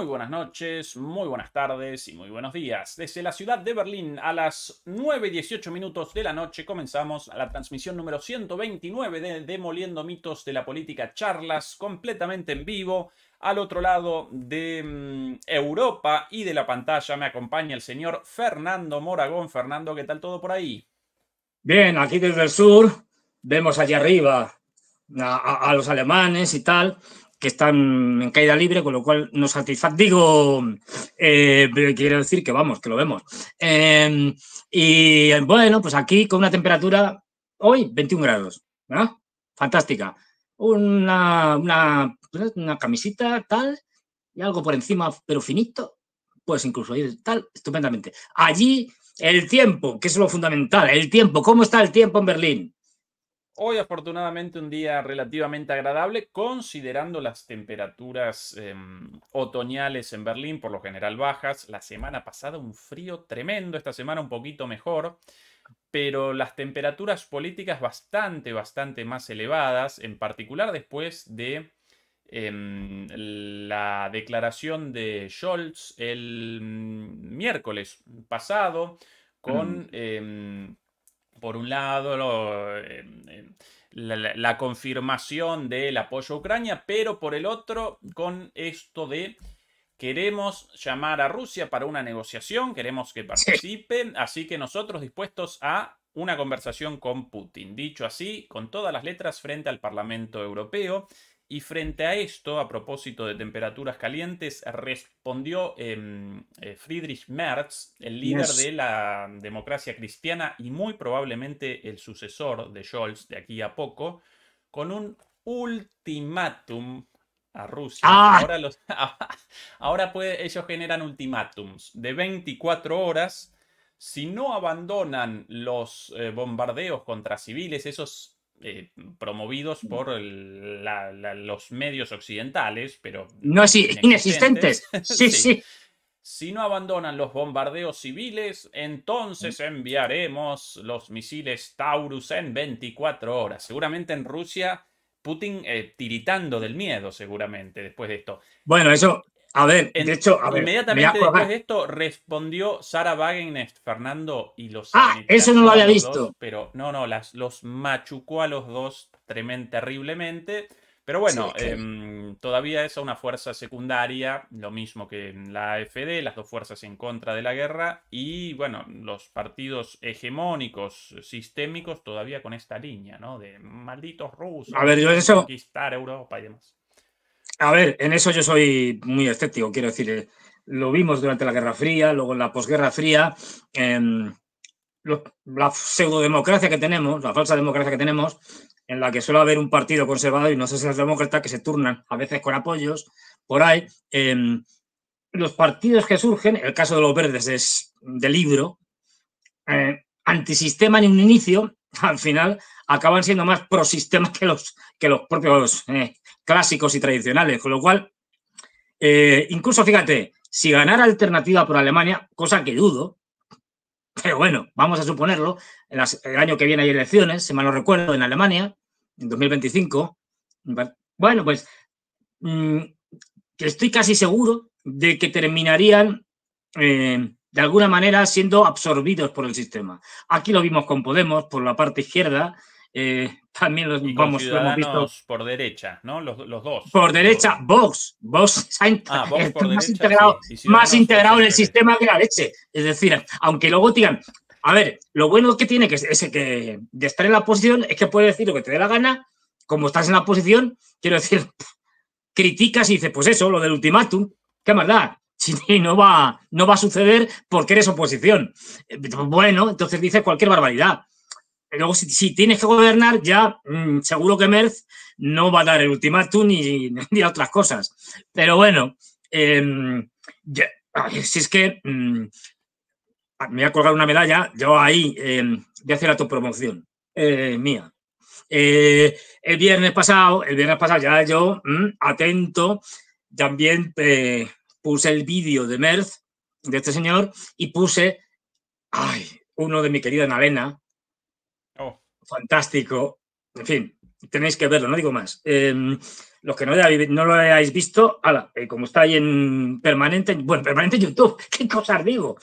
Muy buenas noches, muy buenas tardes y muy buenos días. Desde la ciudad de Berlín a las 9 y 18 minutos de la noche comenzamos la transmisión número 129 de Demoliendo mitos de la política, charlas completamente en vivo. Al otro lado de mm, Europa y de la pantalla me acompaña el señor Fernando Moragón. Fernando, ¿qué tal todo por ahí? Bien, aquí desde el sur vemos allá arriba a los alemanes y tal que están en caída libre, con lo cual no satisface. Digo, eh, quiero decir que vamos, que lo vemos. Em, y bueno, pues aquí con una temperatura hoy 21 grados, ¿verdad? Fantástica. Una, una, pues, una camisita tal y algo por encima, pero finito, pues incluso ir tal, estupendamente. Allí el tiempo, que es lo fundamental, el tiempo, ¿cómo está el tiempo en Berlín? Hoy afortunadamente un día relativamente agradable, considerando las temperaturas em, otoñales en Berlín, por lo general bajas. La semana pasada un frío tremendo, esta semana un poquito mejor, pero las temperaturas políticas bastante, bastante más elevadas, en particular después de em, la declaración de Scholz el mm, miércoles pasado con... Mm. Em, por un lado, eh, eh, la, confirmación del apoyo a Ucrania, pero por el otro, con esto de queremos llamar a Rusia para una negociación, queremos que participe, así que nosotros dispuestos a una conversación con Putin. Dicho así, con todas las letras frente al Parlamento Europeo. Y frente a esto, a propósito de temperaturas calientes, respondió em, eh, Friedrich Merz, el líder de la democracia cristiana y muy probablemente el sucesor de Scholz de aquí a poco, con un ultimátum a Rusia. ¡Ah! Ahora, los, ahora puede, ellos generan ultimátums de 24 horas. Si no abandonan los eh, bombardeos contra civiles, esos eh, promovidos mm. por los medios occidentales, pero... No, es inexistentes. sí, sí. Si no abandonan los bombardeos civiles, entonces mm. enviaremos los misiles Taurus en 24 horas. Seguramente en Rusia, Putin eh, tiritando del miedo, seguramente, después de esto. Bueno, eso, a ver, de hecho, inmediatamente después de esto respondió Sara Wagenknecht, Fernando y los. Ah, eso no lo había visto. pero no, no, los machucó a los dos tremendamente terriblemente. Pero bueno, em, todavía es una fuerza secundaria, lo mismo que en la AFD, las dos fuerzas en contra de la guerra y bueno, los partidos hegemónicos, sistémicos, todavía con esta línea, ¿no? De malditos rusos, a ver, yo eso... conquistar Europa y demás. A ver, en eso yo soy muy escéptico, quiero decir, eh, lo vimos durante la Guerra Fría, luego en la posguerra fría, eh, em, pseudo la pseudodemocracia que tenemos, la falsa democracia que tenemos, en la que suele haber un partido conservador y no sé si los demócrata que se turnan a veces con apoyos por ahí. Em, los partidos que surgen, el caso de los verdes es de libro, eh, antisistema en un inicio, al final acaban siendo más prosistema que los, que los propios eh, clásicos y tradicionales. Con lo cual, eh, incluso fíjate, si ganara alternativa por Alemania, cosa que dudo, pero bueno, vamos a suponerlo, el año que viene hay elecciones, si mal no recuerdo, en Alemania, en 2025. Bueno, pues mm, estoy casi seguro de que terminarían eh, de alguna manera siendo absorbidos por el sistema. Aquí lo vimos con Podemos por la parte izquierda, eh, también los por derecha, ¿no? Los, dos. Por derecha, Vox. Vox está ah, más, integrado, más integrado en el sistema que la leche. Es decir, aunque luego digan, a ver, lo bueno que tiene que es que de estar en la posición es que puede decir lo que te dé la gana, como estás en la posición, quiero decir, criticas y dices, pues eso, lo del ultimátum, ¿qué más da? no va, no va a suceder porque eres oposición. Bueno, entonces dices cualquier barbaridad. Luego, si, tienes que gobernar, ya mm, seguro que Merz no va a dar el ultimátum ni, ni otras cosas. Pero bueno, em, si es que mm, ah, me voy a colgar una medalla, yo ahí em, voy a hacer la tu promoción eh, mía. Eh, el viernes pasado, el viernes pasado ya yo, mm, atento, también eh, puse el vídeo de Merz, de este señor, y puse, ay, uno de mi querida Nalena. Oh. Fantástico. En fin, tenéis que verlo, no digo más. Em, los que no, lo hayáis visto, ala, eh, como está ahí en permanente, bueno, permanente YouTube, ¿qué cosas digo?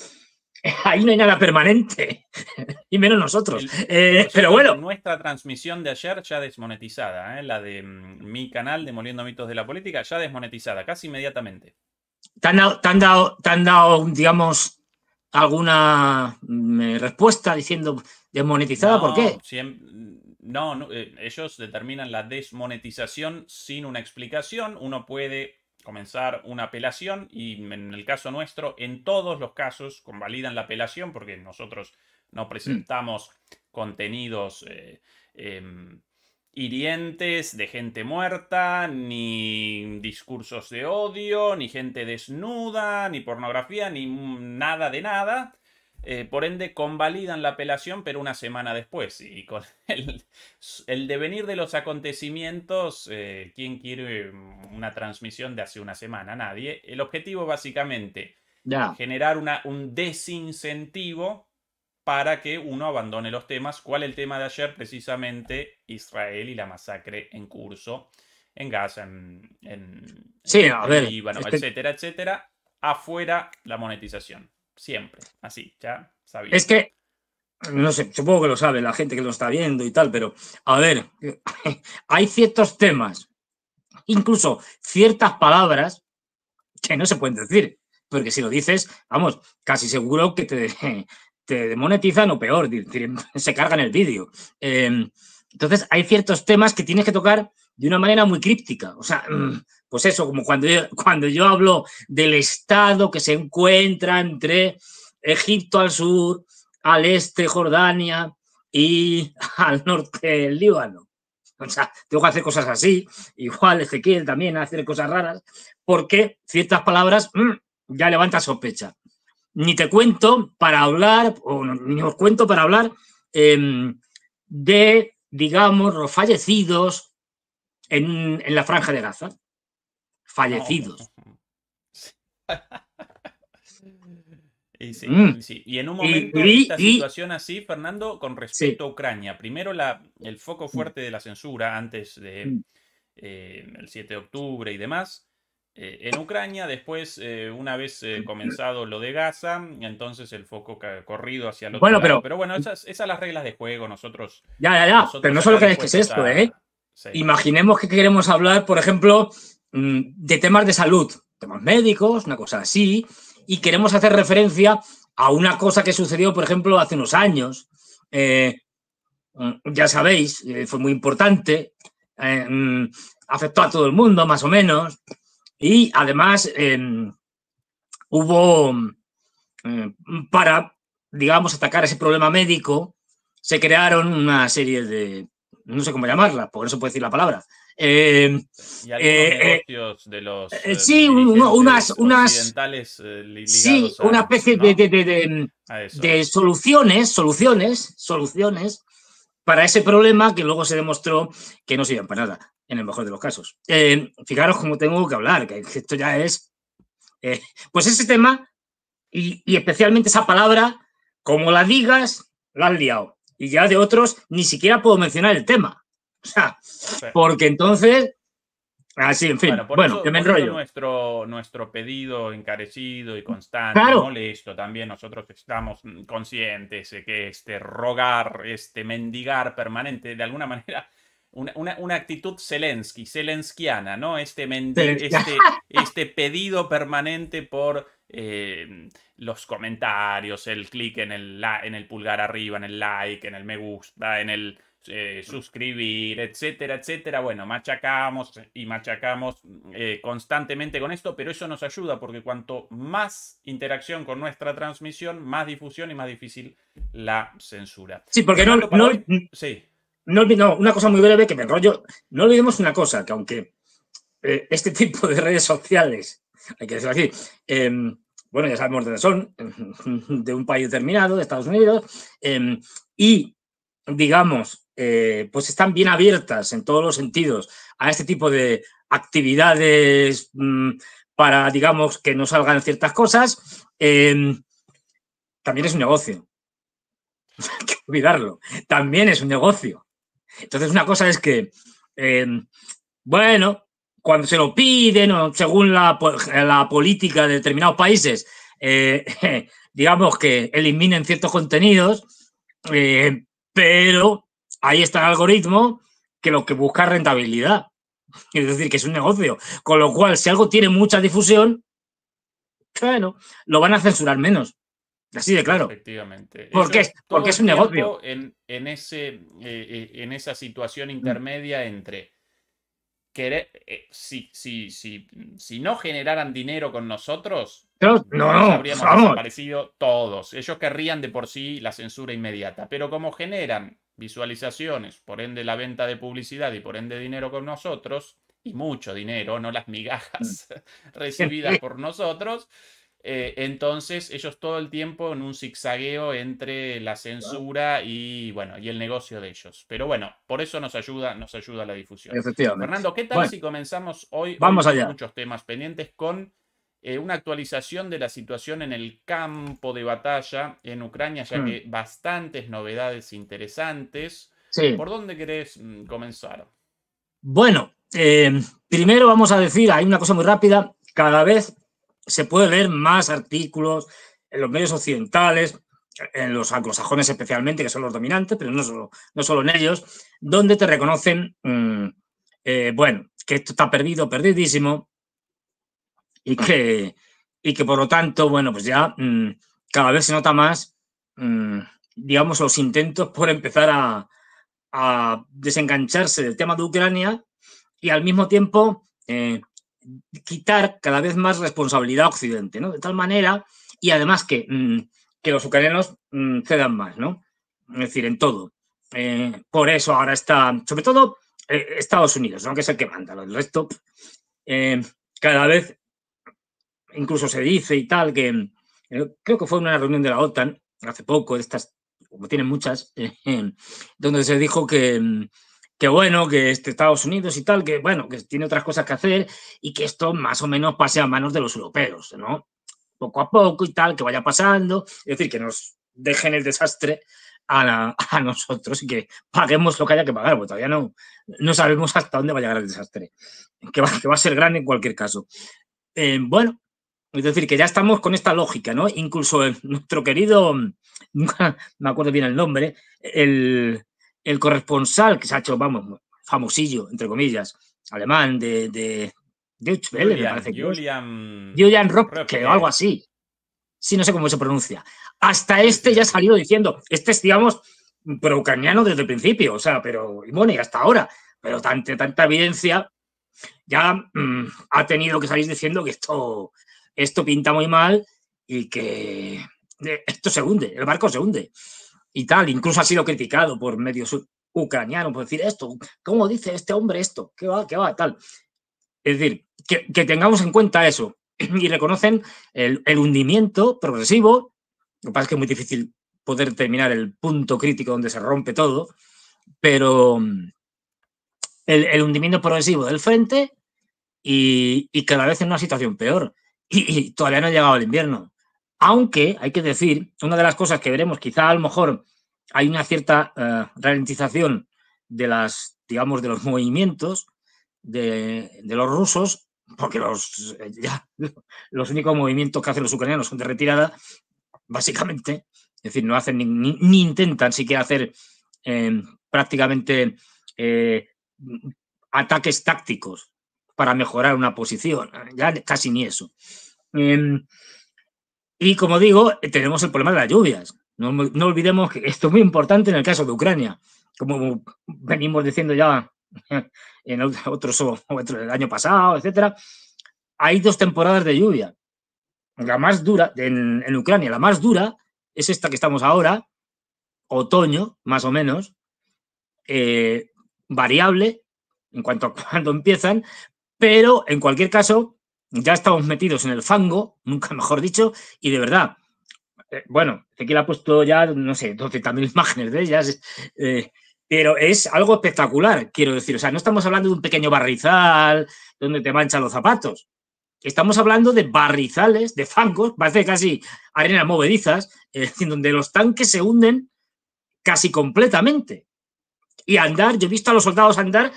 Ahí no hay nada permanente, y menos nosotros. Eh, pero bueno. Nuestra transmisión de ayer ya desmonetizada, eh, la de mm, mi canal, Demoliendo Mitos de la Política, ya desmonetizada, casi inmediatamente. ¿Te han, dado, digamos, alguna mm, eh, respuesta diciendo desmonetizada? ¿Por qué? no, eh, ellos determinan la desmonetización sin una explicación. Uno puede comenzar una apelación y en el caso nuestro, en todos los casos, convalidan la apelación porque nosotros no mm. presentamos contenidos eh, em, hirientes de gente muerta, ni discursos de odio, ni gente desnuda, ni pornografía, ni nada de nada. Eh, por ende, convalidan la apelación, pero una semana después. Y con el, devenir de los acontecimientos, eh, ¿quién quiere una transmisión de hace una semana? Nadie. El objetivo básicamente, ya generar un desincentivo para que uno abandone los temas. ¿Cuál el tema de ayer? Precisamente Israel y la masacre en curso en Gaza, en, sí, este etcétera, etcétera. Afuera la monetización. Siempre. Así, ya sabía. Es que no sé, supongo que lo sabe la gente que lo está viendo y tal, pero a ver, hay ciertos temas, incluso ciertas palabras que no se pueden decir, porque si lo dices, vamos, casi seguro que te, te monetizan o peor, se cargan el vídeo. Em, entonces, hay ciertos temas que tienes que tocar de una manera muy críptica. O sea, mm, pues eso, como cuando yo, cuando yo hablo del Estado que se encuentra entre Egipto al sur, al este Jordania y al norte el Líbano. O sea, tengo que hacer cosas así. Igual Ezequiel también hacer cosas raras, porque ciertas palabras mm, ya levanta sospecha ni te cuento para hablar, o ni os cuento para hablar em, de, digamos, los fallecidos en, en, la franja de Gaza. Fallecidos. Mm. Y, en un momento y, esta situación así, Fernando, con respecto a Ucrania, primero la, el foco mm. fuerte de la censura antes de mm. eh, el 7 de octubre y demás, eh, en Ucrania. Después, eh, una vez eh, comenzado lo de Gaza, entonces el foco ha corrido hacia el otro bueno, Pero, bueno, esas, esas las reglas de juego. Nosotros. Ya, ya, ya. Pero no solo crees que es esto, ¿eh? Imaginemos que queremos hablar, por ejemplo, mm, de temas de salud, temas médicos, una cosa así, y queremos hacer referencia a una cosa que sucedió, por ejemplo, hace unos años. Mm, ya sabéis, fue muy importante, mm, afectó a todo el mundo, más o menos. Y además em, hubo, mm, eh, para, digamos, atacar ese problema médico, se crearon una serie de, no sé cómo llamarla, por eso puedo decir la palabra. Em, eh, eh, negocios de los sí, unas, unas sí, una especie de, de soluciones, soluciones, soluciones para ese problema que luego se demostró que no sirven para nada, en el mejor de los casos. Eh, fijaros cómo tengo que hablar, que esto ya es... Eh, pues ese tema y, especialmente esa palabra, como la digas, la has liado. Y ya de otros ni siquiera puedo mencionar el tema. O sea, porque entonces así ah, en fin. Bueno, Nuestro, nuestro pedido encarecido y constante, molesto también, nosotros estamos conscientes de que este rogar, este mendigar permanente, de alguna manera, una, actitud Zelensky, Zelenskiana, ¿no? Este, este, este, pedido permanente por eh, los comentarios, el clic en el, en el pulgar arriba, en el like, en el me gusta, en el eh, suscribir, etcétera, etcétera. Bueno, machacamos y machacamos eh, constantemente con esto, pero eso nos ayuda porque cuanto más interacción con nuestra transmisión, más difusión y más difícil la censura. Sí, porque no, no, sí. una cosa muy breve que me enrollo. No olvidemos una cosa, que aunque eh, este tipo de redes sociales, hay que decirlo aquí, em, bueno, ya sabemos dónde son, de un país determinado, de Estados Unidos, em, y digamos, eh, pues están bien abiertas en todos los sentidos a este tipo de actividades mm, para, digamos, que no salgan ciertas cosas, em, también es un negocio. Hay que olvidarlo. También es un negocio. Entonces, una cosa es que, em, bueno, cuando se lo piden según la, política de determinados países, eh, digamos que eliminen ciertos contenidos, eh, pero ahí está el algoritmo que lo que busca rentabilidad. Es decir, que es un negocio. Con lo cual, si algo tiene mucha difusión, bueno, lo van a censurar menos. Así de claro. Efectivamente. Porque es un negocio. En, ese, eh, eh, en esa situación mm. intermedia entre eh, si, si, si, no generaran dinero con nosotros, no, no habríamos desaparecido todos. Ellos querrían de por sí la censura inmediata. Pero como generan visualizaciones, por ende la venta de publicidad y por ende dinero con nosotros, y mucho dinero, no las migajas mm. recibidas por nosotros, eh, entonces ellos todo el tiempo en un zigzagueo entre la censura y bueno, y el negocio de ellos. Pero bueno, por eso nos ayuda, nos ayuda la difusión. Fernando, ¿qué tal si comenzamos hoy? Vamos Muchos temas pendientes con eh, una actualización de la situación en el campo de batalla en Ucrania, ya mm. que bastantes novedades interesantes. ¿Por dónde querés mm, comenzar? Bueno, eh, primero vamos a decir, hay una cosa muy rápida, cada vez se puede leer más artículos en los medios occidentales, en los anglosajones especialmente, que son los dominantes, pero no solo, no solo en ellos, donde te reconocen, mm, eh, bueno, que esto está perdido, perdidísimo, y que, y por lo tanto, bueno, pues ya mm, cada vez se nota más, mm, digamos, los intentos por empezar a, desengancharse del tema de Ucrania y al mismo tiempo eh, quitar cada vez más responsabilidad a Occidente, ¿no? De tal manera, y además que, mm, que los ucranianos cedan más, ¿no? Es decir, en todo. Eh, por eso ahora está, sobre todo eh, Estados Unidos, que es el que manda, el resto cada vez incluso se dice y tal que eh, creo que fue una reunión de la OTAN hace poco, estas, como tienen muchas, donde se dijo que, que bueno, que este Estados Unidos y tal, que bueno, que tiene otras cosas que hacer y que esto más o menos pase a manos de los europeos, ¿no? Poco a poco y tal, que vaya pasando, es decir, que nos dejen el desastre a, nosotros y que paguemos lo que haya que pagar, porque todavía no, no sabemos hasta dónde va a llegar el desastre, que va, que va a ser grande en cualquier caso. Eh, bueno, es decir, que ya estamos con esta lógica, ¿no? Incluso nuestro querido, me acuerdo bien el nombre, el, corresponsal que se ha hecho, vamos, famosillo, entre comillas, alemán de, de de me parece. que Julian. Julian ¿eh? o algo así. Sí, no sé cómo se pronuncia. Hasta este ya ha salido diciendo, este es, digamos, pro desde el principio, o sea, pero, y bueno, y hasta ahora, pero tanta, tanta evidencia, ya mm, ha tenido que salir diciendo que esto esto pinta muy mal y que eh, esto se hunde, el barco se hunde y tal. Incluso ha sido criticado por medios ucranianos por decir esto, ¿cómo dice este hombre esto? ¿Qué va, qué va, tal? Es decir, que, tengamos en cuenta eso y reconocen el, hundimiento progresivo. Lo que pasa es que es muy difícil poder determinar el punto crítico donde se rompe todo, pero mm, el, hundimiento progresivo del frente y, y cada vez en una situación peor y, todavía no ha llegado el invierno. Aunque hay que decir, una de las cosas que veremos, quizá a lo mejor hay una cierta eh, ralentización de las, digamos, de los movimientos de, los rusos, porque los, eh, ya, los únicos movimientos que hacen los ucranianos son de retirada, básicamente. Es decir, no hacen ni, intentan siquiera hacer eh, prácticamente ataques tácticos para mejorar una posición. ¿eh? Ya casi ni eso. Em, y como digo, tenemos el problema de las lluvias. No, olvidemos que esto es muy importante en el caso de Ucrania, como venimos diciendo ya en otros, otro, el año pasado, etcétera. Hay dos temporadas de lluvia. La más dura en, Ucrania, la más dura es esta que estamos ahora, otoño, más o menos, eh, variable en cuanto a cuando empiezan, pero en cualquier caso, ya estamos metidos en el fango, nunca mejor dicho, y de verdad, eh, bueno, bueno, le ha puesto ya, no sé, 12 imágenes de ellas, eh, pero es algo espectacular, quiero decir. O sea, no estamos hablando de un pequeño barrizal donde te manchan los zapatos. Estamos hablando de barrizales, de fangos, parece casi arena movedizas, eh, en donde los tanques se hunden casi completamente. Y andar, yo he visto a los soldados andar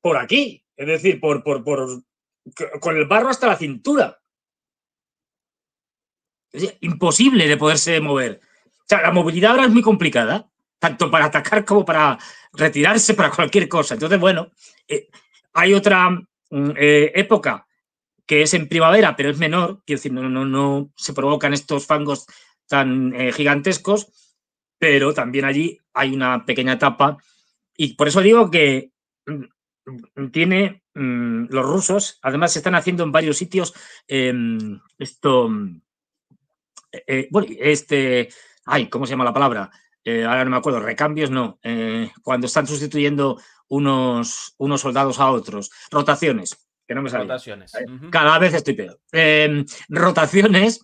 por aquí, es decir, por, por, por, con el barro hasta la cintura. imposible de poderse mover. O sea, la movilidad ahora es muy complicada, tanto para atacar como para retirarse, para cualquier cosa. Entonces, bueno, eh, hay otra mm, eh, época que es en primavera, pero es menor, quiero decir, no, no, no se provocan estos fangos tan eh, gigantescos, pero también allí hay una pequeña etapa. Y por eso digo que mm, tiene mm, los rusos, además se están haciendo en varios sitios em, esto, eh, eh, este, ay, ¿cómo se llama la palabra? Eh, ahora no me acuerdo, recambios no, cuando están sustituyendo unos, unos soldados a otros, rotaciones, que no me sale. Rotaciones. Cada vez estoy peor. Em, rotaciones,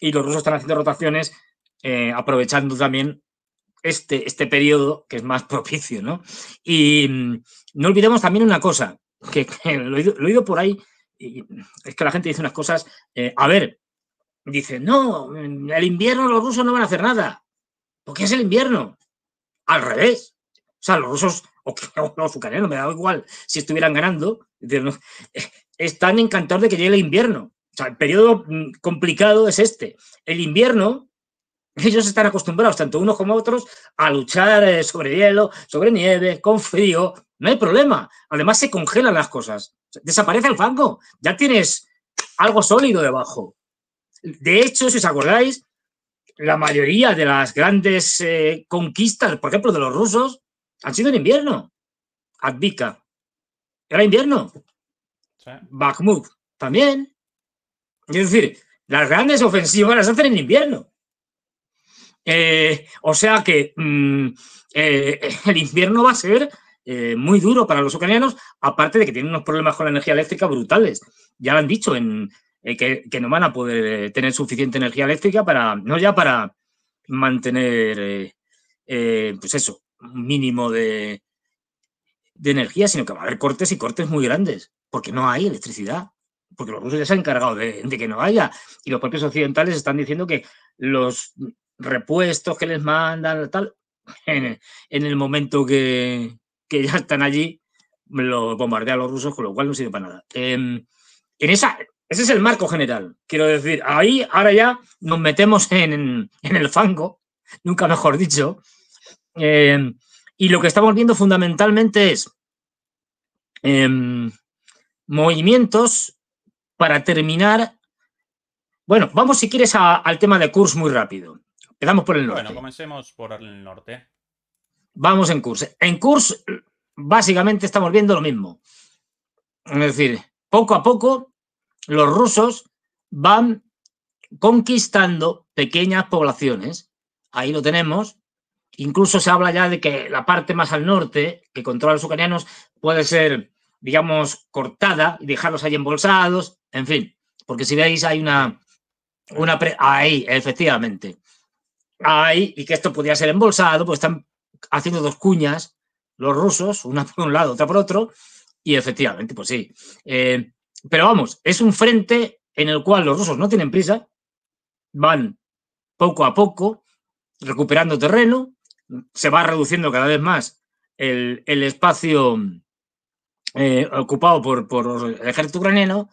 y los rusos están haciendo rotaciones aprovechando también este, este periodo que es más propicio, ¿no? Y, no olvidemos también una cosa, que, lo, he oído, por ahí, es que la gente dice unas cosas, eh, a ver, dice, no, el invierno los rusos no van a hacer nada, porque es el invierno, al revés. O sea, los rusos o, los ucranianos, me da igual si estuvieran ganando, eh, están encantados de que llegue el invierno. O sea, el periodo mm, complicado es este. El invierno, ellos están acostumbrados, tanto unos como otros, a luchar eh, sobre hielo, sobre nieve, con frío, no hay problema. Además, se congelan las cosas. Desaparece el fango. Ya tienes algo sólido debajo. De hecho, si os acordáis, la mayoría de las grandes eh, conquistas, por ejemplo, de los rusos, han sido en invierno. Advika. Era invierno. Bakhmut también. Es decir, las grandes ofensivas las hacen en invierno. Eh, o sea que mm, eh, el invierno va a ser eh, muy duro para los ucranianos, aparte de que tienen unos problemas con la energía eléctrica brutales. Ya lo han dicho, en, eh, que, no van a poder eh, tener suficiente energía eléctrica para, no ya para mantener, pues eso, un mínimo de, de energía, sino que va a haber cortes y cortes muy grandes, porque no hay electricidad porque los rusos ya se han encargado de, que no haya. Y los propios occidentales están diciendo que los repuestos que les mandan, tal, en el momento que, que ya están allí, lo bombardean los rusos, con lo cual no sirve para nada. Em, en esa, ese es el marco general. Quiero decir, ahí ahora ya nos metemos en, el fango, nunca mejor dicho. Em, y lo que estamos viendo fundamentalmente es em, movimientos para terminar. Bueno, vamos si quieres al tema de kurs muy rápido. quedamos por el norte. Bueno, comencemos por el norte. Vamos en curso, En curso básicamente estamos viendo lo mismo. Es decir, poco a poco, los rusos van conquistando pequeñas poblaciones. Ahí lo tenemos. Incluso se habla ya de que la parte más al norte, que controla los ucranianos, puede ser, digamos, cortada y dejarlos ahí embolsados. En fin, porque si veis, hay una. una ahí, efectivamente. Ahí, y que esto podría ser embolsado, pues están haciendo dos cuñas, los rusos, una por un lado, otra por otro, y efectivamente, pues sí. Eh, pero vamos, es un frente en el cual los rusos no tienen prisa, van poco a poco recuperando terreno, se va reduciendo cada vez más el, espacio eh, ocupado por, el ejército ucraniano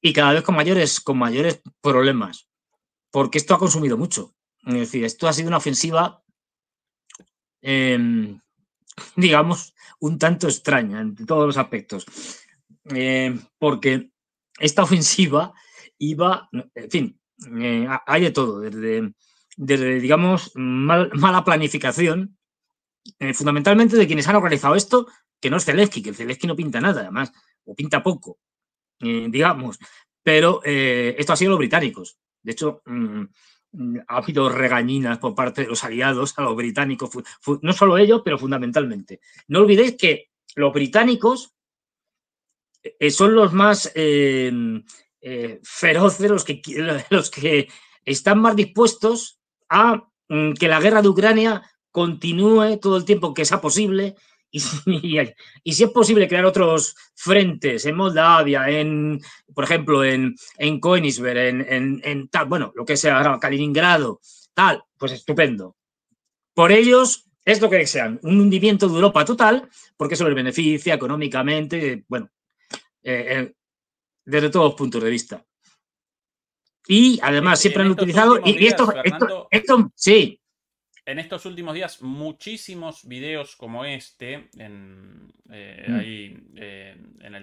y cada vez con mayores, con mayores problemas, porque esto ha consumido mucho. Es decir, esto ha sido una ofensiva Em, digamos, un tanto extraña en todos los aspectos. Em, porque esta ofensiva iba, en fin, eh, hay de todo, desde, digamos, mala planificación, eh, fundamentalmente de quienes han organizado esto, que no es Zelensky, que el Zelensky no pinta nada, además, o pinta poco, eh, digamos, pero esto ha sido los británicos. De hecho, mm, ha habido regañinas por parte de los aliados a los británicos, no solo ellos, pero fundamentalmente. No olvidéis que los británicos eh, eh, son los más eh, feroces, los que están más dispuestos a mm, que la guerra de Ucrania continúe todo el tiempo que sea posible, Y, si es posible crear otros frentes en Moldavia, en, por ejemplo, en, en Koenigsberg, en, tal, bueno, lo que sea Kaliningrado, tal, pues estupendo. Por ellos es lo que sean un hundimiento de Europa total, porque eso les beneficia económicamente, bueno, eh, eh, desde todos los puntos de vista. Y además siempre han utilizado, y, esto, esto, esto, sí, en estos últimos días muchísimos videos como este, en, eh, mm. ahí eh, en,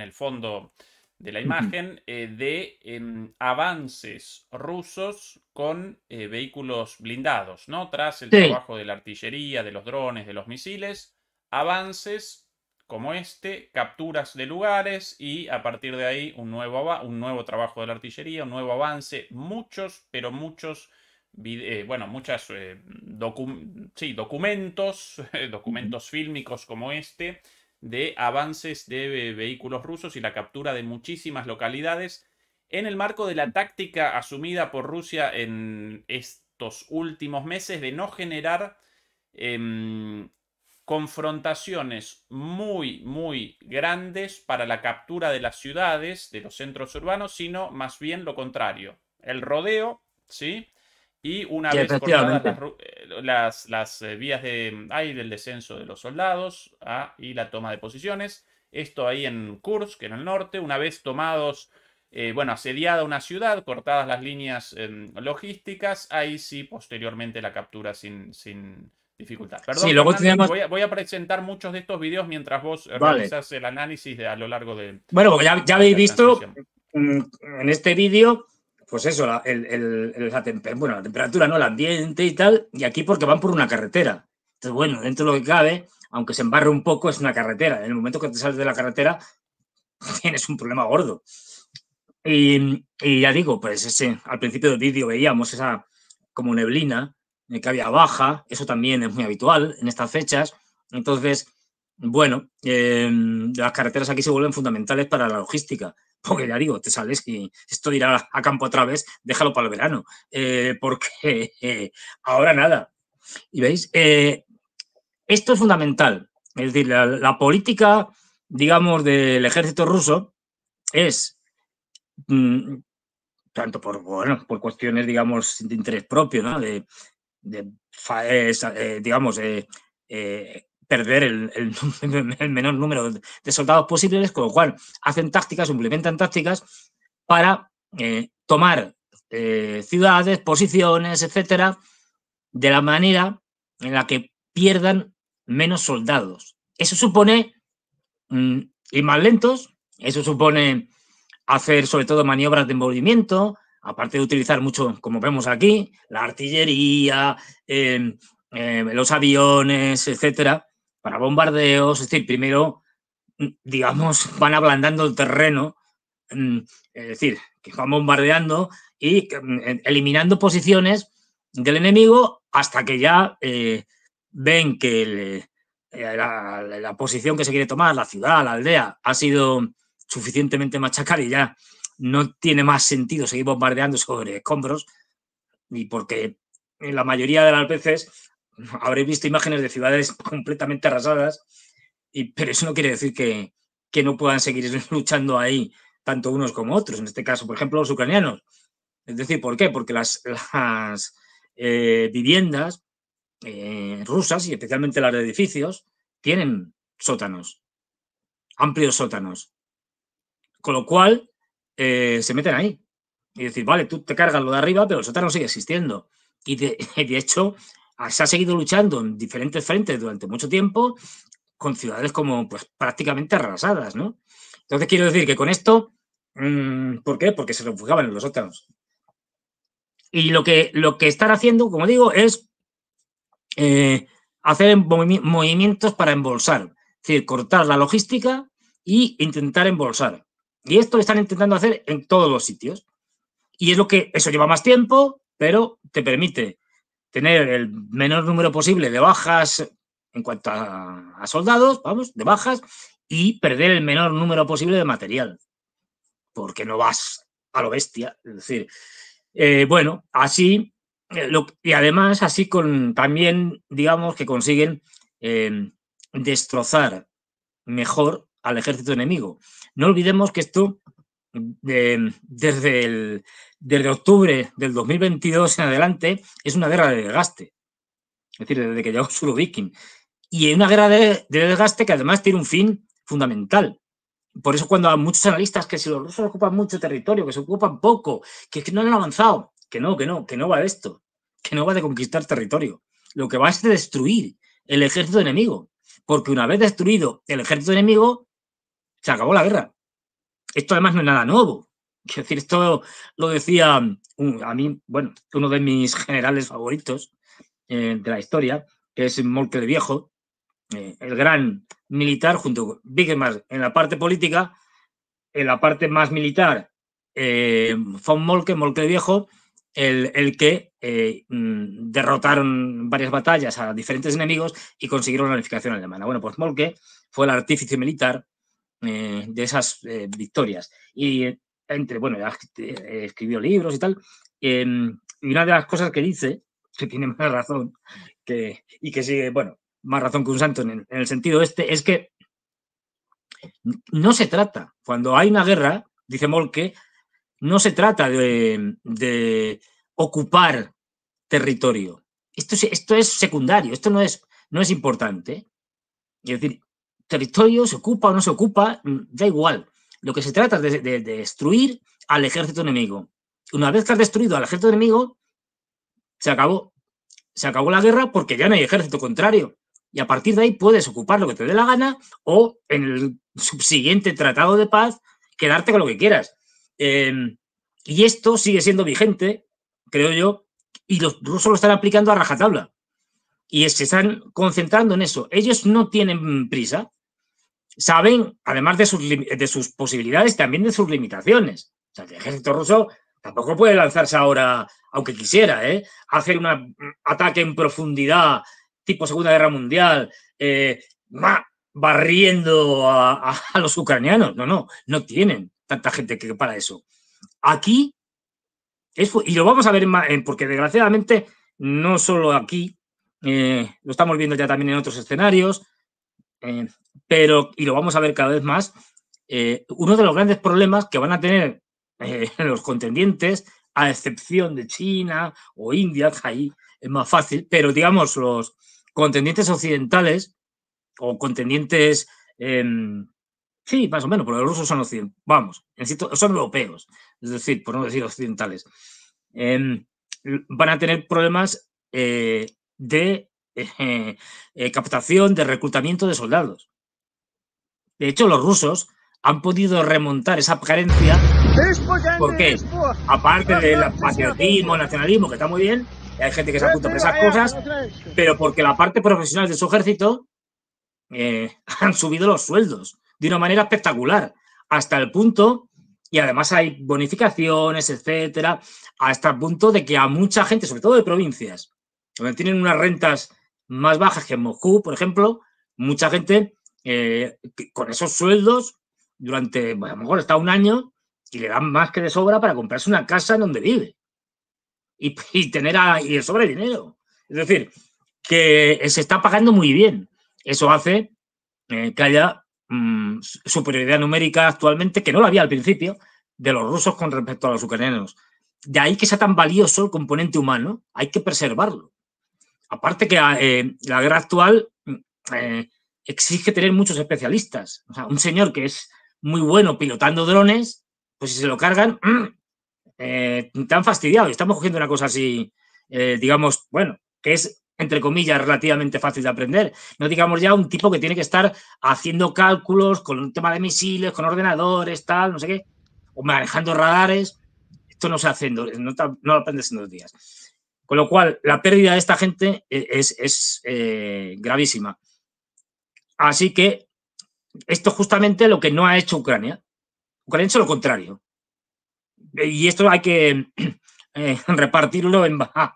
el fondo de la imagen, eh, de em, avances rusos con vehículos blindados, ¿no? Tras el trabajo de la artillería, de los drones, de los misiles, avances como este, capturas de lugares y a partir de ahí un nuevo, un nuevo trabajo de la artillería, un nuevo avance, muchos, pero muchos eh, bueno, muchas eh, sí, documentos, eh, documentos fílmicos como este, de avances de vehículos rusos y la captura de muchísimas localidades en el marco de la táctica asumida por Rusia en estos últimos meses de no generar em, confrontaciones muy, muy grandes para la captura de las ciudades, de los centros urbanos, sino más bien lo contrario, el rodeo, ¿sí? Y una vez cortadas eh, las, las, eh, vías de aire, el descenso de los soldados ah, y la toma de posiciones. Esto ahí en Kursk, en el norte. Una vez tomados, eh, bueno, asediada una ciudad, cortadas las líneas em, logísticas, ahí sí posteriormente la captura sin, sin dificultad. Perdón, sí, luego voy, a, voy, a, presentar muchos de estos videos mientras vos realizas el análisis de, a lo largo de... Bueno, ya, ya habéis visto mm, en este vídeo pues eso, la, temperatura, ¿no? El ambiente y tal, y aquí porque van por una carretera. Entonces, bueno, dentro de lo que cabe, aunque se embarre un poco, es una carretera. En el momento que te sales de la carretera, tienes un problema gordo. Y, ya digo, pues ese, al principio del vídeo veíamos esa como neblina eh, que había baja, eso también es muy habitual en estas fechas. Entonces, bueno, eh, las carreteras aquí se vuelven fundamentales para la logística porque ya digo, te sales y esto irá a campo otra vez, déjalo para el verano, eh, porque ahora nada. Y veis, eh, esto es fundamental. Es decir, la, política, digamos, del ejército ruso es mm, tanto por, bueno, por cuestiones, digamos, de interés propio, ¿no? De, eh, digamos, eh, perder el, menor número de soldados posibles, con lo cual hacen tácticas, implementan tácticas para eh, tomar eh, ciudades, posiciones, etcétera, de la manera en la que pierdan menos soldados. Eso supone ir mm, más lentos, eso supone hacer sobre todo maniobras de movimiento, aparte de utilizar mucho, como vemos aquí, la artillería, eh, los aviones, etcétera, para bombardeos, es decir, primero, mm, digamos, van ablandando el terreno, mm, es decir, que van bombardeando y mm, eliminando posiciones del enemigo hasta que ya eh, ven que eh, la, posición que se quiere tomar, la ciudad, la aldea, ha sido suficientemente machacada y ya no tiene más sentido seguir bombardeando sobre escombros, y porque en la mayoría de las veces habré visto imágenes de ciudades completamente arrasadas, y, pero eso no quiere decir que, que no puedan seguir luchando ahí tanto unos como otros, en este caso, por ejemplo, los ucranianos. Es decir, ¿por qué? Porque las, eh, viviendas eh, rusas y especialmente las de edificios tienen sótanos, amplios sótanos. Con lo cual, eh, se meten ahí. Y decir, vale, tú te cargas lo de arriba, pero el sótano sigue existiendo. Y de hecho, Ah, se ha seguido luchando en diferentes frentes durante mucho tiempo con ciudades como pues, prácticamente arrasadas, ¿no? Entonces quiero decir que con esto, mm, ¿por qué? Porque se refugiaban en los sótanos. Y lo que, lo que están haciendo, como digo, es eh, hacer movimientos para embolsar, es decir, cortar la logística e intentar embolsar. Y esto lo están intentando hacer en todos los sitios. Y es lo que eso lleva más tiempo, pero te permite tener el menor número posible de bajas en cuanto a, soldados, vamos, de bajas, y perder el menor número posible de material, porque no vas a lo bestia. Es decir, eh, bueno, así, eh, y además así con también, digamos, que consiguen em, destrozar mejor al ejército enemigo. No olvidemos que esto, em, desde el desde octubre del 2022 en adelante es una guerra de desgaste. Es decir, desde que llegó viking Y es una guerra de, desgaste que además tiene un fin fundamental. Por eso cuando a muchos analistas que si los rusos ocupan mucho territorio, que se ocupan poco, que, que no han avanzado, que no, que no, que no va de esto, que no va de conquistar territorio. Lo que va es de destruir el ejército enemigo. Porque una vez destruido el ejército enemigo, se acabó la guerra. Esto además no es nada nuevo. Quiero decir, esto lo decía a mí, bueno, uno de mis generales favoritos eh, de la historia, que es Molke de Viejo, eh, el gran militar junto con en la parte política, en la parte más militar, fue eh, von Molke, Molke de Viejo, el, que mm, derrotaron varias batallas a diferentes enemigos y consiguieron la unificación alemana. Bueno, pues Molke fue el artífice militar de esas victorias. Y entre, bueno, eh, escribió libros y tal, em, y una de las cosas que dice, que tiene más razón, que, y que sigue, bueno, más razón que un santo en el, sentido este, es que no se trata, cuando hay una guerra, dice Molke, no se trata de, ocupar territorio. Esto, esto es secundario, esto no es, no es importante. Es decir, territorio se ocupa o no se ocupa, mm, da igual. Lo que se trata es de, destruir al ejército enemigo. Una vez que has destruido al ejército enemigo, se acabó. Se acabó la guerra porque ya no hay ejército contrario. Y a partir de ahí puedes ocupar lo que te dé la gana o en el subsiguiente tratado de paz quedarte con lo que quieras. Em, y esto sigue siendo vigente, creo yo, y los rusos lo están aplicando a rajatabla. Y se están concentrando en eso. Ellos no tienen prisa saben, además de sus, de sus posibilidades, también de sus limitaciones. O sea, el ejército ruso tampoco puede lanzarse ahora, aunque quisiera, ¿eh? hacer un mm, ataque en profundidad, tipo Segunda Guerra Mundial, eh, barriendo a, los ucranianos. No, no, no tienen tanta gente que para eso. Aquí, y lo vamos a ver, eh, porque desgraciadamente no solo aquí, lo estamos viendo ya también en otros escenarios, eh, pero, y lo vamos a ver cada vez más, eh, uno de los grandes problemas que van a tener eh, los contendientes, a excepción de China o India, ahí es más fácil, pero digamos, los contendientes occidentales o contendientes, em, sí, más o menos, porque los rusos son occidentales, vamos, son europeos, es decir, por no decir occidentales, em, van a tener problemas de eh, eh, captación, de reclutamiento de soldados. De hecho, los rusos han podido remontar esa carencia. porque, aparte del patriotismo, nacionalismo, que está muy bien, hay gente que se apunta por esas cosas, pero porque la parte profesional de su ejército eh, han subido los sueldos de una manera espectacular, hasta el punto, y además hay bonificaciones, etcétera, hasta el punto de que a mucha gente, sobre todo de provincias, donde tienen unas rentas más bajas que en Moscú, por ejemplo, mucha gente eh, con esos sueldos durante, a lo mejor está un año y le dan más que de sobra para comprarse una casa en donde vive y, tener y el sobra dinero. Es decir, que se está pagando muy bien. Eso hace eh, que haya mm, superioridad numérica actualmente, que no la había al principio, de los rusos con respecto a los ucranianos. De ahí que sea tan valioso el componente humano, hay que preservarlo. Aparte que eh, la guerra actual eh, exige tener muchos especialistas. O un señor que es muy bueno pilotando drones, pues si se lo cargan, eh, tan fastidiado. Estamos cogiendo una cosa así, eh, digamos, bueno, que es entre comillas, relativamente fácil de aprender. No digamos ya un tipo que tiene que estar haciendo cálculos con un tema de misiles, con ordenadores, tal, no sé qué, o manejando radares. Esto no se hace, lo aprendes en dos días. Con lo cual, la pérdida de esta gente e-, es, eh, gravísima. Así que esto es justamente lo que no ha hecho Ucrania. Ucrania ha hecho lo contrario. Y esto hay que eh, repartirlo en, a,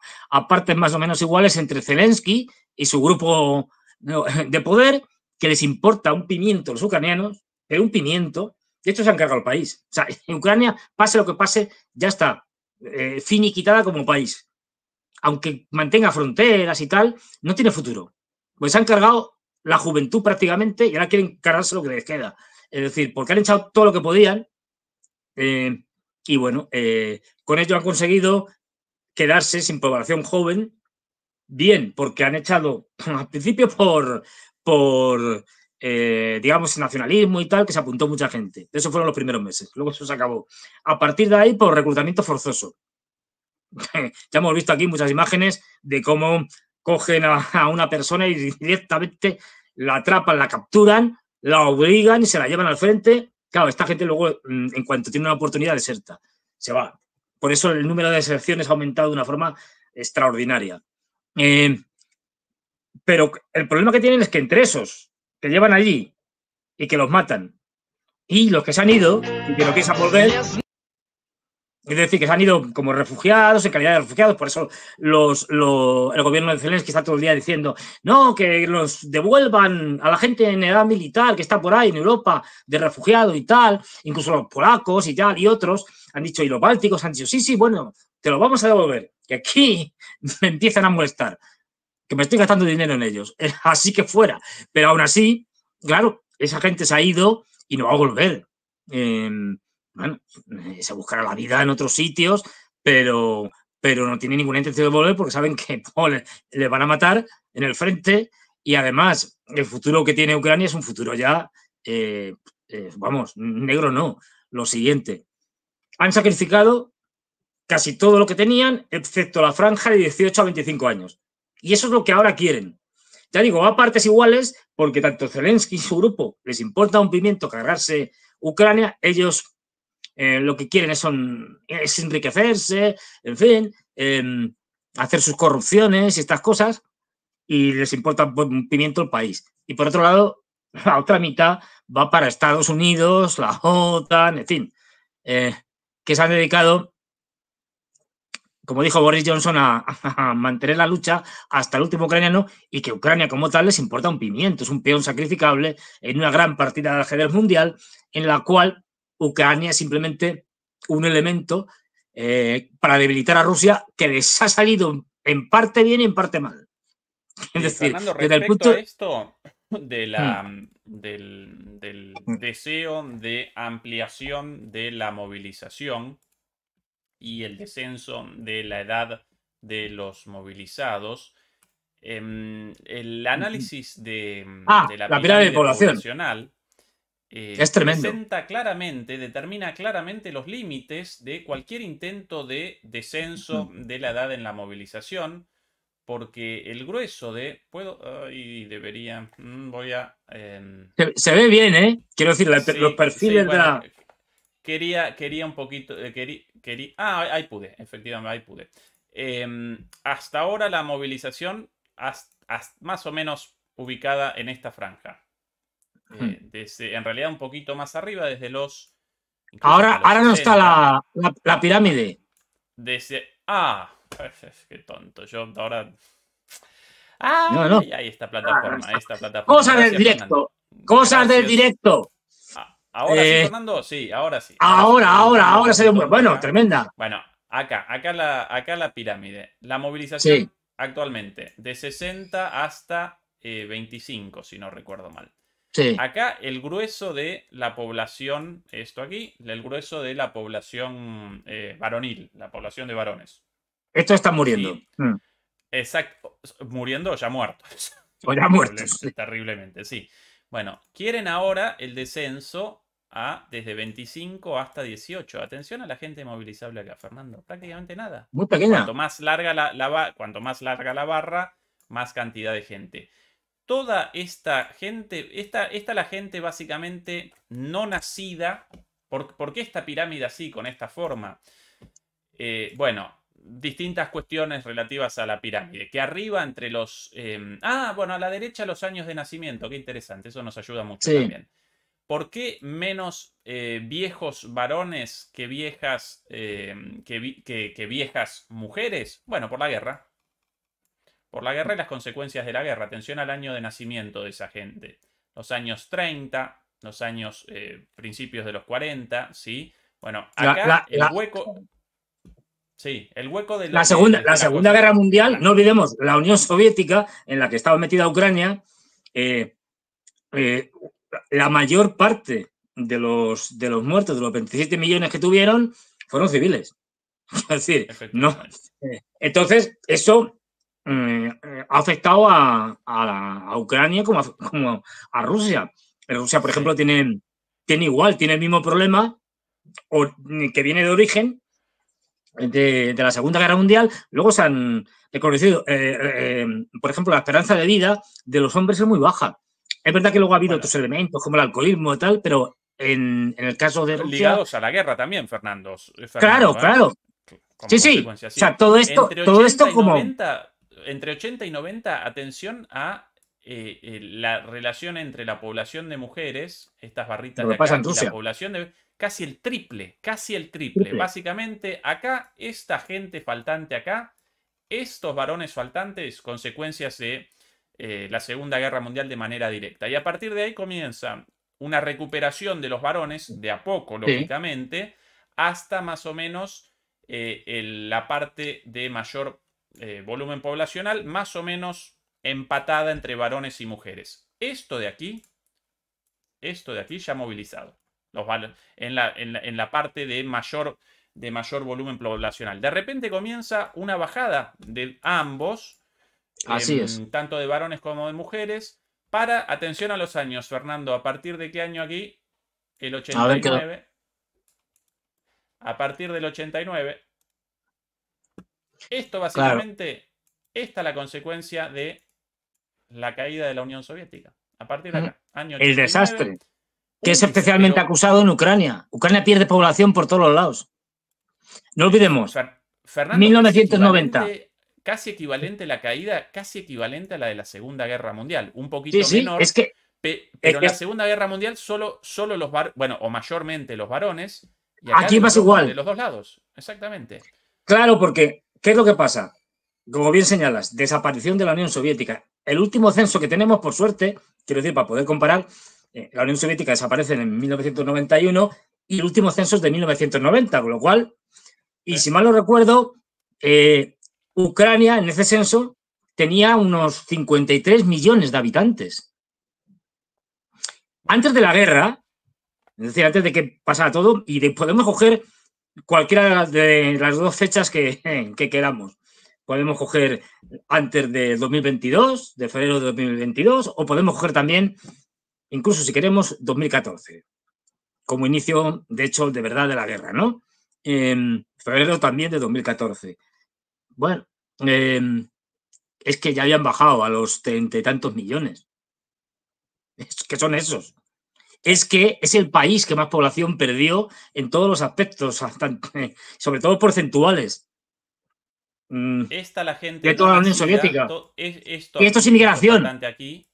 partes más o menos iguales entre Zelensky y su grupo de poder, que les importa un pimiento a los ucranianos, pero un pimiento. De hecho, se han cargado el país. O sea, en Ucrania, pase lo que pase, ya está eh, finiquitada como país aunque mantenga fronteras y tal, no tiene futuro. Pues se han cargado la juventud prácticamente y ahora quieren cargarse lo que les queda. Es decir, porque han echado todo lo que podían eh, y bueno, eh, con ello han conseguido quedarse sin población joven, bien, porque han echado al principio por, por eh, digamos, nacionalismo y tal, que se apuntó mucha gente. Esos fueron los primeros meses. Luego eso se acabó. A partir de ahí, por reclutamiento forzoso. ya hemos visto aquí muchas imágenes de cómo cogen a, una persona y directamente la atrapan, la capturan, la obligan y se la llevan al frente. Claro, esta gente luego, mm, en cuanto tiene una oportunidad, deserta, se va. Por eso el número de deserciones ha aumentado de una forma extraordinaria. Eh, pero el problema que tienen es que entre esos que llevan allí y que los matan, y los que se han ido y que no quieren volver, es decir, que se han ido como refugiados, en calidad de refugiados, por eso el gobierno de Zelensky está todo el día diciendo, no, que los devuelvan a la gente en edad militar que está por ahí en Europa de refugiado y tal, incluso los polacos y tal y otros han dicho, y los bálticos han dicho, sí, sí, bueno, te lo vamos a devolver, que aquí me empiezan a molestar, que me estoy gastando dinero en ellos, así que fuera, pero aún así, claro, esa gente se ha ido y no va a volver. Em, bueno, se buscará la vida en otros sitios, pero, pero no tiene ninguna intención de volver porque saben que le, van a matar en el frente y además el futuro que tiene Ucrania es un futuro ya, eh, eh, vamos, negro no, lo siguiente. Han sacrificado casi todo lo que tenían, excepto la franja de 18 a 25 años. Y eso es lo que ahora quieren. Ya digo, a partes iguales, porque tanto Zelensky y su grupo les importa un pimiento cargarse Ucrania, ellos eh, lo que quieren es, enriquecerse, en fin, em, hacer sus corrupciones y estas cosas, y les importa un pimiento el país. Y por otro lado, la otra mitad va para Estados Unidos, la OTAN, en fin, eh, que se han dedicado, como dijo Boris Johnson, a, a, mantener la lucha hasta el último ucraniano y que Ucrania como tal les importa un pimiento, es un peón sacrificable en una gran partida de ajedrez mundial en la cual Ucrania es simplemente un elemento eh, para debilitar a Rusia que les ha salido en parte bien y en parte mal. Es decir, desde el punto esto de la, mm. del, deseo de ampliación de la movilización y el descenso de la edad de los movilizados, em, el análisis ah, de, la, la de pirámide poblacional eh, es tremendo. Presenta claramente, determina claramente los límites de cualquier intento de descenso de la edad en la movilización, porque el grueso de. Puedo. y debería. Mm, voy a. Em, se, ve bien, ¿eh? Quiero decir, los perfiles de Quería, quería un poquito. Eh, ah, ahí, pude, efectivamente, ahí pude. Em, hasta ahora la movilización, más o menos ubicada en esta franja. Hmm. Eh, desde, en realidad un poquito más arriba, desde los... Ahora, ahora no está la, la, pirámide. Desde... Ah, pues qué tonto. Yo ahora... Ah, no, no. ahí está plataforma, esta plataforma. Cosas del directo. Cosas del directo. Ah, ahora sí, eh, Fernando, sí, ahora sí. Ahora, ahora, ahora, se bueno, tremenda. Bueno, acá, acá la, acá la pirámide. La movilización actualmente, de 60 hasta 25, eh, si no recuerdo mal. Acá el grueso de la población, esto aquí, el grueso de la población eh, varonil, la población de varones. Esto está muriendo. Mm. Exacto, muriendo o ya muertos. O ya muertos. Terriblemente, sí. Bueno, quieren ahora el descenso a desde 25 hasta 18. Atención a la gente movilizable acá, Fernando. Prácticamente nada. Muy pequeña. cuanto más larga la barra, más cantidad de gente toda esta gente, esta, esta la gente básicamente no nacida, ¿por, qué esta pirámide así, con esta forma? Eh, bueno, distintas cuestiones relativas a la pirámide. Que arriba entre los... Eh, ah, bueno, a la derecha los años de nacimiento, qué interesante, eso nos ayuda mucho también. ¿Por qué menos eh, viejos varones que viejas, que, viejas mujeres? Bueno, por la guerra. Por la guerra y las consecuencias de la guerra. Atención al año de nacimiento de esa gente. Los años 30, los años eh, principios de los 40, ¿sí? Bueno, acá el hueco... Sí, el hueco de la, segunda, la, segunda Guerra Mundial, no olvidemos, la Unión Soviética, en la que estaba metida Ucrania, eh, eh, la mayor parte de los, de los muertos, de los 27 millones que tuvieron, fueron civiles. Es decir, no. Entonces, eso eh, eh, ha afectado a, a, Ucrania como a, como a, Rusia. Rusia, por ejemplo, tiene, tiene igual, tiene el mismo problema o, mm, que viene de origen de, de, la Segunda Guerra Mundial. Luego se han reconocido, eh, em, por ejemplo, la esperanza de vida de los hombres es muy baja. Es verdad que luego ha habido otros elementos como el alcoholismo y tal, pero en, en el caso de Rusia... Ligados a la guerra también, Fernando. claro, claro. sí, sí. O sea, todo esto, todo esto como entre 80 y 90, atención a eh, eh, la relación entre la población de mujeres, estas barritas de acá, la población de... Casi el triple, casi el triple. Básicamente, acá, esta gente faltante acá, estos varones faltantes, consecuencias de eh, la Segunda Guerra Mundial de manera directa. Y a partir de ahí comienza una recuperación de los varones, de a poco, lógicamente, hasta más o menos la parte de mayor eh, volumen poblacional más o menos empatada entre varones y mujeres. Esto de aquí, esto de aquí ya movilizado. Los en, la, en, la, parte de mayor, de mayor volumen poblacional. De repente comienza una bajada de ambos, Así em, es. tanto de varones como de mujeres, para, atención a los años, Fernando, ¿a partir de qué año aquí? El 89. A, a partir del 89, esto básicamente, esta es la consecuencia de la caída de la Unión Soviética. A partir de acá, año El desastre, que es especialmente acusado en Ucrania. Ucrania pierde población por todos los lados. No eh, olvidemos. 1990. Casi equivalente, la caída, casi equivalente a la de la Segunda Guerra Mundial. Un poquito sí, menor. es que, pero la Segunda Guerra Mundial solo, solo los varones, bueno, o mayormente los varones. Y Aquí más igual. De los dos lados, exactamente. Claro, porque ¿Qué es lo que pasa? Como bien señalas, desaparición de la Unión Soviética. El último censo que tenemos, por suerte, quiero decir, para poder comparar, eh, la Unión Soviética desaparece en 1991 y el último censo es de 1990, con lo cual, y si mal no recuerdo, eh, Ucrania en ese censo tenía unos 53 millones de habitantes. Antes de la guerra, es decir, antes de que pasara todo, y podemos coger cualquiera de las dos fechas que, que queramos. Podemos coger antes de 2022, de febrero de 2022, o podemos coger también, incluso si queremos, 2014, como inicio, de hecho, de verdad de la guerra, ¿no? En febrero también de 2014. Bueno, em, es que ya habían bajado a los treinta y tantos millones. Es que son esos es que es el país que más población perdió en todos los aspectos, sobre todo porcentuales. Mm. Esta la gente de toda la Unión Soviética. esto, es inmigración. Aquí,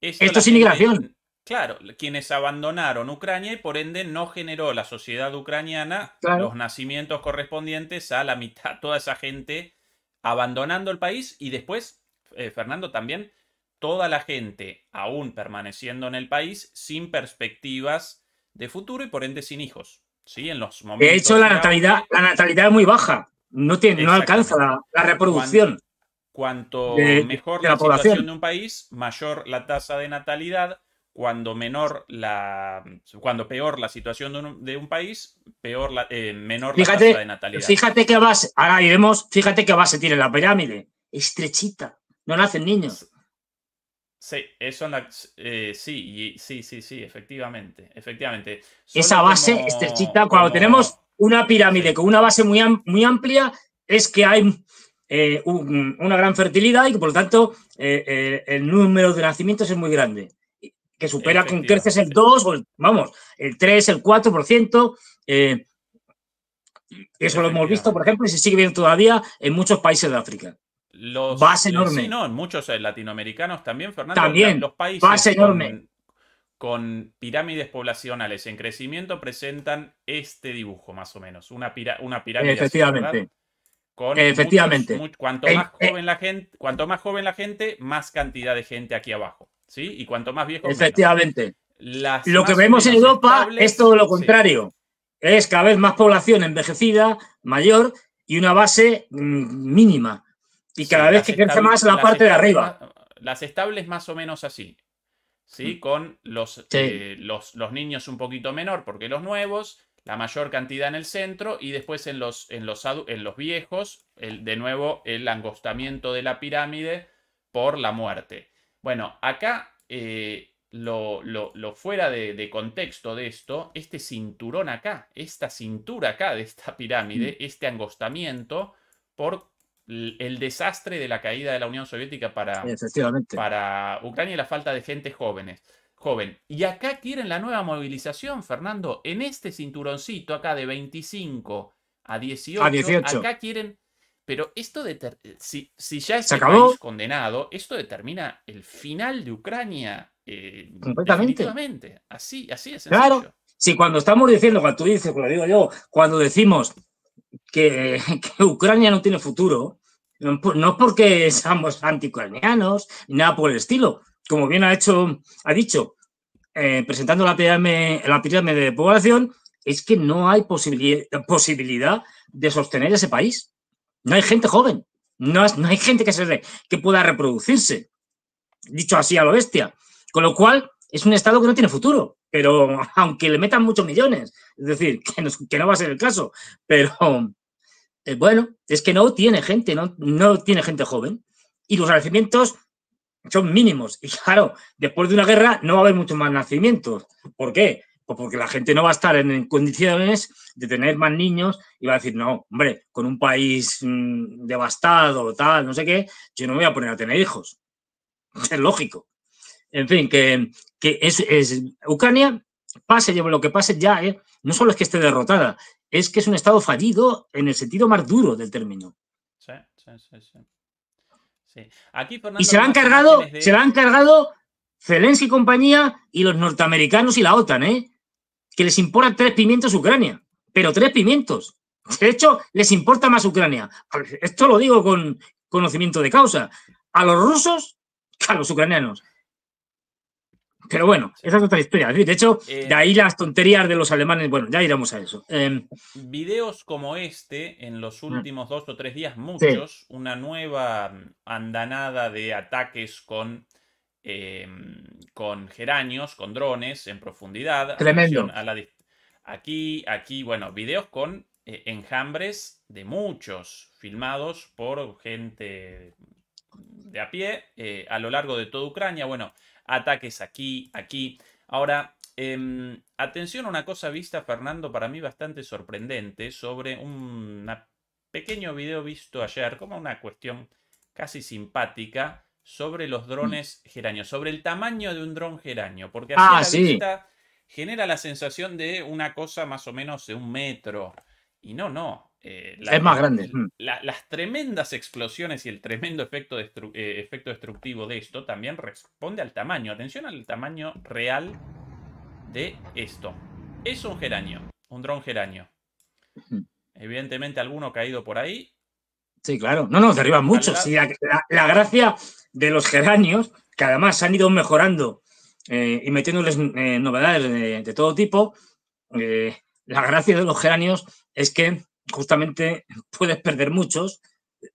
esto, es inmigración. Claro, quienes abandonaron Ucrania y por ende no generó la sociedad ucraniana los nacimientos correspondientes a la mitad, toda esa gente abandonando el país y después, eh, Fernando, también toda la gente aún permaneciendo en el país sin perspectivas de futuro y por ende sin hijos. ¿sí? En los de hecho, la natalidad, la natalidad es muy baja, no, tiene, no alcanza la, la reproducción. Cuanto, mejor la, población. de un país, mayor la tasa de natalidad. Cuando menor la, cuando peor la situación de un, país, peor la, eh, menor la tasa de natalidad. Fíjate que base, iremos, fíjate que base tiene la pirámide, estrechita, no nacen niños. Sí, eso eh, sí, sí, sí, sí, efectivamente, efectivamente. Esa base estrechita, cuando tenemos una pirámide con una base muy, muy amplia, es que hay eh, una gran fertilidad y que por lo tanto eh, el número de nacimientos es muy grande, que supera con creces el 2 o pues, vamos, el 3, el 4%. eso lo hemos visto, por ejemplo, y se sigue viendo todavía en muchos países de África. Los, base eh, enorme. muchos eh, latinoamericanos también, Fernando. También, los países base con, enorme. con pirámides poblacionales en crecimiento presentan este dibujo, más o menos. Una, pirámide. Efectivamente. con Efectivamente. cuanto, más e joven la gente, cuanto más joven la gente, más cantidad de gente aquí abajo. ¿Sí? Y cuanto más viejo. Efectivamente. lo que vemos en Europa es todo lo contrario. Es cada vez más población envejecida, mayor y una base mm, mínima. Y cada vez que crece más la parte de arriba. Las estables más o menos así. ¿Sí? Mm. Con los, eh, los, los, niños un poquito menor, porque los nuevos, la mayor cantidad en el centro, y después en los, en los, en los viejos, el, de nuevo, el angostamiento de la pirámide por la muerte. Bueno, acá eh, lo, lo, fuera de, contexto de esto, este cinturón acá, esta cintura acá de esta pirámide, mm. este angostamiento, por el desastre de la caída de la Unión Soviética para, para Ucrania y la falta de gente jóvenes, joven. Y acá quieren la nueva movilización, Fernando, en este cinturoncito acá de 25 a 18. Acá quieren... Pero esto si, si, ya es este condenado, esto determina el final de Ucrania. Eh, Completamente. Así, así es. Claro. Si cuando estamos diciendo, cuando tú dices, cuando digo yo, cuando decimos que, Ucrania no tiene futuro, no porque seamos anti ni nada por el estilo, como bien ha hecho, ha dicho, eh, presentando la pirámide, de población, es que no hay posibilidad de sostener ese país. No hay gente joven, no, no hay gente que, se, que pueda reproducirse, dicho así a lo bestia. Con lo cual, es un Estado que no tiene futuro, pero aunque le metan muchos millones, es decir, que no, que no va a ser el caso, pero, eh, bueno, es que no tiene gente, no, no tiene gente joven. Y los nacimientos son mínimos. Y claro, después de una guerra no va a haber muchos más nacimientos. ¿Por qué? Pues porque la gente no va a estar en condiciones de tener más niños y va a decir, no, hombre, con un país mm, devastado, tal, no sé qué, yo no me voy a poner a tener hijos. Es lógico. En fin, que, es, Ucrania, pase lo que pase, ya eh, no solo es que esté derrotada, es que es un Estado fallido en el sentido más duro del término. Sí, sí, sí. sí. y se han cargado, se han cargado Zelensky y compañía y los norteamericanos y la OTAN, ¿eh? Que les importan tres pimientos Ucrania, pero tres pimientos. De hecho, les importa más Ucrania. Esto lo digo con conocimiento de causa. A los rusos a los ucranianos. Pero bueno, esa es otra historia. De hecho, de eh, ahí las tonterías de los alemanes. Bueno, ya iremos a eso. Eh, videos como este, en los mm. últimos dos o tres días, muchos, una nueva andanada de ataques con, eh, con geranios, con drones en profundidad. Tremendo. A aquí, aquí, bueno, videos con enjambres de muchos, filmados por gente de a pie a lo largo de toda Ucrania. Bueno ataques aquí, aquí. Ahora, em, atención a una cosa vista, Fernando, para mí bastante sorprendente, sobre un pequeño video visto ayer, como una cuestión casi simpática, sobre los mm. drones geranio, sobre el tamaño de un dron geranio, porque así ah, la vista genera la sensación de una cosa más o menos de un metro. Y no, no, eh, es más grande. Mm. las tremendas explosiones y el tremendo eh, efecto, destructivo de esto también responde al tamaño. Atención al tamaño real de esto. Es un geranio, un dron geranio. Evidentemente alguno caído por ahí. Sí, claro. No, no, derriban mucho la, gracia de los geranios, que además han ido mejorando eh, y metiéndoles novedades de, de, todo tipo, la gracia de los geranios es que justamente puedes perder muchos.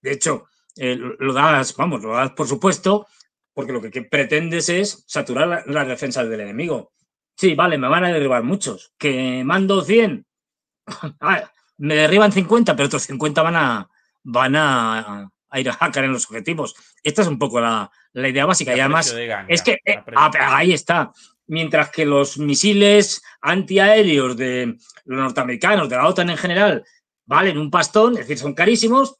De hecho, eh, lo das, vamos, lo das por supuesto, porque lo que pretendes es saturar las defensas del enemigo. Sí, vale, me van a derribar muchos. Que mando 100. Ah, me derriban 50, pero otros 50 van a, van a, ir a hacker en los objetivos. Esta es un poco la, idea básica. Y además, es que eh, ah, ahí está. Mientras que los misiles antiaéreos de los norteamericanos, de la OTAN en general, valen un pastón, es decir, son carísimos.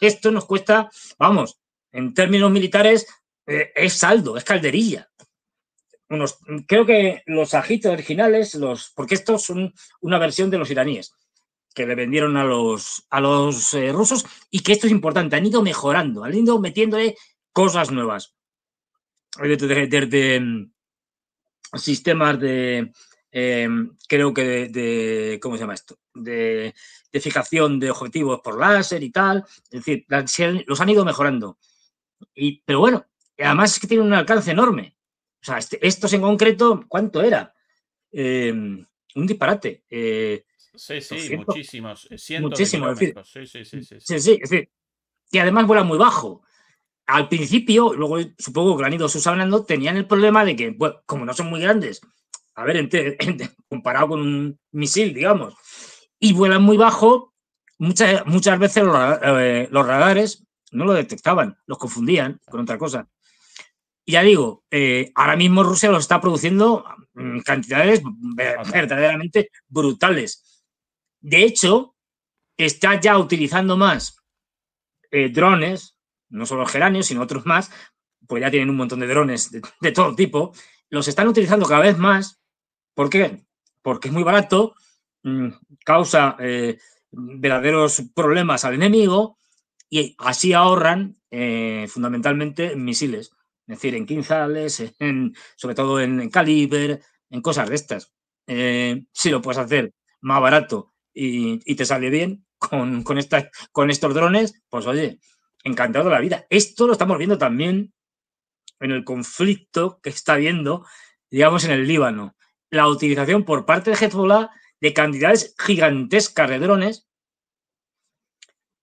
esto nos cuesta, vamos, en términos militares, eh, es saldo, es calderilla. creo que los ajitos originales, los, porque estos son una versión de los iraníes que le vendieron a los, a los eh, rusos y que esto es importante, han ido mejorando, han ido metiéndole cosas nuevas. Desde, de, mm, sistemas de, em, creo que de, ¿cómo se llama esto? De de fijación de objetivos por láser y tal. Es decir, los han ido mejorando. Y, pero bueno, además es que tiene un alcance enorme. O sea, este, estos en concreto, ¿cuánto era? Em, un disparate. Eh, sí, sí, muchísimos. Eh, muchísimos. sí, sí, sí, es decir, que además vuela muy bajo. Al principio, luego supongo que lo han ido hablando tenían el problema de que, bueno, como no son muy grandes, a ver, comparado con un misil, digamos, y vuelan muy bajo. Muchas, muchas veces eh, los, radares no lo detectaban, los confundían con otra cosa. Y ya digo, eh, ahora mismo Rusia los está produciendo mm, cantidades verdaderamente brutales. De hecho, está ya utilizando más eh, drones, no solo geranios, sino otros más, pues ya tienen un montón de drones de, de todo tipo, los están utilizando cada vez más. ¿Por qué? Porque es muy barato, mm, causa eh, verdaderos problemas al enemigo y así ahorran eh, fundamentalmente misiles, es decir, en quinzales, sobre todo en, calibre, caliber, en cosas de estas. Eh, si lo puedes hacer más barato y, te sale bien con, con estos drones, pues oye, encantado de la vida. Esto lo estamos viendo también en el conflicto que está viendo, digamos, en el Líbano. La utilización por parte de Hezbollah de cantidades gigantescas de drones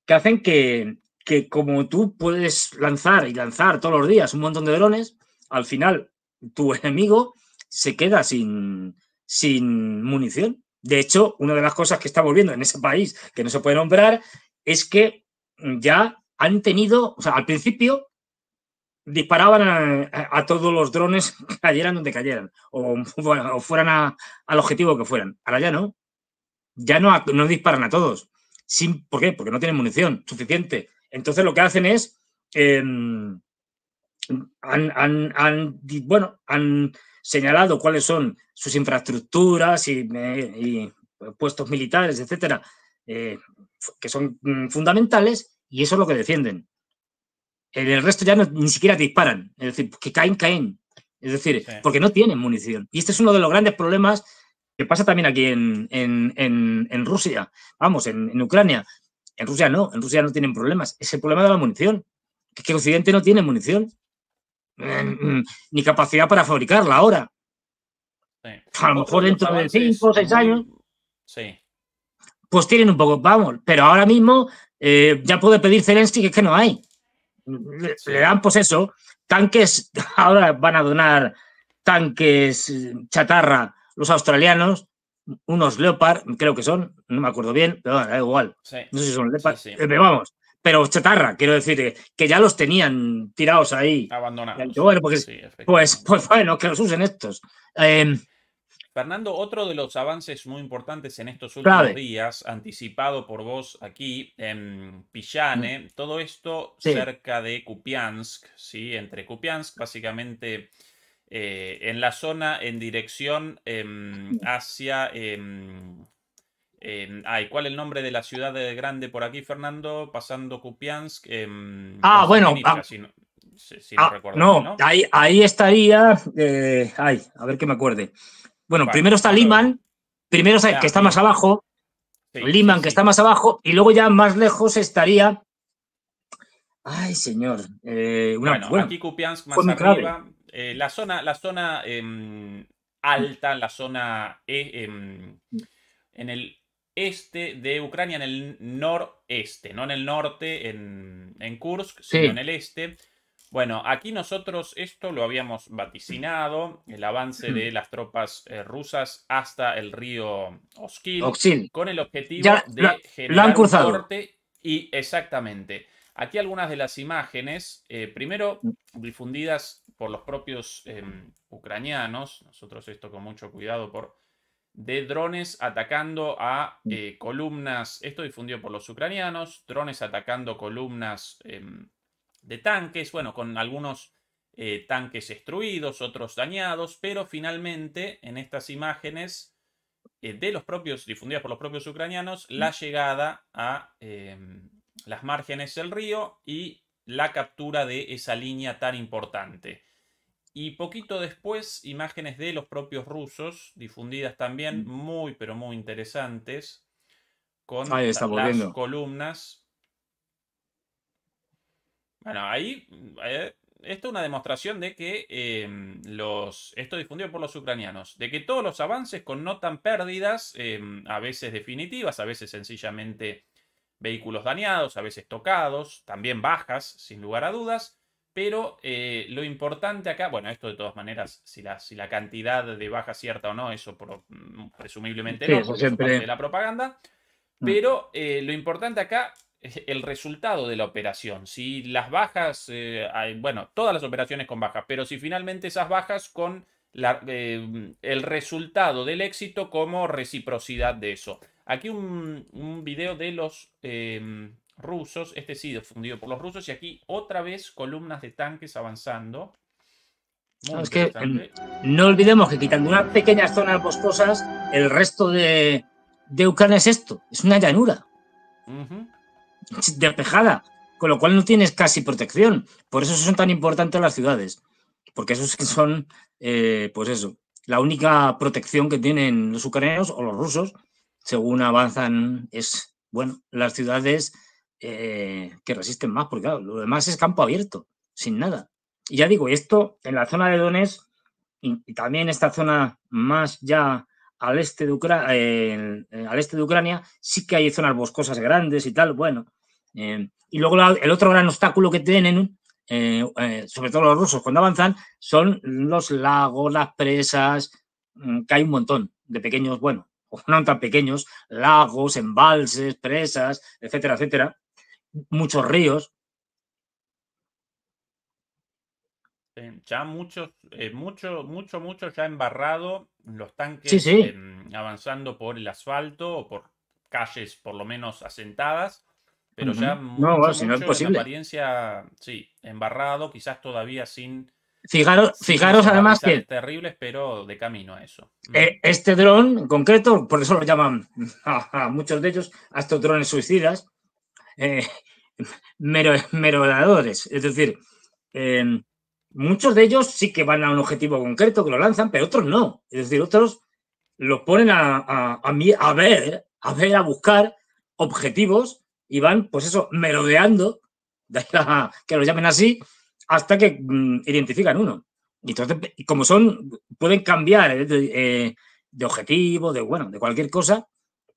que hacen que, que como tú puedes lanzar y lanzar todos los días un montón de drones, al final tu enemigo se queda sin, sin munición. De hecho, una de las cosas que está volviendo en ese país que no se puede nombrar es que ya han tenido, o sea, al principio disparaban a, todos los drones, cayeran donde cayeran, o, fueran al objetivo que fueran. Ahora ya no. Ya no, disparan a todos. Sin, ¿Por qué? Porque no tienen munición suficiente. Entonces lo que hacen es. Em, han, bueno, han señalado cuáles son sus infraestructuras y, eh, puestos militares, etcétera, eh, que son mm, fundamentales, y eso es lo que defienden. En el resto ya ni siquiera te disparan. Es decir, que caen, caen. Es decir, porque no tienen munición. Y este es uno de los grandes problemas que pasa también aquí en, Rusia. Vamos, en, Ucrania. En Rusia no, en Rusia no tienen problemas. Es el problema de la munición. Que, que Occidente no tiene munición. Mm, mm, ni capacidad para fabricarla ahora. A lo mejor dentro de 5 o 6 años. Sí. Pues tienen un poco, vamos, pero ahora mismo eh, ya puede pedir Zelensky que es que no hay le, dan pues eso, tanques, ahora van a donar tanques chatarra los australianos, unos Leopard, creo que son, no me acuerdo bien, pero da igual, no sé si son Leopard, eh, pero vamos, pero chatarra, quiero decir, eh, que ya los tenían tirados ahí. Abandonados. pues, pues, bueno, que los usen estos. Em, Fernando, otro de los avances muy importantes en estos últimos días, anticipado por vos aquí en Pillane, mm. todo esto cerca de Kupiansk, ¿sí? entre Kupiansk, básicamente eh, en la zona en dirección em, mm. hacia... Em, ay, ¿cuál es el nombre de la ciudad de grande por aquí, Fernando? Pasando Kupiansk. Em, ah, bueno. no, Ahí, estaría. Eh, a ver que me acuerde. Bueno, primero está Liman, primero está, que está más abajo, Liman, que está más abajo, y luego ya más lejos estaría. Ay, señor. Eh, una, bueno, aquí Kupiansk más arriba. Eh, la zona, la zona em, alta, la zona e, em, en el este de Ucrania, en el noreste, no en el norte, en, Kursk, sino en el este bueno, aquí nosotros esto lo habíamos vaticinado, el avance de hmm. las tropas eh, rusas hasta el río Oskil, con el objetivo de generar y exactamente. Aquí algunas de las imágenes, eh, primero hmm. difundidas por los propios em, ucranianos, nosotros esto con mucho cuidado por de drones atacando a hmm. eh, columnas, esto difundido por los ucranianos, drones atacando columnas em, de tanques, bueno, con algunos eh, tanques destruidos, otros dañados, pero finalmente en estas imágenes eh, de los propios, difundidas por los propios ucranianos, la mm. llegada a em, las márgenes del río y la captura de esa línea tan importante. Y poquito después, imágenes de los propios rusos, difundidas también, mm. muy pero muy interesantes, con las columnas bueno, ahí eh, esto es una demostración de que em, los, esto difundido por los ucranianos, de que todos los avances con connotan pérdidas, em, a veces definitivas, a veces sencillamente vehículos dañados, a veces tocados, también bajas, sin lugar a dudas. Pero eh, lo importante acá, bueno, esto de todas maneras, si la, si la cantidad de baja cierta o no, eso mm, presumiblemente no, porque siempre... parte de la propaganda. Mm. Pero eh, lo importante acá el resultado de la operación. Si las bajas, eh, bueno, todas las operaciones con bajas, pero si finalmente esas bajas con eh, el resultado del éxito como reciprocidad de eso. Aquí un, video de los em, rusos, este sí, fundido por los rusos, y aquí otra vez columnas de tanques avanzando. No, es que, em, no olvidemos que quitando unas pequeñas zonas boscosas, el resto de, de Ucrania es esto, es una llanura despejada, con lo cual no tienes casi protección. Por eso son tan importantes las ciudades, porque esos son, eh, pues eso, la única protección que tienen los ucranianos o los rusos, según avanzan, es, bueno, las ciudades eh, que resisten más, porque lo demás es campo abierto, sin nada. Y ya digo, esto en la zona de Donetsk y, también esta zona más ya al este, de eh, al este de Ucrania, sí que hay zonas boscosas grandes y tal, bueno, eh, y luego el otro gran obstáculo que tienen, eh, eh, sobre todo los rusos cuando avanzan, son los lagos, las presas, mm, que hay un montón de pequeños, bueno, no tan pequeños, lagos, embalses, presas, etcétera, etcétera, muchos ríos. Ya muchos, mucho, mucho, mucho ya embarrado los tanques em, avanzando por el asfalto o por calles por lo menos asentadas. Pero ya mucho, no, si no es posible. apariencia, sí, embarrado, quizás todavía sin. Fijaros, además que. Terribles, pero de camino a eso. Mm. Eh, este dron en concreto, por eso lo llaman a, muchos de ellos, hasta drones suicidas, eh, mero, Es decir, em, muchos de ellos sí que van a un objetivo concreto, que lo lanzan, pero otros no. Es decir, otros los ponen a, a, a, ver, a ver, a buscar objetivos y van, pues eso, merodeando, que lo llamen así, hasta que mm, identifican uno. Y entonces, como son, pueden cambiar eh, eh, de, objetivo, de bueno, de cualquier cosa,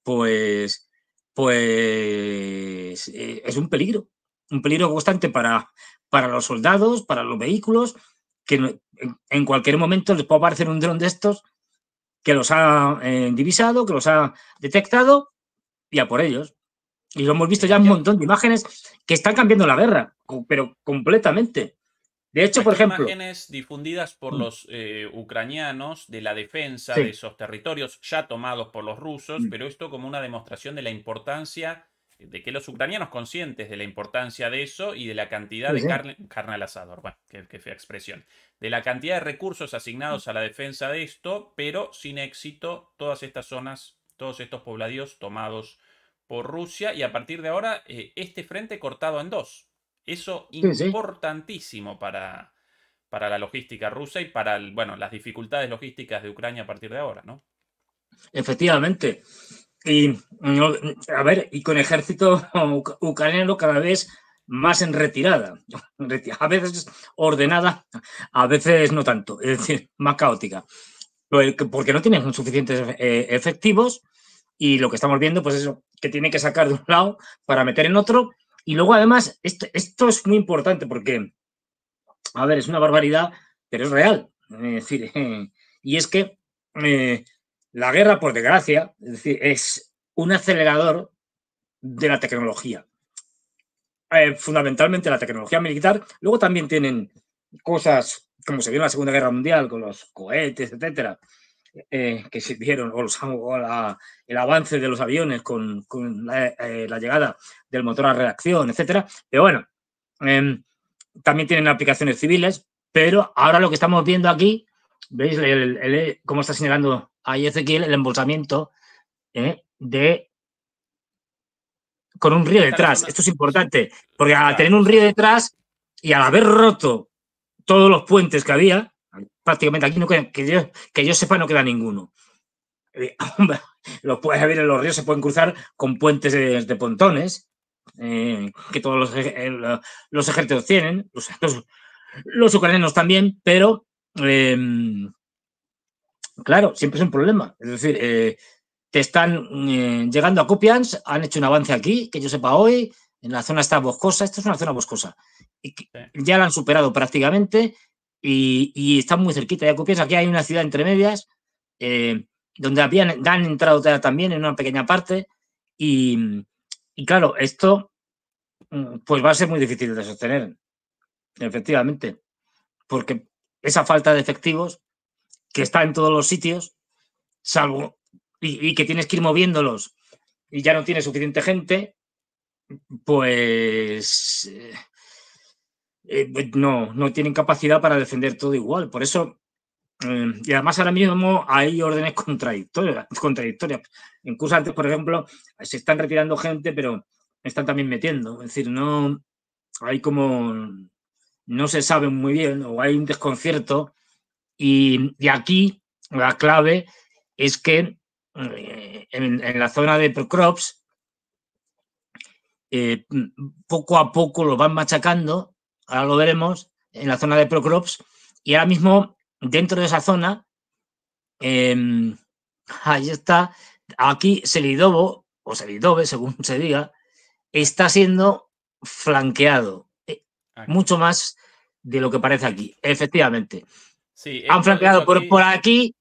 pues, pues eh, es un peligro, un peligro constante para, para los soldados, para los vehículos, que en cualquier momento les puede aparecer un dron de estos que los ha divisado, que los ha detectado y a por ellos. Y lo hemos visto ya un montón de imágenes que están cambiando la guerra, pero completamente. De hecho, por ejemplo. Imágenes difundidas por mm. los eh, ucranianos de la defensa de esos territorios ya tomados por los rusos, mm. pero esto como una demostración de la importancia de que los ucranianos conscientes de la importancia de eso y de la cantidad de carne, al asador, bueno, qué, fea expresión, de la cantidad de recursos asignados a la defensa de esto, pero sin éxito todas estas zonas, todos estos pobladíos tomados por Rusia y a partir de ahora eh, este frente cortado en dos. Eso importantísimo Para, para la logística rusa y para bueno, las dificultades logísticas de Ucrania a partir de ahora, ¿no? Efectivamente. Y a ver, y con ejército ucraniano cada vez más en retirada, a veces ordenada, a veces no tanto, es decir, más caótica, porque no tienen suficientes eh, efectivos y lo que estamos viendo, pues eso, que tiene que sacar de un lado para meter en otro. Y luego, además, esto, es muy importante porque, a ver, es una barbaridad, pero es real. decir, y es que eh, la guerra, por desgracia, es, un acelerador de la tecnología. Eh, fundamentalmente la tecnología militar. Luego también tienen cosas como se vio en la Segunda Guerra Mundial con los cohetes, etcétera, eh, que se dieron, o, el avance de los aviones con, eh, la, llegada del motor a reacción, etcétera. Pero bueno, em, también tienen aplicaciones civiles, pero ahora lo que estamos viendo aquí, veis cómo está señalando ahí Ezequiel, el embolsamiento eh, de con un río detrás. Esto es importante, porque al tener un río detrás y al haber roto todos los puentes que había, Prácticamente aquí no queda, que yo, sepa, no queda ninguno. Eh, los puedes ver en los ríos, se pueden cruzar con puentes de, pontones, eh, que todos eh, los, ejércitos tienen, los, ucranianos también, pero claro, siempre es un problema. Es decir, te están llegando a Copians, han hecho un avance aquí, que yo sepa hoy, en la zona está boscosa, esto es una zona boscosa, ya la han superado prácticamente, y, está muy cerquita ya que que Aquí hay una ciudad entre medias, eh, donde habían, han entrado también en una pequeña parte. Y, claro, esto mm, pues va a ser muy difícil de sostener, efectivamente, porque esa falta de efectivos que está en todos los sitios, salvo y que tienes que ir moviéndolos y ya no tienes suficiente gente, pues eh, eh, eh, no, no tienen capacidad para defender todo igual. Por eso, eh, y además ahora mismo hay órdenes contradictorias, contradictorias. incluso antes por ejemplo, se están retirando gente, pero están también metiendo. Es decir, no hay como, no se sabe muy bien o hay un desconcierto. Y, aquí la clave es que en, la zona de Procrops, poco a poco lo van machacando ahora lo veremos, en la zona de Procrops. Y ahora mismo, dentro de esa zona, em, ahí está, aquí Selidovo, o Selidove, según se diga, está siendo flanqueado. Eh, mucho más de lo que parece aquí, efectivamente. Sí, han flanqueado por, aquí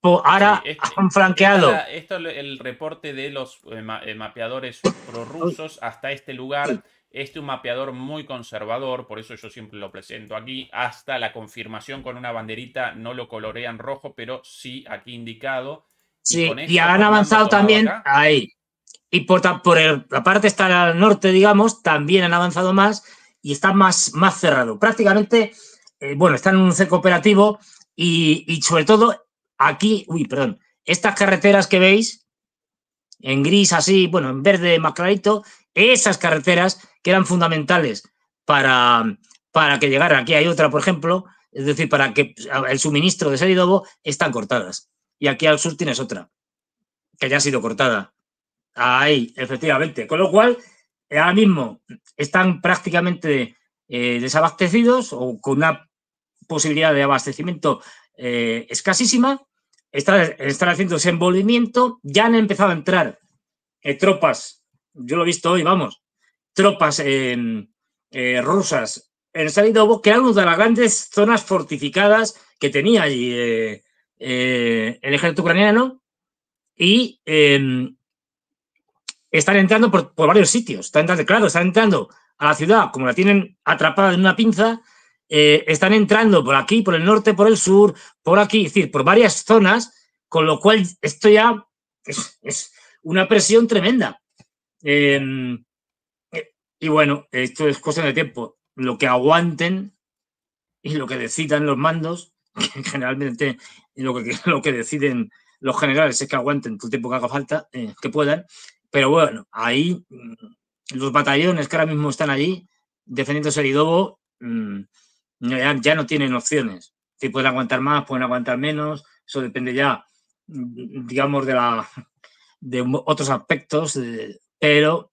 por, ahora han este, flanqueado. esto es el reporte de los eh, eh, mapeadores prorrusos hasta este lugar. Este es un mapeador muy conservador, por eso yo siempre lo presento aquí. Hasta la confirmación con una banderita no lo colorean rojo, pero sí aquí indicado. Sí, y, han pues, avanzado también ahí. Y por, la parte está al norte, digamos, también han avanzado más y está más, más cerrado. Prácticamente, eh, bueno, están en un cerco operativo y sobre todo aquí, uy, perdón, estas carreteras que veis, en gris así, bueno, en verde más clarito, esas carreteras que eran fundamentales para, para que llegara. Aquí hay otra, por ejemplo, es decir, para que pues, el suministro de Seridobo están cortadas. Y aquí al sur tienes otra, que ya ha sido cortada. Ahí, efectivamente. Con lo cual, ahora mismo están prácticamente eh, desabastecidos o con una posibilidad de abastecimiento eh, escasísima. Están, haciendo ese Ya han empezado a entrar eh, tropas yo lo he visto hoy, vamos, tropas eh, eh, rusas en salido que eran una de las grandes zonas fortificadas que tenía allí eh, el ejército ucraniano y están entrando por, varios sitios. Están entrando, claro, están entrando a la ciudad, como la tienen atrapada en una pinza, están entrando por aquí, por el norte, por el sur, por aquí, es decir, por varias zonas, con lo cual esto ya es una presión tremenda. Em, y bueno, esto es cuestión de tiempo. Lo que aguanten y lo que decidan los mandos, generalmente lo que, lo que deciden los generales es que aguanten todo el tiempo que haga falta, eh, que puedan. Pero bueno, ahí mm, los batallones que ahora mismo están allí defendiendo Seridobo mm, ya, no tienen opciones. Si pueden aguantar más, pueden aguantar menos, eso depende ya, mm, digamos, de la de otros aspectos, pero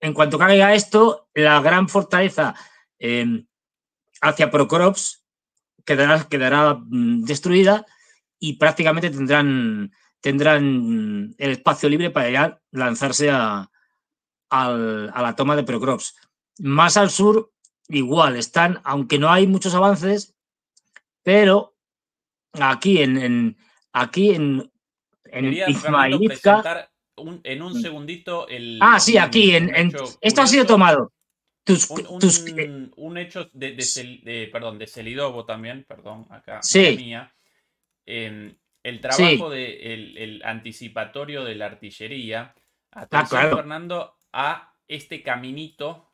en cuanto caiga esto, la gran fortaleza em, hacia Procrops quedará, quedará mm, destruida y prácticamente tendrán, tendrán mm, el espacio libre para ya lanzarse a, la toma de Procrops. Más al sur, igual, están, aunque no hay muchos avances, pero aquí en, en aquí en, en en un mm. segundito el... Ah, sí, aquí, en, esto ha sido tomado. Tus, un, eh, hecho de, perdón, de Celidobo también, perdón, acá sí. Em, el trabajo de el, anticipatorio de la artillería. Ah, Atención, Fernando, a este caminito.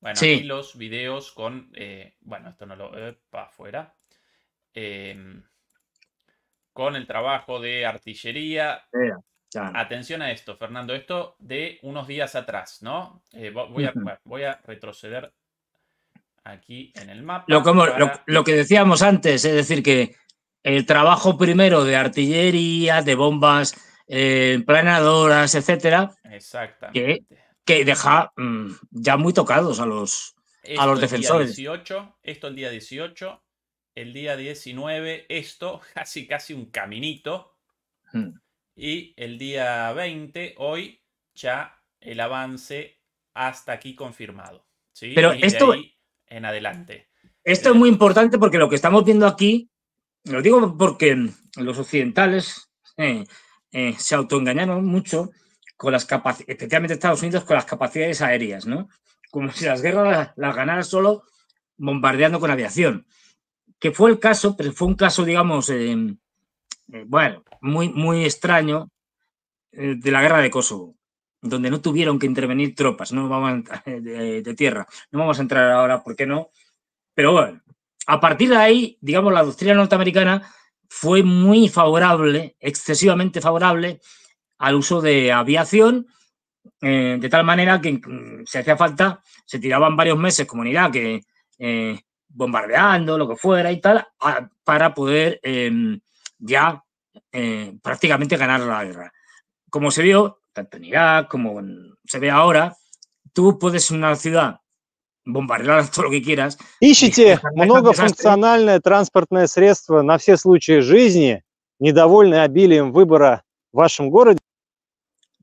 Bueno, aquí los videos con. Eh, bueno, esto no lo. para afuera. Em, con el trabajo de artillería. Atención a esto, Fernando, esto de unos días atrás, ¿no? Eh, voy, a, retroceder aquí en el mapa. Lo, que decíamos antes, es decir, que el trabajo primero de artillería, de bombas eh, planadoras, etcétera, Exactamente. Que, deja mm, ya muy tocados a los, a los defensores. 18, esto el día 18, el día 19, esto casi casi un caminito. Mm. Y el día 20, hoy, ya el avance hasta aquí confirmado. ¿sí? Pero esto... en adelante. Esto es muy importante porque lo que estamos viendo aquí, lo digo porque los occidentales eh, eh, se autoengañaron mucho con las capacidades, especialmente Estados Unidos, con las capacidades aéreas, ¿no? Como si las guerras las, ganara solo bombardeando con aviación. Que fue el caso, pero fue un caso, digamos, eh, eh, bueno, muy, muy extraño eh, de la guerra de Kosovo, donde no tuvieron que intervenir tropas no vamos de, tierra. No vamos a entrar ahora, ¿por qué no? Pero bueno, a partir de ahí, digamos, la industria norteamericana fue muy favorable, excesivamente favorable al uso de aviación, eh, de tal manera que mm, se hacía falta, se tiraban varios meses como en Irak, bombardeando, lo que fuera y tal, para poder em, ya eh, prácticamente ganar la guerra. Como se vio, tanto en Irak como se ve ahora, tú puedes una ciudad bombardear todo lo que quieras.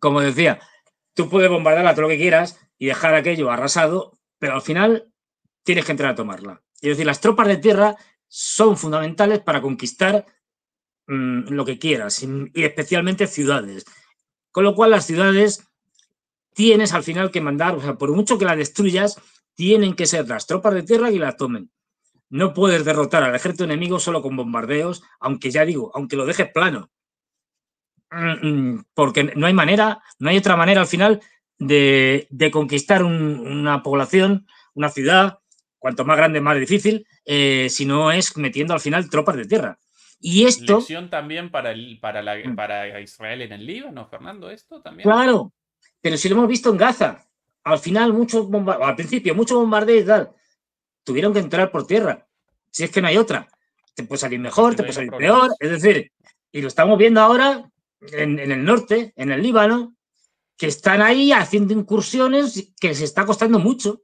Como decía, tú puedes bombardear todo lo que quieras y dejar aquello arrasado, pero al final tienes que entrar a tomarla. Es decir, las tropas de tierra son fundamentales para conquistar Mm, lo que quieras, y especialmente ciudades. Con lo cual las ciudades tienes al final que mandar, o sea, por mucho que la destruyas, tienen que ser las tropas de tierra que la tomen. No puedes derrotar al ejército enemigo solo con bombardeos, aunque ya digo, aunque lo dejes plano. Mm, mm, porque no hay manera, no hay otra manera al final de, conquistar una población, una ciudad, cuanto más grande, más difícil, eh, si no es metiendo al final tropas de tierra. Y esto... Lección también para, el, para, mm. para Israel en el Líbano, Fernando, esto también. Claro, pero si lo hemos visto en Gaza, al final muchos bombardeos, al principio muchos bombardeos y tal, tuvieron que entrar por tierra, si es que no hay otra. Te puede salir mejor, te puede salir peor, es decir, y lo estamos viendo ahora en, el norte, en el Líbano, que están ahí haciendo incursiones que les está costando mucho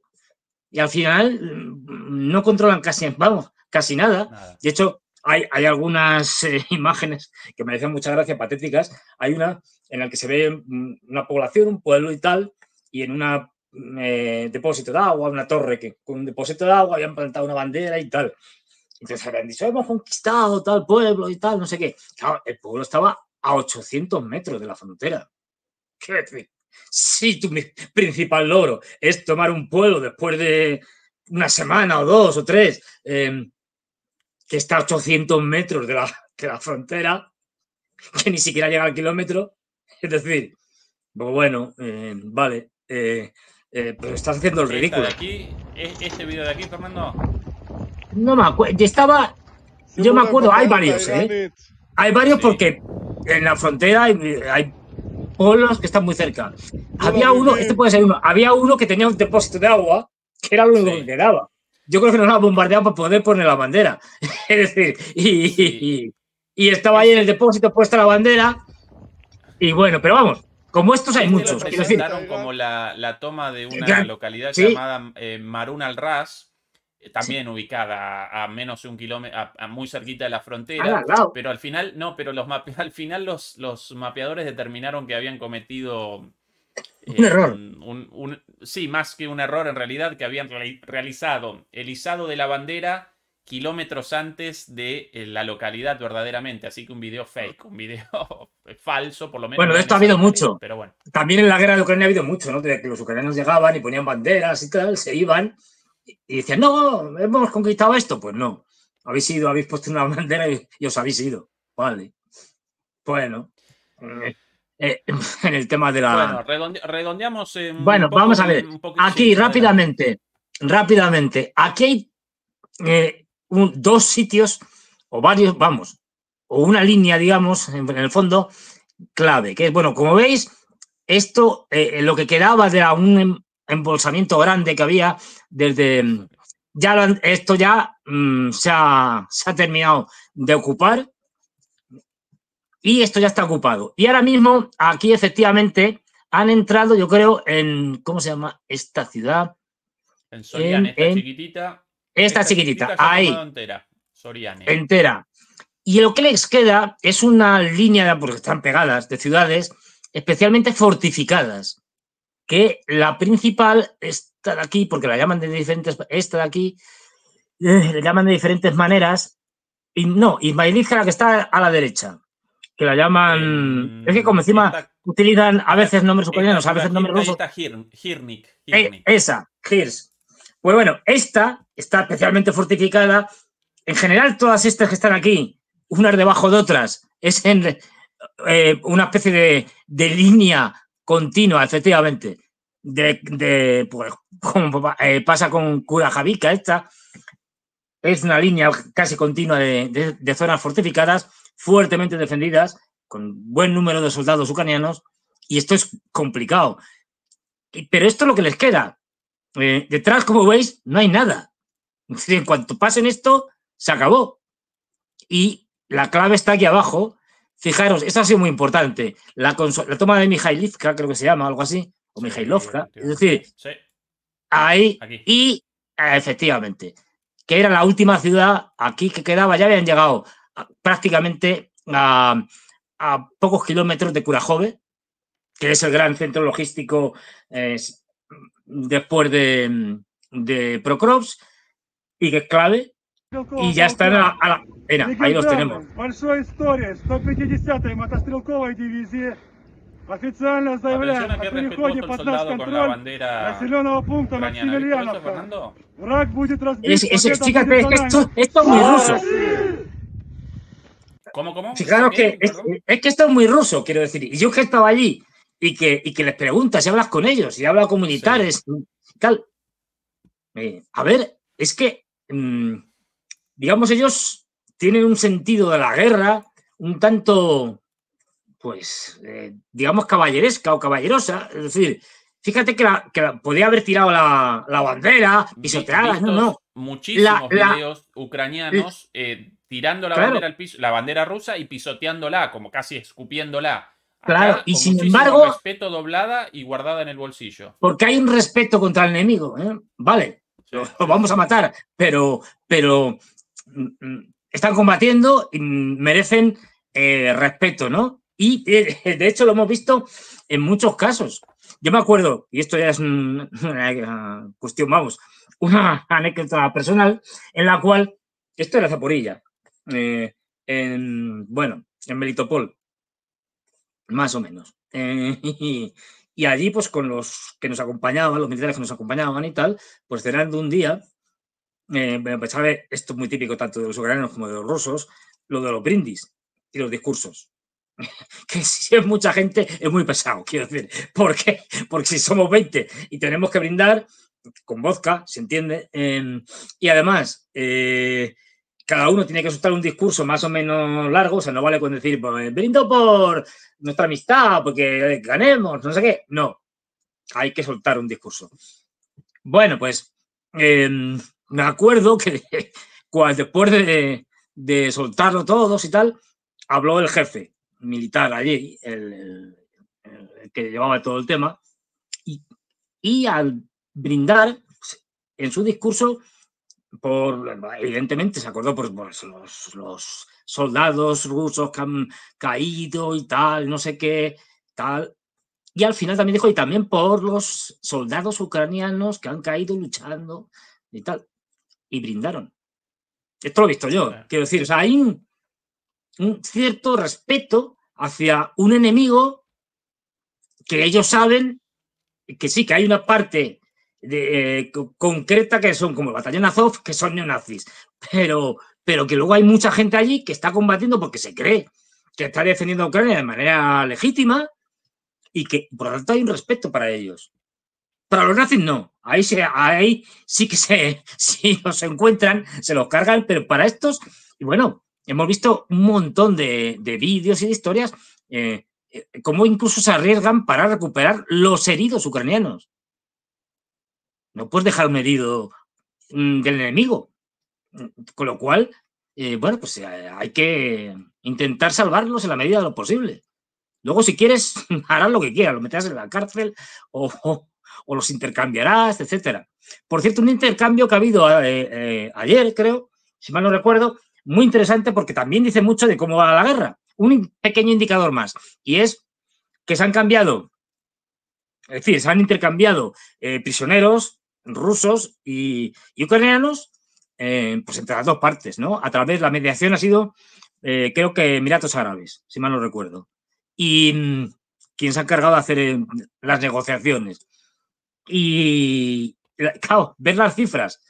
y al final mm, no controlan casi, vamos, casi nada. De hecho, hay, algunas eh, imágenes que me mucha gracia, patéticas. Hay una en la que se ve mm, una población, un pueblo y tal, y en un mm, eh, depósito de agua, una torre que con un depósito de agua habían plantado una bandera y tal. Entonces habían dicho, hemos conquistado tal pueblo y tal, no sé qué. Claro, el pueblo estaba a 800 metros de la frontera. ¿Qué decir? Si tu principal logro es tomar un pueblo después de una semana o dos o tres, em, que está a 800 metros de la, la frontera, que ni siquiera llega al kilómetro. Es decir, pues bueno, eh, vale, eh, eh, pero estás haciendo el ridículo. aquí, ¿Este video de aquí, Fernando? No me acuerdo, estaba... Yo me acuerdo, hay varios, ¿eh? Hay varios porque en la frontera hay, polos que están muy cerca. Había uno, este puede ser uno, había uno que tenía un depósito de agua, que era lo único que quedaba yo creo que nos la bombardeado para poder poner la bandera. es decir, y, estaba ahí en el depósito puesta la bandera. Y bueno, pero vamos, como estos hay muchos. como la, toma de una localidad llamada eh, al Ras, eh, también ubicada a, menos de un kilómetro, muy cerquita de la frontera. pero al final, no, pero los al final los, los mapeadores determinaron que habían cometido un error. Eh, sí, más que un error en realidad, que habían realizado el izado de la bandera kilómetros antes de eh, la localidad verdaderamente, así que un video fake, un video falso por lo menos. Bueno, de esto ha habido mucho, pero bueno. También en la guerra de Ucrania ha habido mucho, ¿no? De que los ucranianos llegaban y ponían banderas y tal, se iban y decían, no, hemos conquistado esto, pues no, habéis ido, habéis puesto una bandera y, os habéis ido, vale. Bueno. Eh, eh, en el tema de la. Bueno, redondeamos. bueno, vamos a ver. aquí, rápidamente, rápidamente. Aquí hay eh, dos sitios, o varios, vamos, o una línea, digamos, en, el fondo, clave. Que es, bueno, como veis, esto, eh, lo que quedaba de un em-, embolsamiento grande que había desde. Ya lo, esto ya mm, se, ha, se ha terminado de ocupar y esto ya está ocupado. Y ahora mismo aquí efectivamente han entrado, yo creo, en, ¿cómo se llama esta ciudad? En Soriana. esta chiquitita. Esta, chiquitita, ahí. Entera, Soriane. entera. Y lo que les queda es una línea, porque están pegadas, de ciudades especialmente fortificadas, que la principal, esta de aquí, porque la llaman de diferentes, esta de aquí, eh, llaman de diferentes maneras, y no, Ismailiza la que está a la derecha, que la llaman. es que como encima utilizan a veces nombres ucranianos, a veces nombres rusos. Eh, Hirnik. esa, Hirs. Pues bueno, esta está especialmente fortificada. En general, todas estas que están aquí, unas debajo de otras, es en eh, una especie de, línea continua, efectivamente. De, pues, como eh, pasa con Kurajavica, esta es una línea casi continua de zonas fortificadas fuertemente defendidas, con buen número de soldados ucranianos, y esto es complicado. Pero esto es lo que les queda. Eh, detrás, como veis, no hay nada. En cuanto pasen esto, se acabó. Y la clave está aquí abajo. Fijaros, esto ha sido muy importante. La, toma de Mijailivka, creo que se llama, algo así, o Mijailovka. es decir, ahí y efectivamente, que era la última ciudad aquí que quedaba, ya habían llegado prácticamente a, pocos kilómetros de Curajove, que es el gran centro logístico eh, después de, de Procrops y que es clave. Y ya está a, la... Mira, ahí los tenemos. esto, es ruso. Fijaros que es, que esto es muy ruso, quiero decir. Y yo que he estado allí y que, que les preguntas y hablas con ellos y hablas con militares tal. Eh, a ver, es que, mm, digamos, ellos tienen un sentido de la guerra un tanto, pues, eh, digamos, caballeresca o caballerosa. Es decir, fíjate que, la, podía haber tirado la, bandera, pisoteada, no, no. Muchísimos vídeos ucranianos tirando la bandera la bandera rusa y pisoteándola, como casi escupiéndola. Claro, y sin embargo. Respeto doblada y guardada en el bolsillo. Porque hay un respeto contra el enemigo, ¿eh? Vale, lo vamos a matar, pero, pero mm, mm, están combatiendo y merecen eh, respeto, ¿no? Y eh, de hecho lo hemos visto en muchos casos. Yo me acuerdo, y esto ya es una cuestión, vamos, una anécdota personal, en la cual, esto era Zaporilla, eh, en, bueno, en Melitopol, más o menos. Eh, y, allí, pues con los que nos acompañaban, los militares que nos acompañaban y tal, pues cenando un día, eh, pues, sabe, esto es muy típico tanto de los ucranianos como de los rusos, lo de los brindis y los discursos. que si es mucha gente es muy pesado, quiero decir. ¿Por qué? Porque si somos 20 y tenemos que brindar con vodka, se entiende, eh, y además... Eh, cada uno tiene que soltar un discurso más o menos largo, o sea, no vale con decir, pues, brindo por nuestra amistad, porque ganemos, no sé qué. No, hay que soltar un discurso. Bueno, pues em, me acuerdo que después de, soltarlo todos y tal, habló el jefe militar allí, el, que llevaba todo el tema, y, y al brindar pues, en su discurso por, evidentemente se acordó por pues, los, los, soldados rusos que han caído y tal, no sé qué, tal. Y al final también dijo, y también por los soldados ucranianos que han caído luchando y tal. Y brindaron. Esto lo he visto yo, quiero decir, o sea, hay un cierto respeto hacia un enemigo que ellos saben que sí, que hay una parte eh, concreta que son como el batallón Azov, que son neonazis, pero, pero que luego hay mucha gente allí que está combatiendo porque se cree que está defendiendo a Ucrania de manera legítima y que por lo tanto hay un respeto para ellos. Para los nazis no, ahí, ahí sí que se, sí los encuentran, se los cargan, pero para estos, y bueno, hemos visto un montón de, vídeos y de historias, eh, eh, como incluso se arriesgan para recuperar los heridos ucranianos. No puedes dejar un herido mm, del enemigo. Mm, con lo cual, eh, bueno, pues eh, hay que intentar salvarlos en la medida de lo posible. Luego, si quieres, harás lo que quieras, lo meterás en la cárcel o, o, los intercambiarás, etcétera. Por cierto, un intercambio que ha habido eh, ayer, creo, si mal no recuerdo, muy interesante porque también dice mucho de cómo va la guerra. Un pequeño indicador más, y es que se han cambiado, es decir, se han intercambiado prisioneros, rusos y, ucranianos, eh, pues entre las dos partes, ¿no? A través, de la mediación ha sido, eh, creo que Emiratos Árabes, si mal no recuerdo. Y mm, quien se ha encargado de hacer eh, las negociaciones. Y, claro, ver las cifras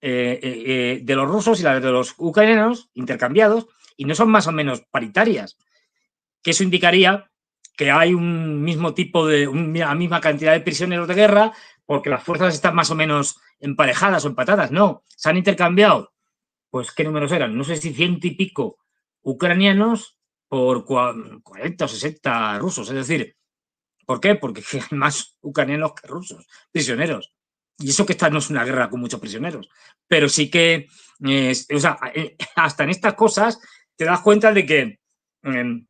de los rusos y las de los ucranianos intercambiados, y no son más o menos paritarias, que eso indicaría que hay un mismo tipo de, la misma cantidad de prisioneros de guerra, porque las fuerzas están más o menos emparejadas o empatadas, no, se han intercambiado, pues qué números eran, no sé si ciento y pico ucranianos por 40 o 60 rusos, es decir, ¿por qué? Porque hay más ucranianos que rusos, prisioneros. Y eso que esta no es una guerra con muchos prisioneros, pero sí que, o sea, eh, hasta en estas cosas te das cuenta de que em,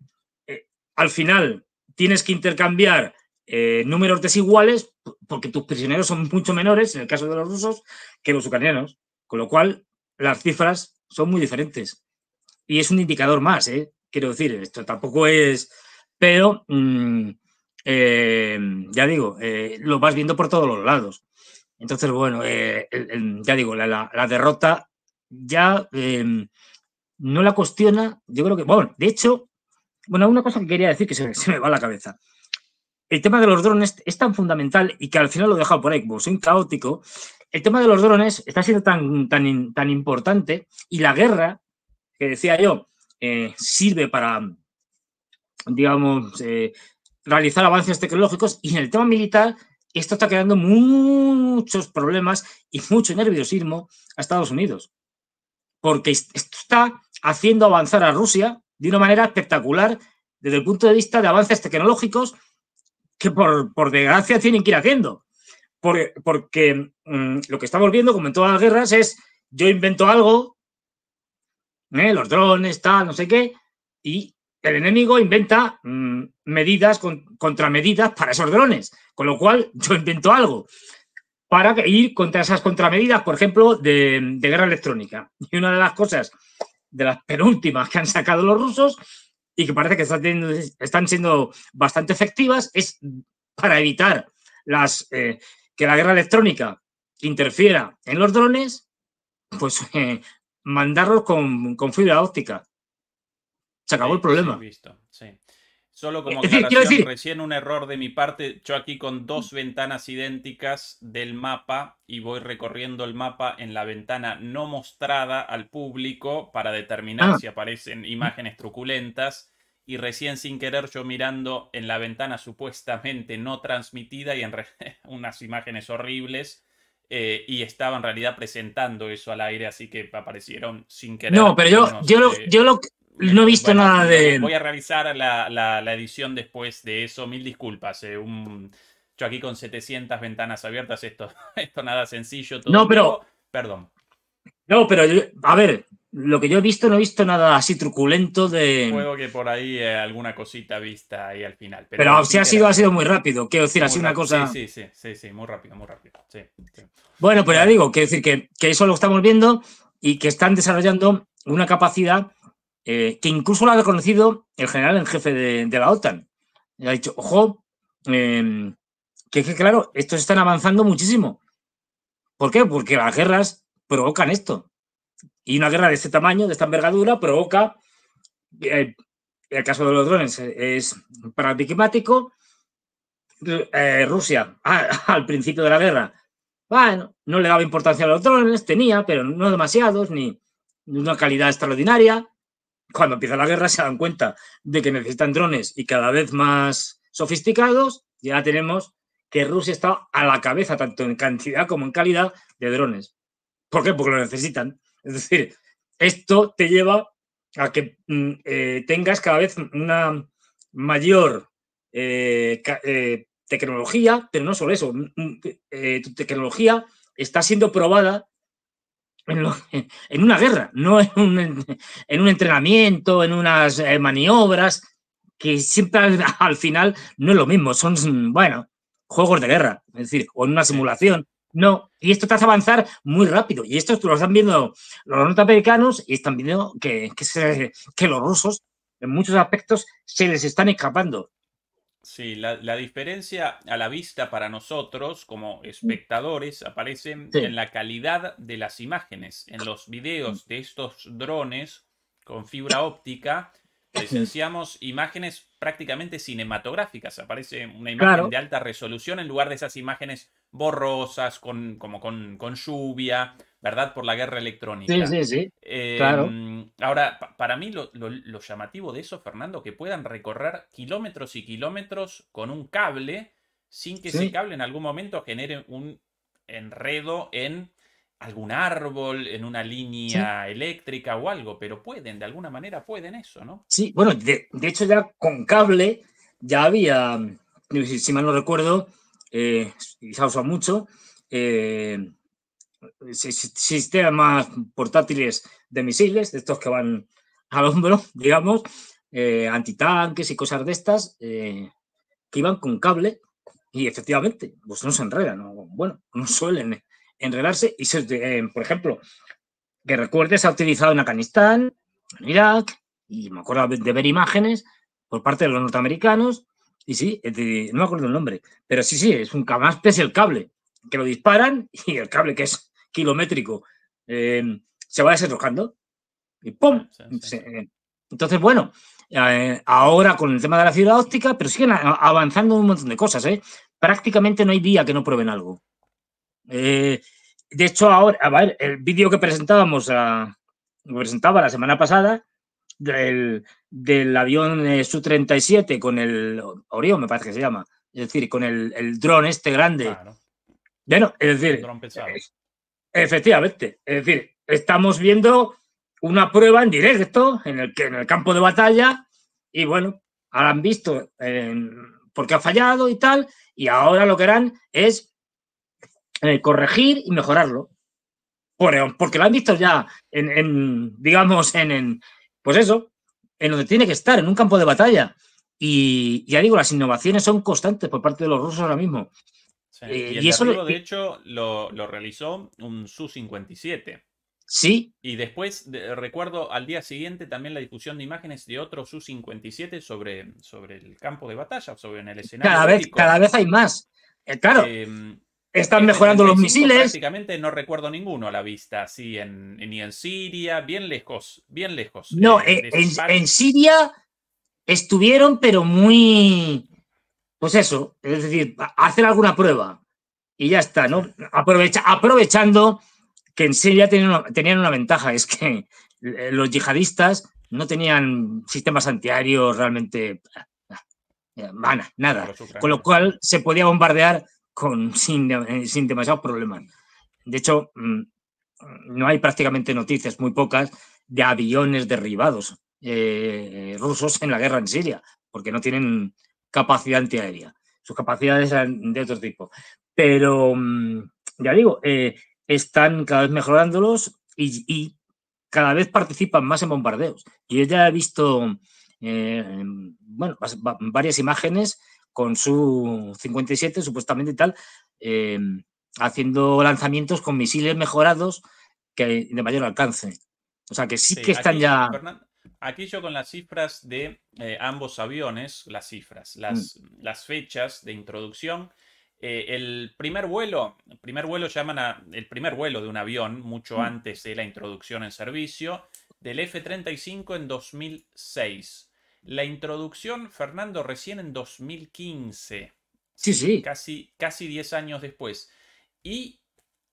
eh, al final tienes que intercambiar eh, números desiguales, porque tus prisioneros son mucho menores, en el caso de los rusos, que los ucranianos. Con lo cual, las cifras son muy diferentes. Y es un indicador más, eh, quiero decir, esto tampoco es... Pero, mm, eh, ya digo, lo vas viendo por todos los lados. Entonces, bueno, ya digo, la, derrota ya em, no la cuestiona, yo creo que, bueno, de hecho, bueno, una cosa que quería decir que se, se me va a la cabeza el tema de los drones es tan fundamental y que al final lo he dejado por ahí, como soy un caótico, el tema de los drones está siendo tan, tan, tan importante y la guerra, que decía yo, eh, sirve para, digamos, eh, realizar avances tecnológicos y en el tema militar esto está creando muchos problemas y mucho nerviosismo a Estados Unidos. Porque esto está haciendo avanzar a Rusia de una manera espectacular desde el punto de vista de avances tecnológicos que por, desgracia tienen que ir haciendo. porque mm, lo que estamos viendo, como en todas las guerras, es yo invento algo, ¿eh? los drones, tal, no sé qué, y el enemigo inventa mm, medidas, contramedidas para esos drones. Con lo cual, yo invento algo para ir contra esas contramedidas, por ejemplo, de, de guerra electrónica. Y una de las cosas, de las penúltimas que han sacado los rusos, y que parece que están, siendo bastante efectivas es para evitar las, eh, que la guerra electrónica interfiera en los drones, pues eh, mandarlos con, con, fibra óptica. Se acabó el problema. sí. Solo como que eh, recién un error de mi parte, yo aquí con dos ventanas idénticas del mapa y voy recorriendo el mapa en la ventana no mostrada al público para determinar ah. si aparecen imágenes truculentas y recién sin querer yo mirando en la ventana supuestamente no transmitida y en unas imágenes horribles eh, y estaba en realidad presentando eso al aire, así que aparecieron sin querer. No, pero yo, yo, lo, eh, yo, lo, no he visto nada de. Voy a revisar la, edición después de eso. Mil disculpas. Eh, yo aquí con 700 ventanas abiertas, esto, esto nada sencillo. no, pero. Perdón. No, pero a ver, lo que yo he visto, no he visto nada así truculento de. Puedo que por ahí eh, alguna cosita vista ahí al final. Pero, si ha sido, ha sido muy rápido. Quiero decir, Así una cosa. Sí, sí, sí, sí, muy rápido, muy rápido. Bueno, pero pues ya digo, quiero decir que, que eso lo estamos viendo y que están desarrollando una capacidad eh, que incluso lo ha reconocido el general en jefe de, la OTAN. ha dicho, ojo, em, que, que claro, estos están avanzando muchísimo. ¿Por qué? Porque las guerras provocan esto. Y una guerra de este tamaño, de esta envergadura, provoca, eh, el caso de los drones es paradigmático, eh, Rusia al principio de la guerra, bueno, no le daba importancia a los drones, tenía, pero no demasiados, ni una calidad extraordinaria cuando empieza la guerra se dan cuenta de que necesitan drones y cada vez más sofisticados, ya tenemos que Rusia está a la cabeza, tanto en cantidad como en calidad, de drones. ¿Por qué? Porque lo necesitan. Es decir, esto te lleva a que mm, eh, tengas cada vez una mayor eh, eh, tecnología, pero no solo eso, mm, mm, tu tecnología está siendo probada en, una guerra, no en un, en un entrenamiento, en unas eh, maniobras, que siempre al, final no es lo mismo, son, bueno, juegos de guerra, es decir, o en una simulación. No, y esto te hace avanzar muy rápido. Y esto lo están viendo los norteamericanos y están viendo que, que los rusos, en muchos aspectos, se les están escapando. Sí, la, diferencia a la vista para nosotros como mm. espectadores aparece en la calidad de las imágenes. En los videos mm. de estos drones con fibra óptica presenciamos imágenes prácticamente cinematográficas. Aparece una imagen de alta resolución en lugar de esas imágenes borrosas, con, como con, lluvia, ¿verdad? Por la guerra electrónica. Sí, sí, sí. Eh, claro. Ahora, para mí lo, llamativo de eso, Fernando, que puedan recorrer kilómetros y kilómetros con un cable sin que ese cable en algún momento genere un enredo en algún árbol, en una línea eléctrica o algo, pero pueden, de alguna manera pueden eso, ¿no? Sí, bueno, de, hecho ya con cable ya había, eh, si, mal no recuerdo, eh, y se ha usado mucho, eh, sistemas portátiles de misiles, de estos que van al hombro, digamos, antitanques y cosas de estas, que iban con cable y efectivamente, pues no se enredan, bueno, no suelen enredarse y, eh, por ejemplo, que recuerde, se ha utilizado en Afganistán, en Irak, y me acuerdo de ver imágenes por parte de los norteamericanos, y sí, no me acuerdo el nombre, pero sí, sí, es un más es el cable, que lo disparan y el cable que es kilométrico em, se va desenrojando y ¡pum! Eh, entonces, bueno, eh, ahora con el tema de la ciudad óptica, pero siguen avanzando un montón de cosas, Prácticamente no hay día que no prueben algo. Eh, de hecho, ahora, el vídeo que presentábamos, presentaba la semana pasada, del, avión eh, Su-37 con el Orión, me parece que se llama, es decir, con el, dron este grande. Claro. Bueno, es decir, efectivamente, es decir, estamos viendo una prueba en directo en el, en el campo de batalla y bueno, ahora han visto eh, porque ha fallado y tal, y ahora lo que harán es eh, corregir y mejorarlo. porque lo han visto ya en, digamos, en, pues eso, en donde tiene que estar, en un campo de batalla. Y ya digo, las innovaciones son constantes por parte de los rusos ahora mismo. Eh, y, eso de hecho, lo, realizó un Su-57. Sí. Y después, recuerdo al día siguiente también la difusión de imágenes de otro Su-57 sobre, sobre el campo de batalla, sobre en el escenario. Cada vez, cada vez hay más. Eh, claro. Em, están mejorando los misiles. Básicamente no recuerdo ninguno a la vista, ni en Siria, bien lejos, bien lejos. No, eh, eh, en, Siria estuvieron, pero muy, pues eso, es decir, hacer alguna prueba y ya está, ¿no? Aprovecha, aprovechando que en Siria tenían una, tenían una ventaja, es que eh, los yihadistas no tenían sistemas antiaéreos realmente, nada, nada, con lo cual se podía bombardear con, sin, eh, sin demasiados problemas. De hecho, mm, no hay prácticamente noticias, muy pocas, de aviones derribados eh, rusos en la guerra en Siria, porque no tienen capacidad antiaérea. Sus capacidades eran de otro tipo. Pero, mm, ya digo, eh, están cada vez mejorándolos y, y, cada vez participan más en bombardeos. Yo ya he visto bueno, varias imágenes con su 57 supuestamente y tal, em, haciendo lanzamientos con misiles mejorados que de mayor alcance. O sea que sí, que están ya... aquí yo con las cifras de eh, ambos aviones, las cifras, las, mm. las fechas de introducción, eh, el primer vuelo, el primer vuelo llaman a, el primer vuelo de un avión, mucho mm. antes de la introducción en servicio, del F-35 en 2006. La introducción, Fernando, recién en 2015. Sí, sí. Casi, casi 10 años después. Y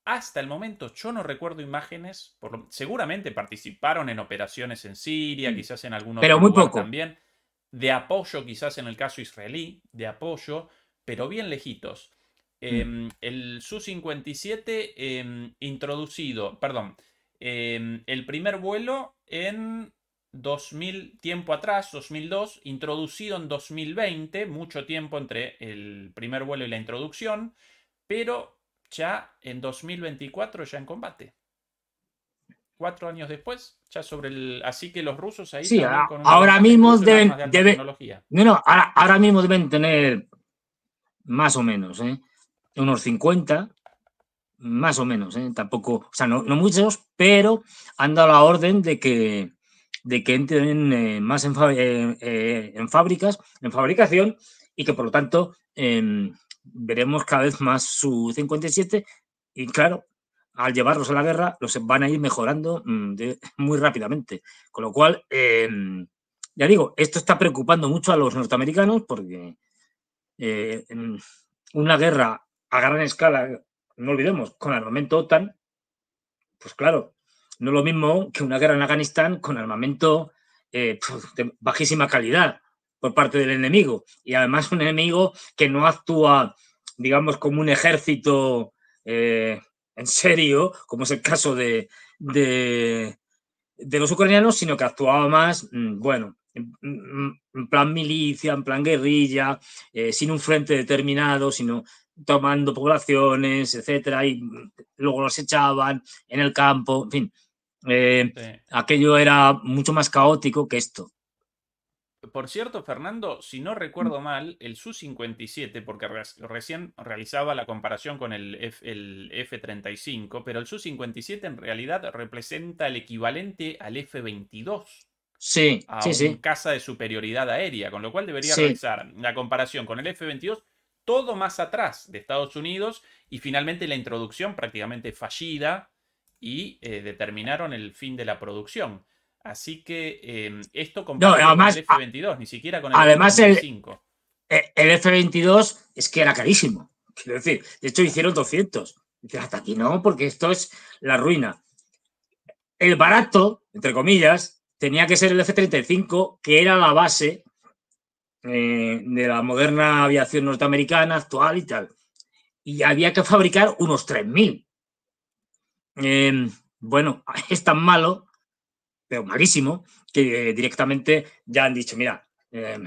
hasta el momento yo no recuerdo imágenes, seguramente participaron en operaciones en Siria, mm. quizás en algunos pero muy poco. también, de apoyo quizás en el caso israelí, de apoyo, pero bien lejitos. Mm. Em, el Su-57 em, introducido, perdón, em, el primer vuelo en 2000 tiempo atrás, 2002, introducido en 2020, mucho tiempo entre el primer vuelo y la introducción, pero ya en 2024 ya en combate. Cuatro años después, ya sobre el. Así que los rusos ahí. ahora, mismo deben. no, no, ahora, mismo deben tener más o menos, ¿eh? unos 50, más o menos, ¿eh? tampoco, o sea, no, no muchos, pero han dado la orden de que de que entren eh, más eh, eh, en, fábricas, en fabricación y que por lo tanto em, veremos cada vez más su 57 y claro, al llevarlos a la guerra los van a ir mejorando mm, muy rápidamente. Con lo cual, em, ya digo, esto está preocupando mucho a los norteamericanos porque una guerra a gran escala, no olvidemos, con armamento OTAN, pues claro, no es lo mismo que una guerra en Afganistán con armamento eh, de bajísima calidad por parte del enemigo. Y además un enemigo que no actúa, digamos, como un ejército eh, en serio, como es el caso de, de, los ucranianos, sino que actuaba más, mm, bueno, mm, en plan milicia, en plan guerrilla, eh, sin un frente determinado, sino tomando poblaciones, etcétera, y mm, luego los echaban en el campo, en fin, eh, aquello era mucho más caótico que esto. Por cierto, Fernando, si no recuerdo mal, el Su-57, porque recién realizaba la comparación con el, F-35, pero el Su-57 en realidad representa el equivalente al F-22. Sí, a un Casa de superioridad aérea, con lo cual debería realizar la comparación con el F-22 todo más atrás de Estados Unidos y finalmente la introducción prácticamente fallida y eh, determinaron el fin de la producción. Así que em, esto con el F-22, ni siquiera con el F-25. El, F-22 e-, es que era carísimo. Quiero decir, de hecho hicieron 200. Hasta aquí no, porque esto es la ruina. El barato, entre comillas, tenía que ser el F-35, que era la base eh, de la moderna aviación norteamericana actual y tal. Y había que fabricar unos 3.000. Em, bueno, es tan malo, pero malísimo, que eh, directamente ya han dicho, mira, em,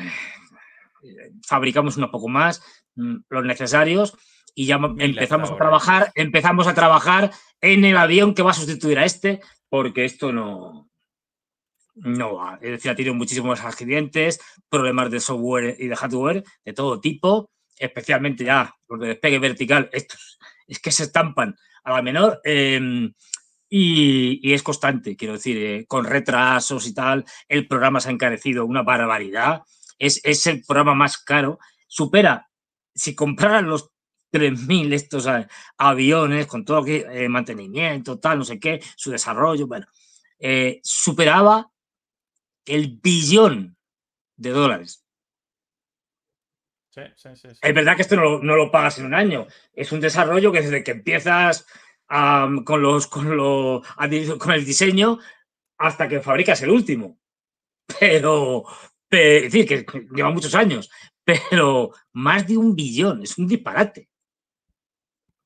fabricamos un poco más, mm, los necesarios, y ya empezamos a ¿eh? trabajar, empezamos a trabajar en el avión que va a sustituir a este, porque esto no, no va. Es decir, ha tenido muchísimos accidentes, problemas de software y de hardware de todo tipo, especialmente ya los de despegue vertical, estos es que se estampan a la menor. Em, y, es constante, quiero decir, eh, con retrasos y tal, el programa se ha encarecido una barbaridad, es, el programa más caro, supera, si compraran los 3.000 estos eh, aviones con todo el eh, mantenimiento, tal, no sé qué, su desarrollo, bueno, superaba el billón de dólares es verdad que esto no, lo pagas en un año. Es un desarrollo que desde que empiezas con, los, con, lo, con el diseño hasta que fabricas el último. Pero, es decir, que lleva muchos años, pero más de un billón, es un disparate.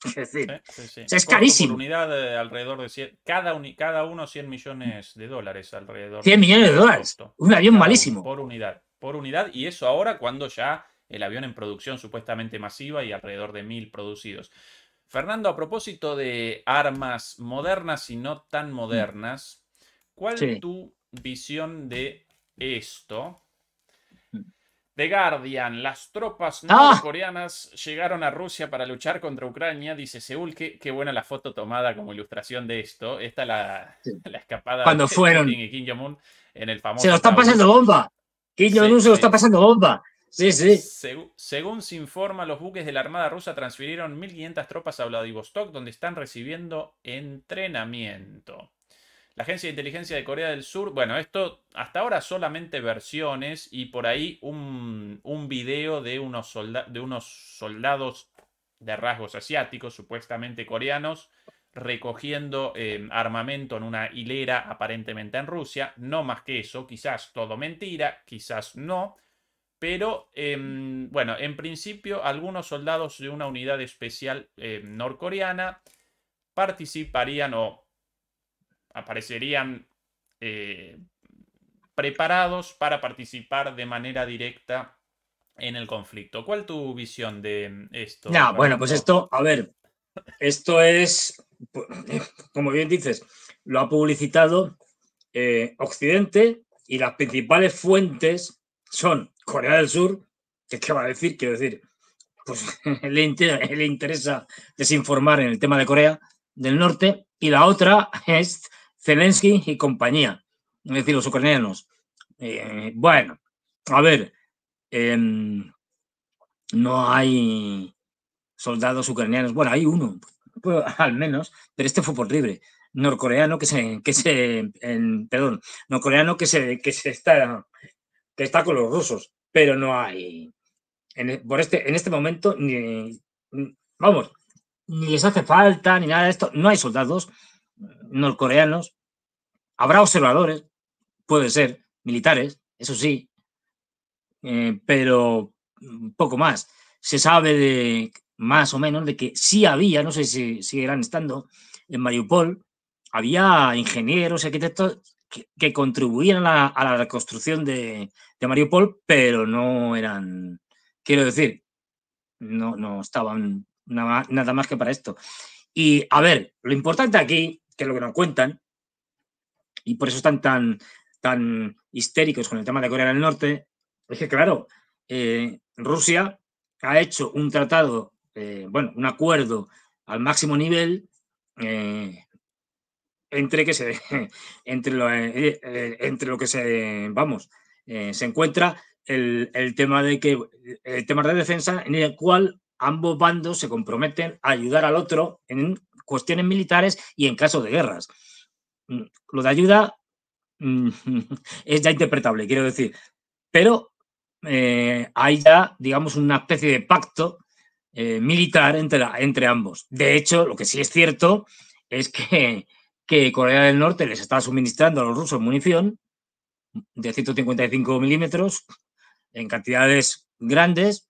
Es decir, es carísimo. Por unidad eh, alrededor de cada, cada uno 100 millones de dólares alrededor. 100 millones de dólares. Un avión malísimo. por unidad, por unidad, y eso ahora cuando ya el avión en producción supuestamente masiva y alrededor de mil producidos. Fernando, a propósito de armas modernas y no tan mm. modernas, ¿cuál es tu visión de esto? Mm. The Guardian, las tropas ¡Ah! norcoreanas llegaron a Rusia para luchar contra Ucrania, dice Seúl. Qué, qué, buena la foto tomada como ilustración de esto. Esta la, la escapada de fueron. Kim en el famoso. Se lo están pasando bomba. Kim jong se lo está pasando bomba. Sí, sí. según se informa, los buques de la Armada Rusa transfirieron 1.500 tropas a Vladivostok, donde están recibiendo entrenamiento. La Agencia de Inteligencia de Corea del Sur, bueno, esto hasta ahora solamente versiones y por ahí un, un video de unos, de unos soldados de rasgos asiáticos, supuestamente coreanos, recogiendo em, armamento en una hilera aparentemente en Rusia. No más que eso, quizás todo mentira, quizás no. Pero em, bueno, en principio algunos soldados de una unidad especial eh, norcoreana participarían o aparecerían eh, preparados para participar de manera directa en el conflicto. ¿Cuál tu visión de esto? Ya, bueno, pues esto, a ver, esto es, como bien dices, lo ha publicitado eh, Occidente y las principales fuentes son Corea del Sur, ¿qué, que va a decir? Quiero decir, pues le, interesa desinformar en el tema de Corea del Norte y la otra es Zelensky y compañía, es decir, los ucranianos. Eh, bueno, a ver, em, no hay soldados ucranianos, bueno, hay uno, al menos, pero este fue por libre, norcoreano que se, que se en, perdón, norcoreano que se, que se está, que está con los rusos pero no hay. En, e, este, en este momento, ni, vamos, ni les hace falta ni nada de esto. No hay soldados eh, norcoreanos. Habrá observadores, puede ser, militares, eso sí, eh, pero mm, poco más. Se sabe de más o menos de que sí había, no sé si seguirán estando, en Mariupol había ingenieros arquitectos que, contribuían a la, reconstrucción de, Mariupol, pero no eran, quiero decir, no, no estaban nada, nada más que para esto. Y a ver, lo importante aquí, que es lo que nos cuentan, y por eso están tan, tan histéricos con el tema de Corea del Norte, es que claro, eh, Rusia ha hecho un tratado, eh, bueno, un acuerdo al máximo nivel eh, entre se entre lo, eh, eh, eh, entre lo que se vamos se encuentra el, tema de que el tema de defensa en el cual ambos bandos se comprometen a ayudar al otro en cuestiones militares y en caso de guerras mm, lo de ayuda mm, es ya interpretable quiero decir pero hay ya digamos una especie de pacto militar entre, entre ambos de hecho lo que sí es cierto es que que Corea del Norte les está suministrando a los rusos munición de 155 milímetros en cantidades grandes,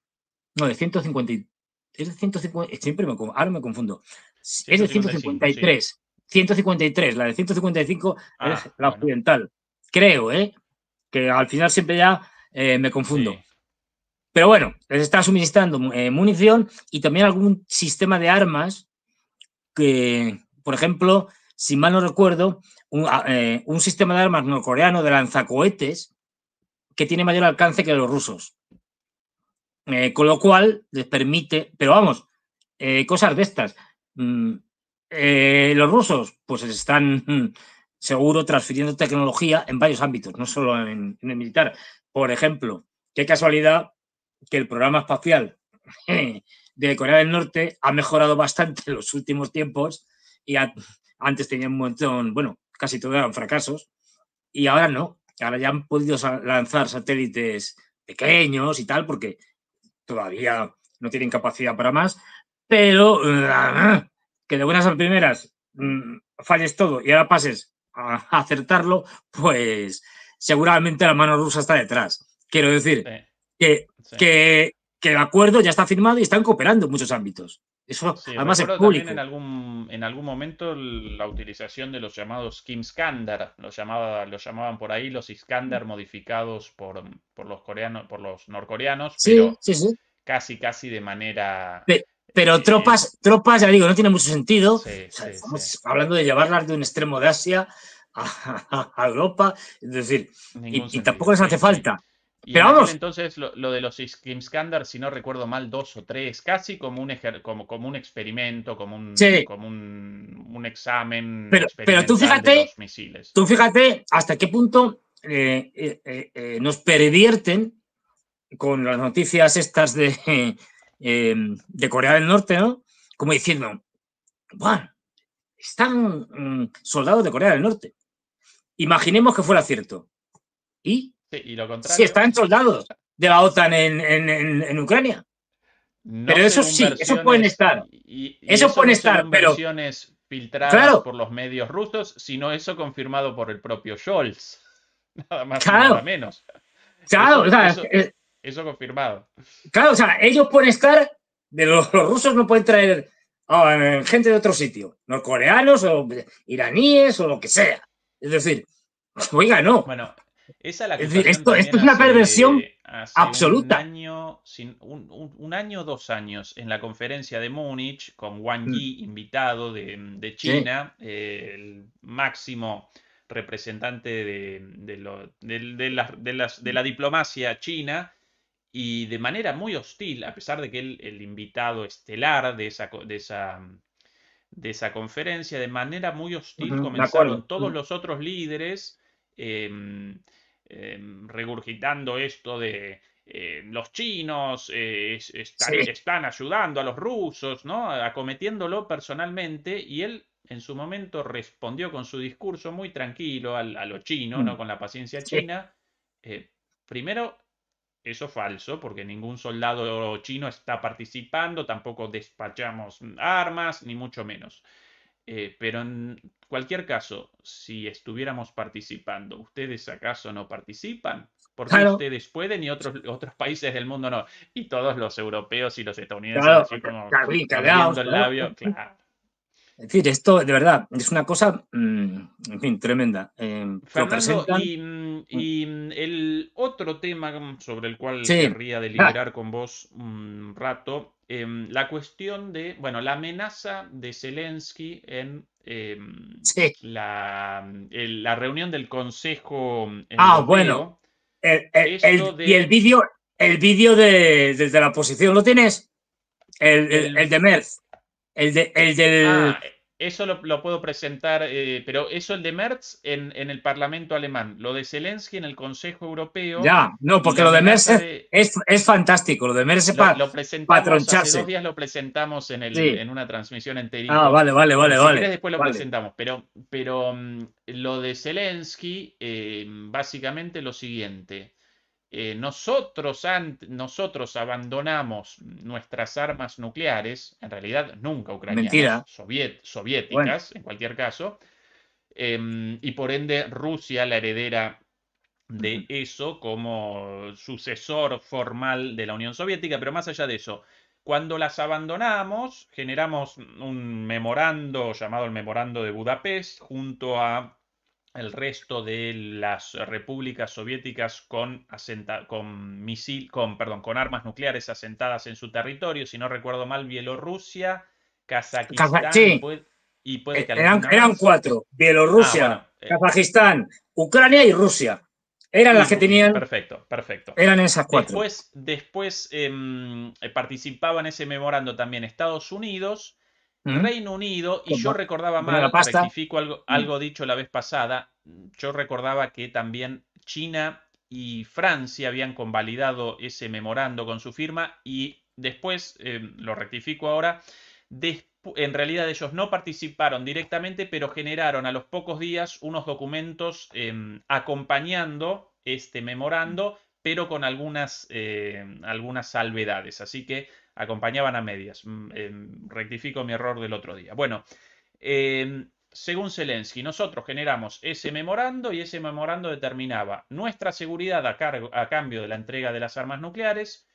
no, de 150, es de 150, siempre me, ahora me confundo, es de 153, 153, la de 155 ah, es la occidental, creo, ¿eh? que al final siempre ya eh, me confundo. Pero bueno, les está suministrando eh, munición y también algún sistema de armas que, por ejemplo, si mal no recuerdo, ah, eh, un, sistema de armas norcoreano de lanzacohetes que tiene mayor alcance que los rusos. Eh, con lo cual les permite, pero vamos, eh, cosas de estas. Mm, los rusos, pues están mm, seguro transfiriendo tecnología en varios ámbitos, no solo en, en el militar. Por ejemplo, qué casualidad que el programa espacial de Corea del Norte ha mejorado bastante en los últimos tiempos y antes tenían un montón, bueno, casi todos eran fracasos y ahora no. Ahora ya han podido lanzar satélites pequeños y tal porque todavía no tienen capacidad para más, pero que de buenas a primeras mm, falles todo y ahora pases a acertarlo, pues seguramente la mano rusa está detrás. Quiero decir Que, que, Que, el acuerdo ya está firmado y están cooperando en muchos ámbitos. Eso además es En algún, en algún momento la utilización de los llamados Kim Skandar, los, llamaba, los llamaban por ahí los Iskander mm. modificados por, los coreanos, por los norcoreanos, pero casi, casi de manera. pero eh, tropas, tropas, ya digo, no tiene mucho sentido. estamos hablando de llevarlas de un extremo de Asia a, Europa, es decir, y, tampoco les hace falta entonces lo, de los Skimscandar, si no recuerdo mal, dos o tres, casi como un, como, como un experimento, como un, como un, examen. Pero, pero tú fíjate, tú fíjate hasta qué punto eh, eh, eh, nos pervierten con las noticias estas de, em, de Corea del Norte, ¿no? Como diciendo, bueno, están mm, soldados de Corea del Norte. Imaginemos que fuera cierto. ¿Y? Sí, lo Si están soldados de la OTAN en, Ucrania. pero eso sí, eso pueden estar. eso, pueden estar, pero. filtradas por los medios rusos, sino eso confirmado por el propio Scholz. Nada más nada menos. Claro, eso, o sea, confirmado. Claro, o sea, ellos pueden estar, de los, rusos no pueden traer oh, eh, gente de otro sitio, norcoreanos o iraníes o lo que sea. Es decir, oiga, no. Bueno, esa es esto, es una perversión absoluta. Un año, un, un año, dos años en la conferencia de Múnich con Wang mm. Yi, invitado de, China, eh, el máximo representante de, de, la, las, de, la, diplomacia china y de manera muy hostil, a pesar de que él, el invitado estelar de esa, de esa, de esa conferencia, de manera muy hostil comenzaron todos mm. los otros líderes em, Em, regurgitando esto de eh, los chinos eh, están, ayudando a los rusos, ¿no? Acometiéndolo personalmente y él en su momento respondió con su discurso muy tranquilo a lo chino, ¿no? Mm. Con la paciencia china. Eh, primero, eso es falso, porque ningún soldado chino está participando, tampoco despachamos armas, ni mucho menos. Eh, pero en cualquier caso, si estuviéramos participando, ¿ustedes acaso no participan? Porque ustedes pueden y otros, otros países del mundo no. Y todos los europeos y los estadounidenses así como claro, el labio, decir, esto de verdad es una cosa, mm, en fin, tremenda. Eh, y mm, el otro tema mm, sobre el cual querría deliberar con vos un rato, em, la cuestión de, bueno, la amenaza de Zelensky en em, mm, la, reunión del Consejo. Ah, bueno. Y el vídeo, el vídeo de, desde la oposición, ¿lo tienes? El, de Merz. El, del. Ah, eso lo, puedo presentar, eh, pero eso el de Merz en, el Parlamento alemán, lo de Zelensky en el Consejo Europeo. Ya, no, porque lo de Merz es, fantástico, lo de Merz es para lo, Hace dos días lo presentamos en, el, en una transmisión enterita. Ah, vale, vale, vale. vale después lo presentamos, pero, pero mm, lo de Zelensky, eh, básicamente lo siguiente. Eh, nosotros, nosotros abandonamos nuestras armas nucleares, en realidad nunca ucranianas, soviéticas en cualquier caso, em, y por ende Rusia, la heredera de eso como sucesor formal de la Unión Soviética, pero más allá de eso, cuando las abandonamos, generamos un memorando llamado el Memorando de Budapest junto a el resto de las repúblicas soviéticas con, con, misil con, perdón, con armas nucleares asentadas en su territorio. Si no recuerdo mal, Bielorrusia, Kazajistán y, puede, eh, eran, cuatro, Bielorrusia, ah, eh. Kazajistán, Ucrania y Rusia. Eran las que tenían. Perfecto, perfecto. Eran esas cuatro. Después, después em, eh, participaba en ese memorando también Estados Unidos, ¿Mm? Reino Unido, y yo recordaba mal, rectifico algo, mm. algo dicho la vez pasada, yo recordaba que también China y Francia habían convalidado ese memorando con su firma y después, em, lo rectifico ahora, en realidad ellos no participaron directamente, pero generaron a los pocos días unos documentos em, acompañando este memorando, mm. pero con algunas, em, algunas salvedades. Así que acompañaban a medias. Mm, mm. Em, rectifico mi error del otro día. Bueno, em, según Zelensky, nosotros generamos ese memorando y ese memorando determinaba nuestra seguridad a, a cambio de la entrega de las armas nucleares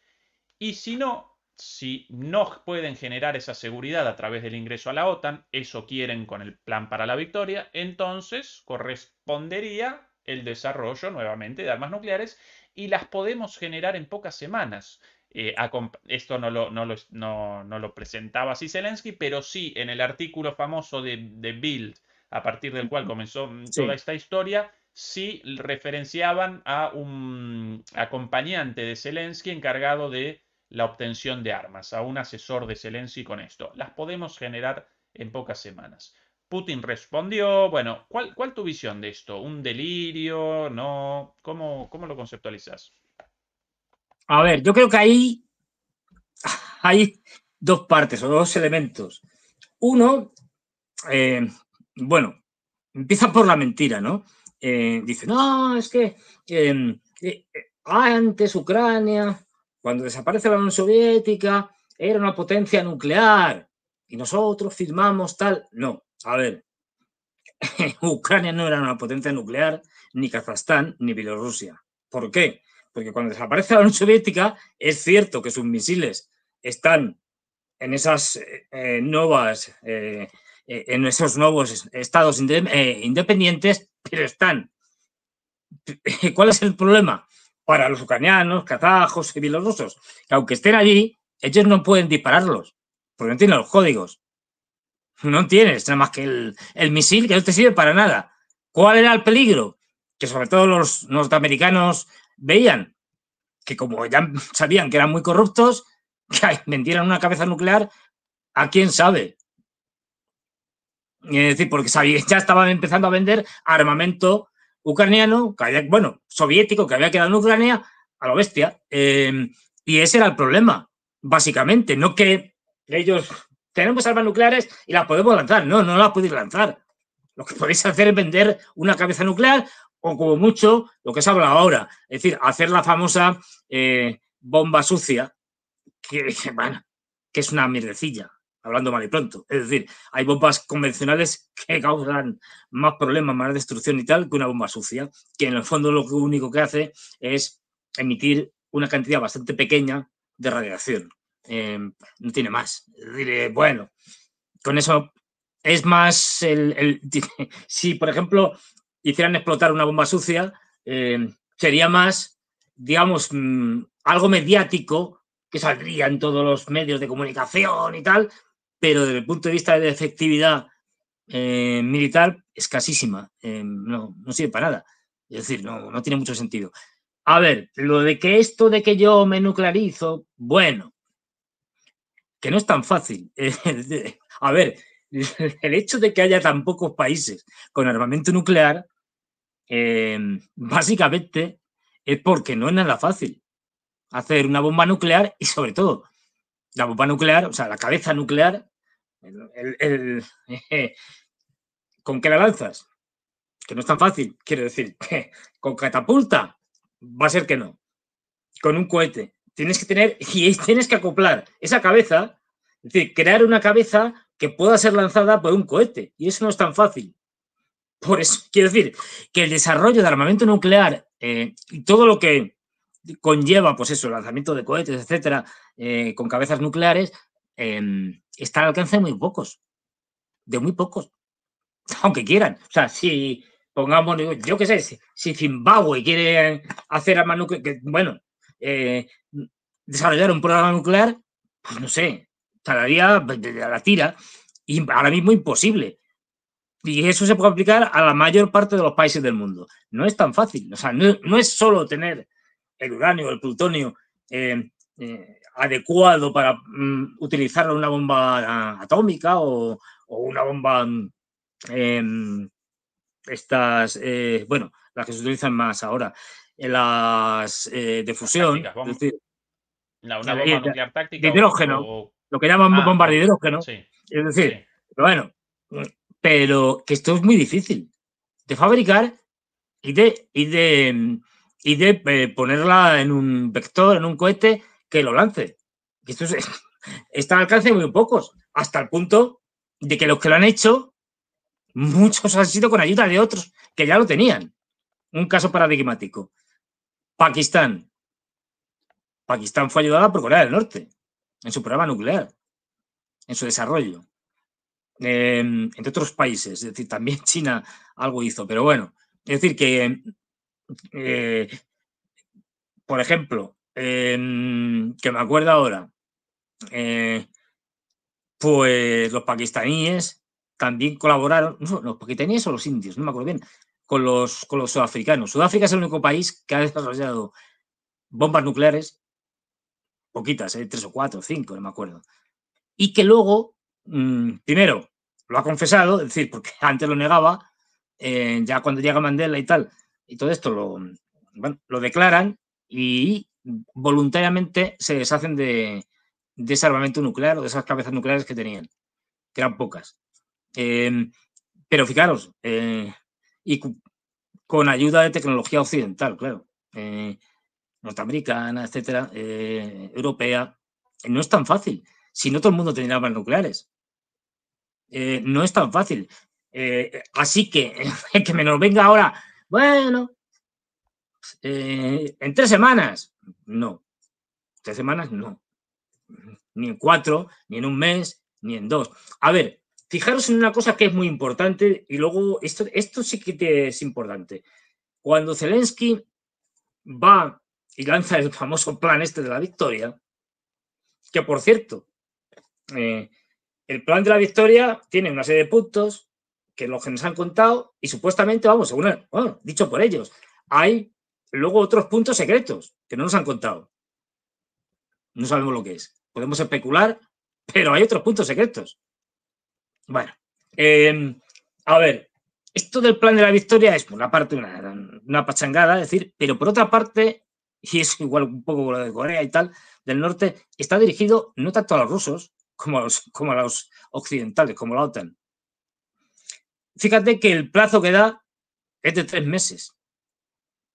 y si no, si no pueden generar esa seguridad a través del ingreso a la OTAN, eso quieren con el plan para la victoria, entonces correspondería el desarrollo nuevamente de armas nucleares y las podemos generar en pocas semanas. Eh, esto no lo, no, no, lo, presentaba así Zelensky, pero sí en el artículo famoso de, Bild, a partir del cual comenzó mm, toda esta historia, sí referenciaban a un acompañante de Zelensky encargado de la obtención de armas, a un asesor de Zelensky con esto. Las podemos generar en pocas semanas. Putin respondió, bueno, ¿cuál, cuál tu visión de esto? ¿Un delirio? ¿No? cómo lo conceptualizas? A ver, yo creo que ahí hay dos partes o dos elementos. Uno, eh, bueno, empieza por la mentira, ¿no? Eh, dice, no, es que em, eh, antes Ucrania, cuando desaparece la Unión Soviética, era una potencia nuclear y nosotros firmamos tal. No, a ver, Ucrania no era una potencia nuclear, ni Kazajstán, ni Bielorrusia. ¿Por qué? porque cuando desaparece la Unión Soviética, es cierto que sus misiles están en esas eh, eh, eh, en esos nuevos estados independientes, pero están. ¿Cuál es el problema? Para los ucranianos, kazajos y bielorrusos, que aunque estén allí, ellos no pueden dispararlos, porque no tienen los códigos. No tienes nada más que el, el misil que no te sirve para nada. ¿Cuál era el peligro? Que sobre todo los norteamericanos veían que como ya sabían que eran muy corruptos, que vendieran una cabeza nuclear, a quién sabe. Es decir, porque ya estaban empezando a vender armamento ucraniano, bueno, soviético, que había quedado en Ucrania, a la bestia. Em, y ese era el problema, básicamente. No que ellos tenemos armas nucleares y las podemos lanzar. No, no las podéis lanzar. Lo que podéis hacer es vender una cabeza nuclear o como mucho lo que se habla ahora, es decir, hacer la famosa eh, bomba sucia, que, es una mierdecilla, hablando mal y pronto. Es decir, hay bombas convencionales que causan más problemas, más destrucción y tal que una bomba sucia, que en el fondo lo único que hace es emitir una cantidad bastante pequeña de radiación. Em, no tiene más. Es eh, bueno, con eso es más el, el, si por ejemplo hicieran explotar una bomba sucia, eh, sería más, digamos, mm, algo mediático que saldría en todos los medios de comunicación y tal, pero desde el punto de vista de efectividad eh, militar, escasísima. Eh, no, sirve para nada. Es decir, no, no tiene mucho sentido. A ver, lo de que esto de que yo me nuclearizo, bueno, que no es tan fácil. a ver, el hecho de que haya tan pocos países con armamento nuclear Em, básicamente es porque no es nada fácil hacer una bomba nuclear y sobre todo la bomba nuclear, o sea, la cabeza nuclear, el, ¿con qué la lanzas? Que no es tan fácil, quiero decir, con catapulta va a ser que no, con un cohete. Tienes que tener y tienes que acoplar esa cabeza, es decir, crear una cabeza que pueda ser lanzada por un cohete. Y eso no es tan fácil. Por eso, quiero decir que el desarrollo de armamento nuclear eh, y todo lo que conlleva, pues eso, el lanzamiento de cohetes, etcétera, eh, con cabezas nucleares, em, está al alcance de muy pocos. De muy pocos. Aunque quieran. O sea, si pongamos, yo qué sé, si, Zimbabue quiere hacer armas nucleares, bueno, eh, desarrollar un programa nuclear, pues no sé, tardaría pues, a la tira. Y ahora mismo imposible y eso se puede aplicar a la mayor parte de los países del mundo. No es tan fácil. O sea, no, es solo tener el uranio, el plutonio eh, eh, adecuado para mm, utilizar utilizarlo una bomba ah, atómica o, una bomba. Mm, em, estas, eh, bueno, las que se utilizan más ahora, las de fusión. es decir, la, De hidrógeno, lo que llaman ah, bombas de hidrógeno. es decir, bueno, mm, pero que esto es muy difícil de fabricar y de, y de, y de eh, ponerla en un vector, en un cohete que lo lance. Esto está al alcance de muy pocos, hasta el punto de que los que lo han hecho, muchos han sido con ayuda de otros que ya lo tenían. Un caso paradigmático. Pakistán. Pakistán fue ayudada por Corea del Norte en su programa nuclear, en su desarrollo. Em, entre otros países. Es decir, también China algo hizo, pero bueno, es decir, que, eh, por ejemplo, em, que me acuerdo ahora, eh, pues los pakistaníes también colaboraron, no, los pakistaníes o los indios, no me acuerdo bien, con los, con los sudafricanos. Sudáfrica es el único país que ha desarrollado bombas nucleares, poquitas, eh, tres o cuatro, cinco, no me acuerdo, y que luego, mm, primero, lo ha confesado, es decir, porque antes lo negaba, eh, ya cuando llega Mandela y tal, y todo esto lo, lo declaran y voluntariamente se deshacen de, ese armamento nuclear o de esas cabezas nucleares que tenían, que eran pocas. Em, pero fijaros, eh, y con ayuda de tecnología occidental, claro, eh, norteamericana, etcétera, europea, no es tan fácil, si no todo el mundo tenía armas nucleares. Eh, no es tan fácil. Eh, así que que me venga ahora, bueno, eh, en tres semanas, no. Tres semanas, no. Ni en cuatro, ni en un mes, ni en dos. A ver, fijaros en una cosa que es muy importante y luego esto, esto sí que es importante. Cuando Zelensky va y lanza el famoso plan este de la victoria, que por cierto, el plan de la victoria tiene una serie de puntos que los que nos han contado y supuestamente, vamos, según dicho por ellos, hay luego otros puntos secretos que no nos han contado. No sabemos lo que es. Podemos especular, pero hay otros puntos secretos. Bueno, em, a ver, esto del plan de la victoria es por una parte una, una pachangada, es decir, pero por otra parte, y es igual un poco lo de Corea y tal, del norte, está dirigido no tanto a los rusos, como los, occidentales, como la OTAN. Fíjate que el plazo que da es de tres meses.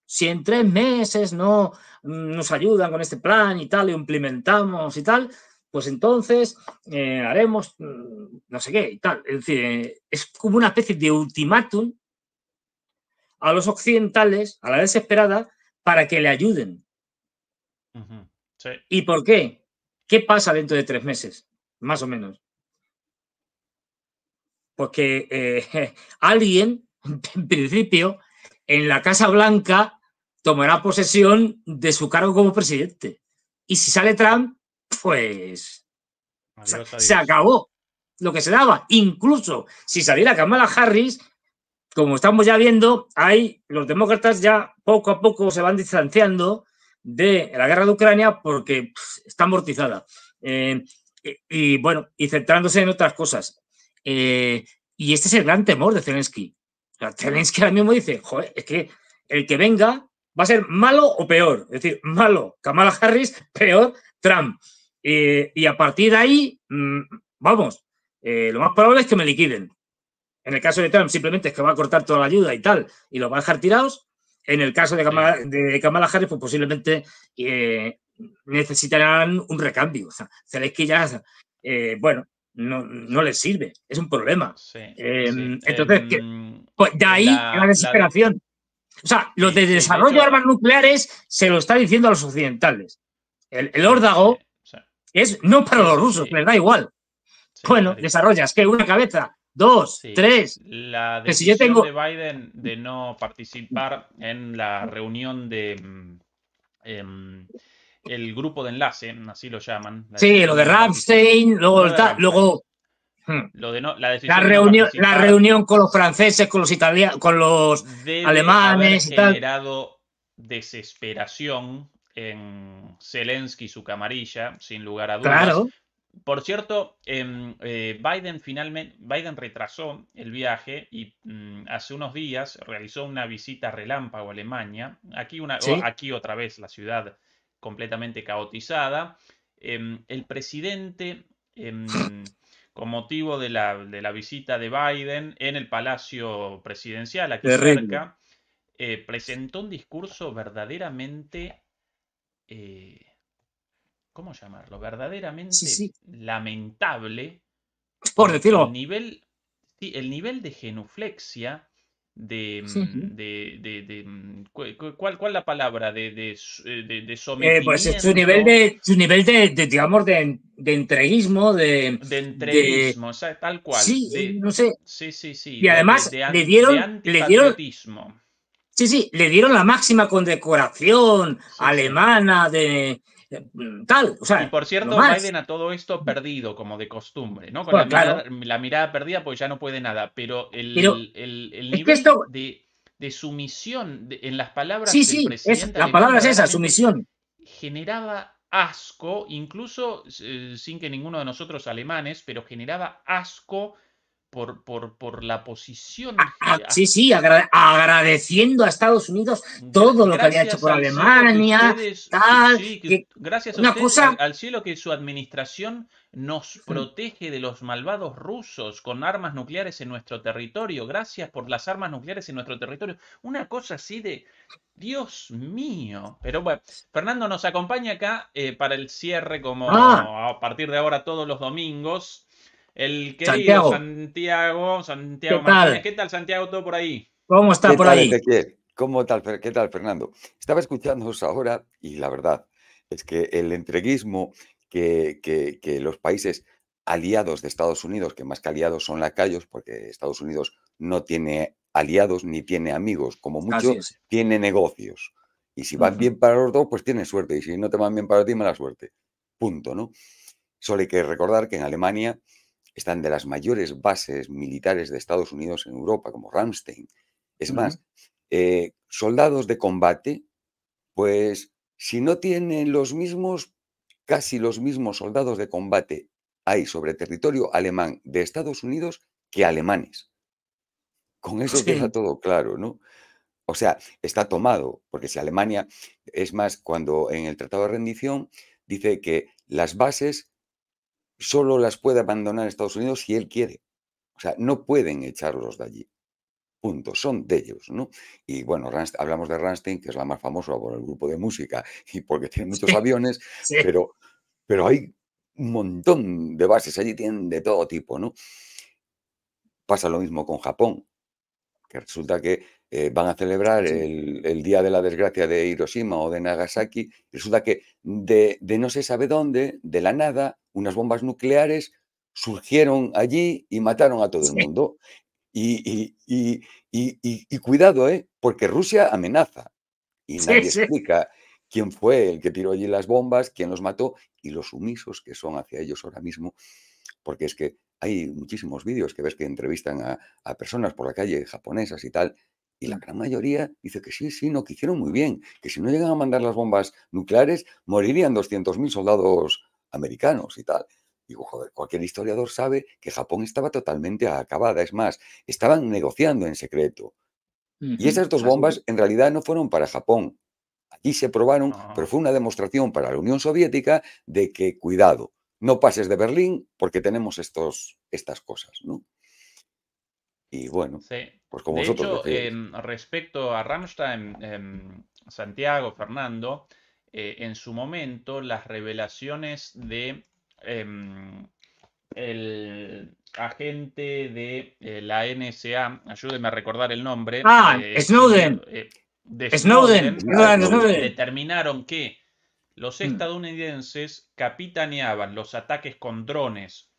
Si en tres meses no mm, nos ayudan con este plan y tal, lo implementamos y tal, pues entonces eh, haremos mm, no sé qué y tal. Es decir, eh, es como una especie de ultimátum a los occidentales, a la desesperada, para que le ayuden. ¿Y por qué? ¿Qué pasa dentro de tres meses? más o menos. Porque eh, alguien, en principio, en la Casa Blanca tomará posesión de su cargo como presidente. Y si sale Trump, pues Se, acabó lo que se daba. Incluso si saliera Kamala Harris, como estamos ya viendo, hay, los demócratas ya poco a poco se van distanciando de la guerra de Ucrania porque está amortizada. Eh, eh, y bueno, y centrándose en otras cosas. Eh, y este es el gran temor de Zelensky. Zelensky ahora mismo dice, joder, es que el que venga va a ser malo o peor. Es decir, malo Kamala Harris, peor Trump. Eh, y a partir de ahí, mm, vamos, lo más probable es que me liquiden. En el caso de Trump, simplemente es que va a cortar toda la ayuda y tal, y lo va a dejar tirados. En el caso de Kamala, Harris, pues posiblemente necesitarán un recambio. O sea, que ya, eh, bueno, no, les sirve, es un problema. Em, entonces, em, pues, de ahí la, desesperación. O sea, lo de desarrollo de armas nucleares se lo está diciendo a los occidentales. El, órdago es no para los rusos, les da igual. bueno, desarrollas que una cabeza, dos, tres. La decisión tengo... de Biden de no participar en la reunión de, em, el grupo de enlace, así lo llaman. Sí, lo de Ramstein, luego, hmm. luego la, reunión, con los franceses, con los italianos, con los alemanes generado desesperación en Zelensky y su camarilla, sin lugar a dudas. Por cierto, em, eh, Biden finalmente Biden retrasó el viaje y mm, hace unos días realizó una visita relámpago a Alemania. Aquí, una, aquí otra vez la ciudad completamente caotizada. Em, el presidente, em, con motivo de la, visita de Biden en el Palacio Presidencial, aquí cerca, eh, presentó un discurso verdaderamente, eh, ¿cómo llamarlo? Verdaderamente lamentable. Por decirlo. El nivel, el nivel de genuflexia de, mm, mm, ¿cuál, ¿cuál la palabra? De, de, eh, eh, pues eh, su nivel de, su nivel de, digamos, de, entreguismo, de... De entreguismo, tal cual. Sí, no sé. Sí, sí, Y además le dieron... le dieron Sí, sí, le dieron la máxima condecoración alemana de, eh, tal. O sea, y por cierto, Biden a todo esto perdido, como de costumbre, ¿no? Con la, mirada, la, mirada, perdida, pues ya no puede nada. Pero el, el, nivel de, de, sumisión en las palabras sí, del sí, Es, la palabra esa, sumisión. Generaba asco, incluso eh, sin que ninguno de nosotros alemanes, pero generaba asco por, por, la posición. Ah, sí, sí, agradeciendo a Estados Unidos todo lo que había hecho por Alemania, gracias al, cielo que su administración nos protege de los malvados rusos con armas nucleares en nuestro territorio. Gracias por las armas nucleares en nuestro territorio. Una cosa así de, Dios mío. Pero bueno, Fernando nos acompaña acá eh, para el cierre, como ah. a partir de ahora todos los domingos. El querido Santiago, Santiago, Santiago ¿Qué Tal? ¿Qué tal, Santiago? ¿Todo por ahí? ¿Cómo está por ahí? ¿Cómo tal, ¿Qué tal, Fernando? Estaba escuchándoos ahora y la verdad es que el entreguismo que, los países aliados de Estados Unidos, que más que aliados son lacayos, porque Estados Unidos no tiene aliados ni tiene amigos, como muchos, tiene negocios. Y si van bien para los dos, pues tiene suerte. Y si no te van bien para ti, mala suerte. Punto, ¿no? Solo hay que recordar que en Alemania están de las mayores bases militares de Estados Unidos en Europa, como Ramstein. Es más, eh, soldados de combate, pues si no tienen los mismos, casi los mismos soldados de combate hay sobre territorio alemán de Estados Unidos que alemanes. Con eso queda todo claro, ¿no? O sea, está tomado, porque si Alemania, es más, cuando en el Tratado de Rendición dice que las bases solo las puede abandonar Estados Unidos si él quiere. O sea, no pueden echarlos de allí. Punto, son de ellos, ¿no? Y bueno, hablamos de Rammstein, que es la más famosa por el grupo de música y porque tiene muchos aviones, Pero, pero hay un montón de bases allí, tienen de todo tipo, ¿no? Pasa lo mismo con Japón, que resulta que eh, van a celebrar el, Día de la Desgracia de Hiroshima o de Nagasaki, resulta que de, no se sabe dónde, de la nada, unas bombas nucleares surgieron allí y mataron a todo el mundo. Y, cuidado, ¿eh? porque Rusia amenaza y nadie explica quién fue el que tiró allí las bombas, quién los mató y los sumisos que son hacia ellos ahora mismo, porque es que hay muchísimos vídeos que ves que entrevistan a personas por la calle japonesas y tal, y la gran mayoría dice que sí, sí, no, que hicieron muy bien, que si no llegan a mandar las bombas nucleares, morirían 200.000 soldados americanos y tal. Digo, joder, cualquier historiador sabe que Japón estaba totalmente acabada. Es más, estaban negociando en secreto. Y esas dos bombas en realidad no fueron para Japón. Aquí se probaron, pero ah. fue una demostración para la Unión Soviética de que, cuidado, no pases de Berlín porque tenemos estos, estas cosas, ¿no? Y bueno. Pues de Hecho, em, respecto a Rammstein, em, Santiago, Fernando, eh, en su momento las revelaciones de em, el agente de eh, la NSA, ayúdenme a recordar el nombre. Ah, eh, Snowden, Snowden. Ah, determinaron que los hmm. estadounidenses capitaneaban los ataques con drones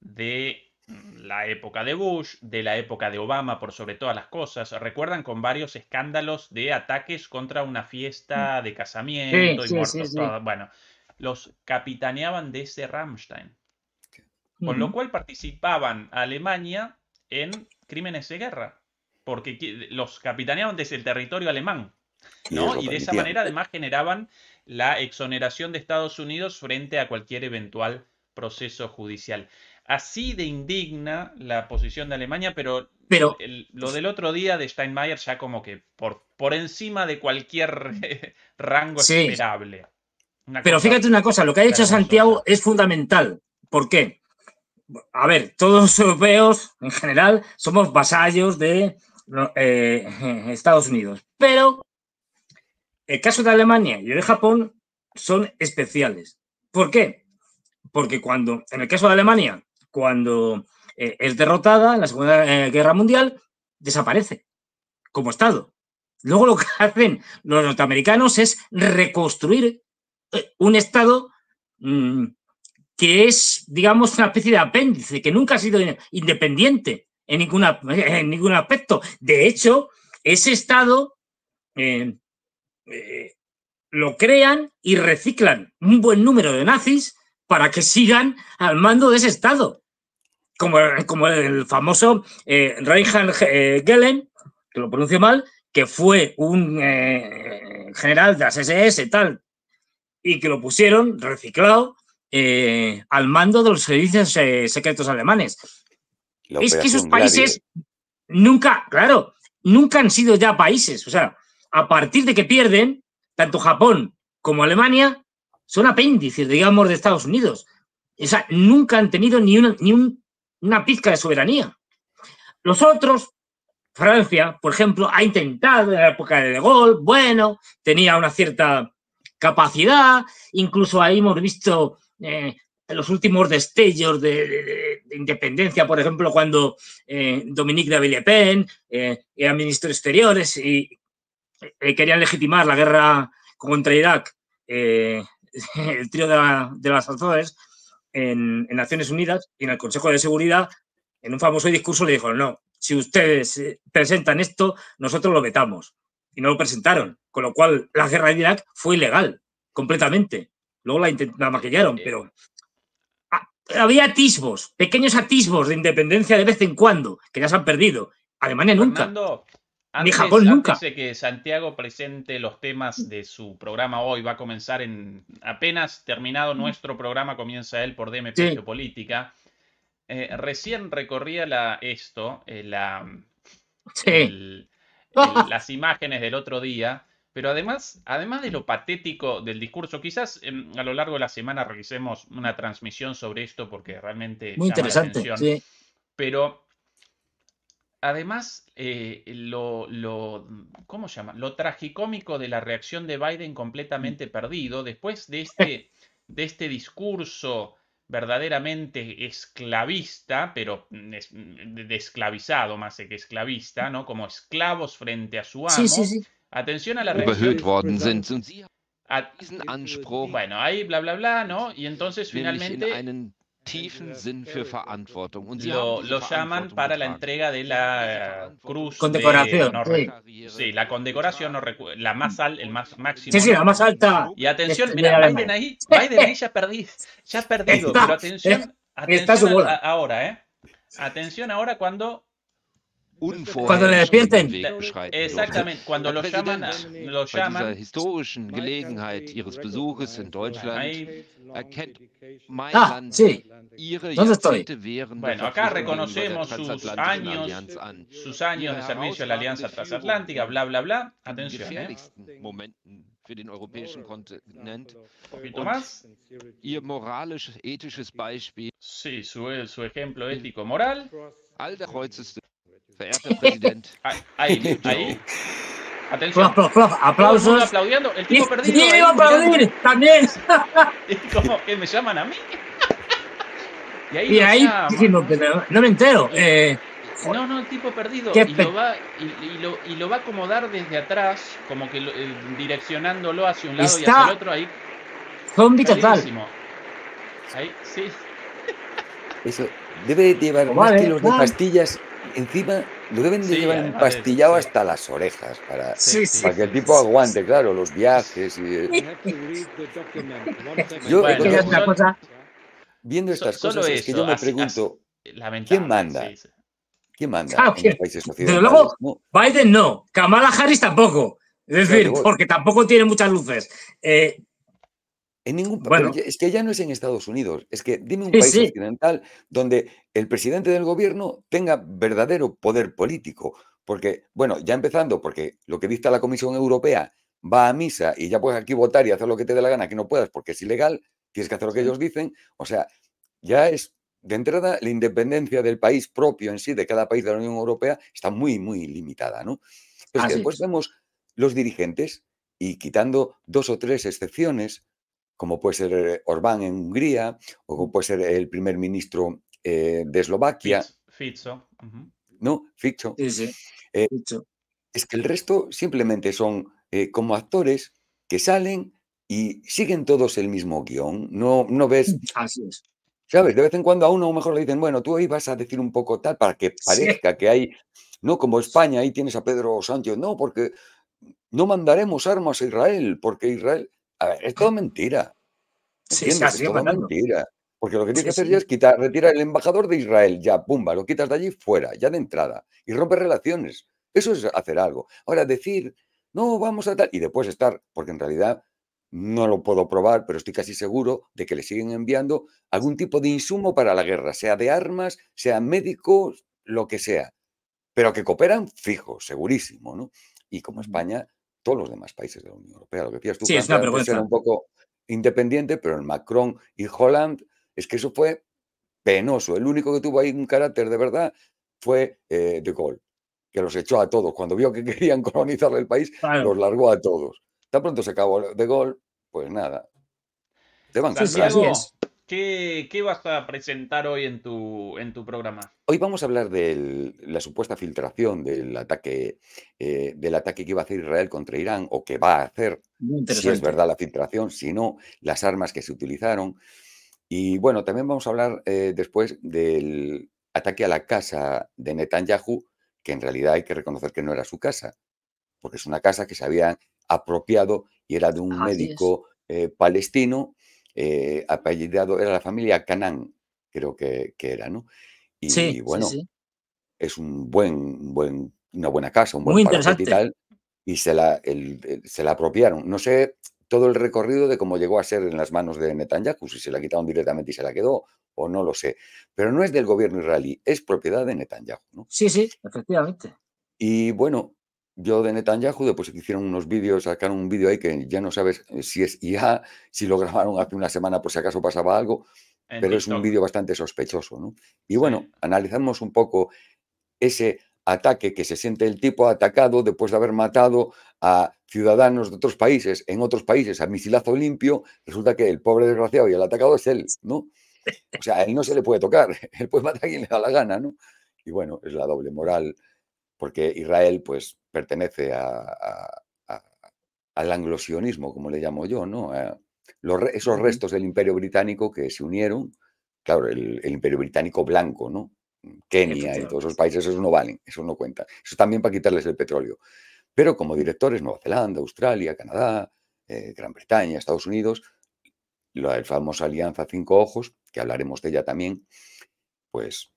de la época de Bush, de la época de Obama por sobre todas las cosas. Recuerdan con varios escándalos de ataques contra una fiesta mm. de casamiento y muertos. Bueno, los capitaneaban desde Rammstein. Con lo cual participaban Alemania en crímenes de guerra, porque los capitaneaban desde el territorio alemán. ¿no? y de esa manera además generaban la exoneración de Estados Unidos frente a cualquier eventual proceso judicial así de indigna la posición de Alemania, pero, lo del otro día de Steinmeier ya como que por, encima de cualquier rango esperable. pero fíjate una cosa, lo que ha hecho Santiago es fundamental. ¿Por qué? A ver, todos los europeos en general somos vasallos de eh, Estados Unidos, pero el caso de Alemania y el de Japón son especiales. ¿Por qué? Porque cuando, en el caso de Alemania, cuando eh, es derrotada en la Segunda eh, Guerra Mundial, desaparece como Estado. Luego lo que hacen los norteamericanos es reconstruir eh, un Estado mm, que es, digamos, una especie de apéndice, que nunca ha sido independiente en, ningún aspecto. De hecho, ese Estado lo crean y reciclan un buen número de nazis para que sigan al mando de ese Estado como, el famoso eh, Reinhard eh, Gehlen, que lo pronuncio mal, que fue un eh, general de la SS, tal, y que lo pusieron reciclado eh, al mando de los servicios secretos alemanes. es que esos países nunca, claro, nunca han sido ya países. O sea, a partir de que pierden, tanto Japón como Alemania son apéndices, digamos, de Estados Unidos. O sea, nunca han tenido ni, una, ni un una pizca de soberanía. Los otros, Francia, por ejemplo, ha intentado en la época de De Gaulle, bueno, tenía una cierta capacidad, incluso ahí hemos visto eh, los últimos destellos de, independencia, por ejemplo, cuando eh, Dominique de Villepin eh, era ministro de Exteriores y querían legitimar la guerra contra Irak, el trío de, de las Azores, en, Naciones Unidas y en el Consejo de Seguridad, en un famoso discurso le dijo, no, si ustedes eh, presentan esto, nosotros lo vetamos. Y no lo presentaron, con lo cual la guerra de Irak fue ilegal, completamente. Luego la, maquillaron, pero ah, había atisbos, pequeños atisbos de independencia de vez en cuando, que ya se han perdido. Alemania nunca. Antes, Ni Japón nunca. que Santiago presente los temas de su programa hoy, va a comenzar en apenas terminado mm. nuestro programa, comienza él por DMP Geopolítica. Eh, recién recorría esto, eh, las imágenes del otro día, pero además, además de lo patético del discurso, quizás em, a lo largo de la semana revisemos una transmisión sobre esto porque realmente Muy interesante, Pero además, eh, lo, lo, ¿cómo llama? Lo tragicómico de la reacción de Biden mm. completamente perdido, después de este, de este discurso verdaderamente esclavista, pero mm, mm, esclavizado más que esclavista, ¿no? Como esclavos frente a su amo. Sí, sí, sí. Atención a la reacción. bueno, ahí bla bla bla, ¿no? Y entonces finalmente tiefen lo, llaman para la entrega de la cruz. Condecoración. De, sí. la condecoración, no la más alta, el más máximo. Sí, sí, la más alta. Y atención, mira, Biden ahí, Biden ahí ya, perdí, ya perdido, pero atención, atención está su bola. ahora, ¿eh? Atención ahora cuando cuando le despierten. Äh, äh, Exactamente, cuando lo Bei dieser historischen Gelegenheit Ihres Besuches in Deutschland erkennt mein ah, Land sí. Ihre Jahrzehnte während bueno, acá der sus años, an. sus años de servicio a la Alianza Transatlántica, bla, bla, bla. Atención, eh. Momenten für den europäischen Kontinent. Más. Ihr moralisch-ethisches Beispiel. Sí, su, su ejemplo ético-moral. All der presidente. Ahí, ahí. Atención. Plof, aplausos. aplaudiendo. El tipo perdido. Sí, iba a aplaudir también. como ¿Que me llaman a mí? Y ahí, y ahí no me entero. Eh, no, no, el tipo perdido. Y lo, va, y, y, lo, y lo va a acomodar desde atrás, como que eh, direccionándolo hacia un lado y hacia el otro. Ahí. Zombie total. Ahí, sí. Eso, debe llevar más kilos de pastillas encima lo deben de llevar empastillado pastillado hasta las orejas para, que el tipo aguante, claro, los viajes y... yo, viendo estas cosas es que yo me pregunto, ¿quién manda? ¿Quién ah, manda luego, Biden no, Kamala Harris tampoco. Es decir, porque tampoco tiene muchas luces. Eh, ningún es que ya no es en Estados Unidos. Es que dime un país occidental donde el presidente del gobierno tenga verdadero poder político. Porque, bueno, ya empezando, porque lo que dicta la Comisión Europea va a misa y ya puedes aquí votar y hacer lo que te dé la gana, que no puedas porque es ilegal, tienes que hacer lo que ellos dicen. O sea, ya es de entrada la independencia del país propio en sí, de cada país de la Unión Europea, está muy, muy limitada, ¿no? después vemos los dirigentes y quitando dos o tres excepciones, como puede ser eh, Orbán en Hungría, o como puede ser el primer ministro eh, de Eslovaquia. Fitzo ¿No? Eh, Fitzo Es que el resto simplemente son como actores que salen y siguen todos el mismo guión. No, no ves. Así es. ¿Sabes? De vez en cuando a uno mejor le dicen, bueno, tú ahí vas a decir un poco tal para que parezca que hay. No como España, ahí tienes a Pedro Sánchez. No, porque no mandaremos armas a Israel, porque Israel. A ver, es todo mentira. Sí, es todo mentira. Porque lo que tienes que hacer ya es quitar, retirar el embajador de Israel, ya, pumba, lo quitas de allí fuera, ya de entrada, y rompe relaciones. Eso es hacer algo. Ahora, decir, no, vamos a tal, y después estar, porque en realidad no lo puedo probar, pero estoy casi seguro de que le siguen enviando algún tipo de insumo para la guerra, sea de armas, sea médicos, lo que sea. Pero que cooperan fijo, segurísimo, ¿no? Y como España todos los demás países de la Unión Europea. Lo que decías tú, sí, una era un poco independiente, pero el Macron y Holland, es que eso fue penoso. El único que tuvo ahí un carácter de verdad fue eh, De Gaulle, que los echó a todos. Cuando vio que querían colonizarle el país, los largó a todos. Tan pronto se acabó De Gaulle, pues nada. Te van sí, ¿Qué, vas a presentar hoy en tu, en tu programa? Hoy vamos a hablar de la supuesta filtración del ataque, eh, del ataque que iba a hacer Israel contra Irán o que va a hacer, si es verdad la filtración, si no, las armas que se utilizaron. Y bueno, también vamos a hablar eh, después del ataque a la casa de Netanyahu, que en realidad hay que reconocer que no era su casa, porque es una casa que se había apropiado y era de un médico eh, palestino eh, apellidado, era la familia Canán, creo que, era, ¿no? Y, sí, bueno, es un buen, buen, una buena casa, un buen Muy y tal, y se la, se la apropiaron. No sé todo el recorrido de cómo llegó a ser en las manos de Netanyahu, si se la quitaron directamente y se la quedó, o no lo sé. Pero no es del gobierno israelí, es propiedad de Netanyahu, ¿no? Sí, sí, efectivamente. Y bueno, yo de Netanyahu, después hicieron unos vídeos, sacaron un vídeo ahí que ya no sabes si es IA, si lo grabaron hace una semana por si acaso pasaba algo, pero es un vídeo bastante sospechoso. ¿no? Y bueno, analizamos un poco ese ataque que se siente el tipo atacado después de haber matado a ciudadanos de otros países, en otros países, a misilazo limpio, resulta que el pobre desgraciado y el atacado es él, ¿no? O sea, a él no se le puede tocar, él puede matar a quien le da la gana, ¿no? Y bueno, es la doble moral porque Israel pues pertenece al anglosionismo, como le llamo yo, ¿no? Eh, esos restos del imperio británico que se unieron, claro, el, imperio británico blanco, ¿no? Kenia y todos esos países, esos no valen, eso no cuenta. Eso también para quitarles el petróleo. Pero como directores, Nueva Zelanda, Australia, Canadá, eh, Gran Bretaña, Estados Unidos, la famosa alianza Cinco Ojos, que hablaremos de ella también, pues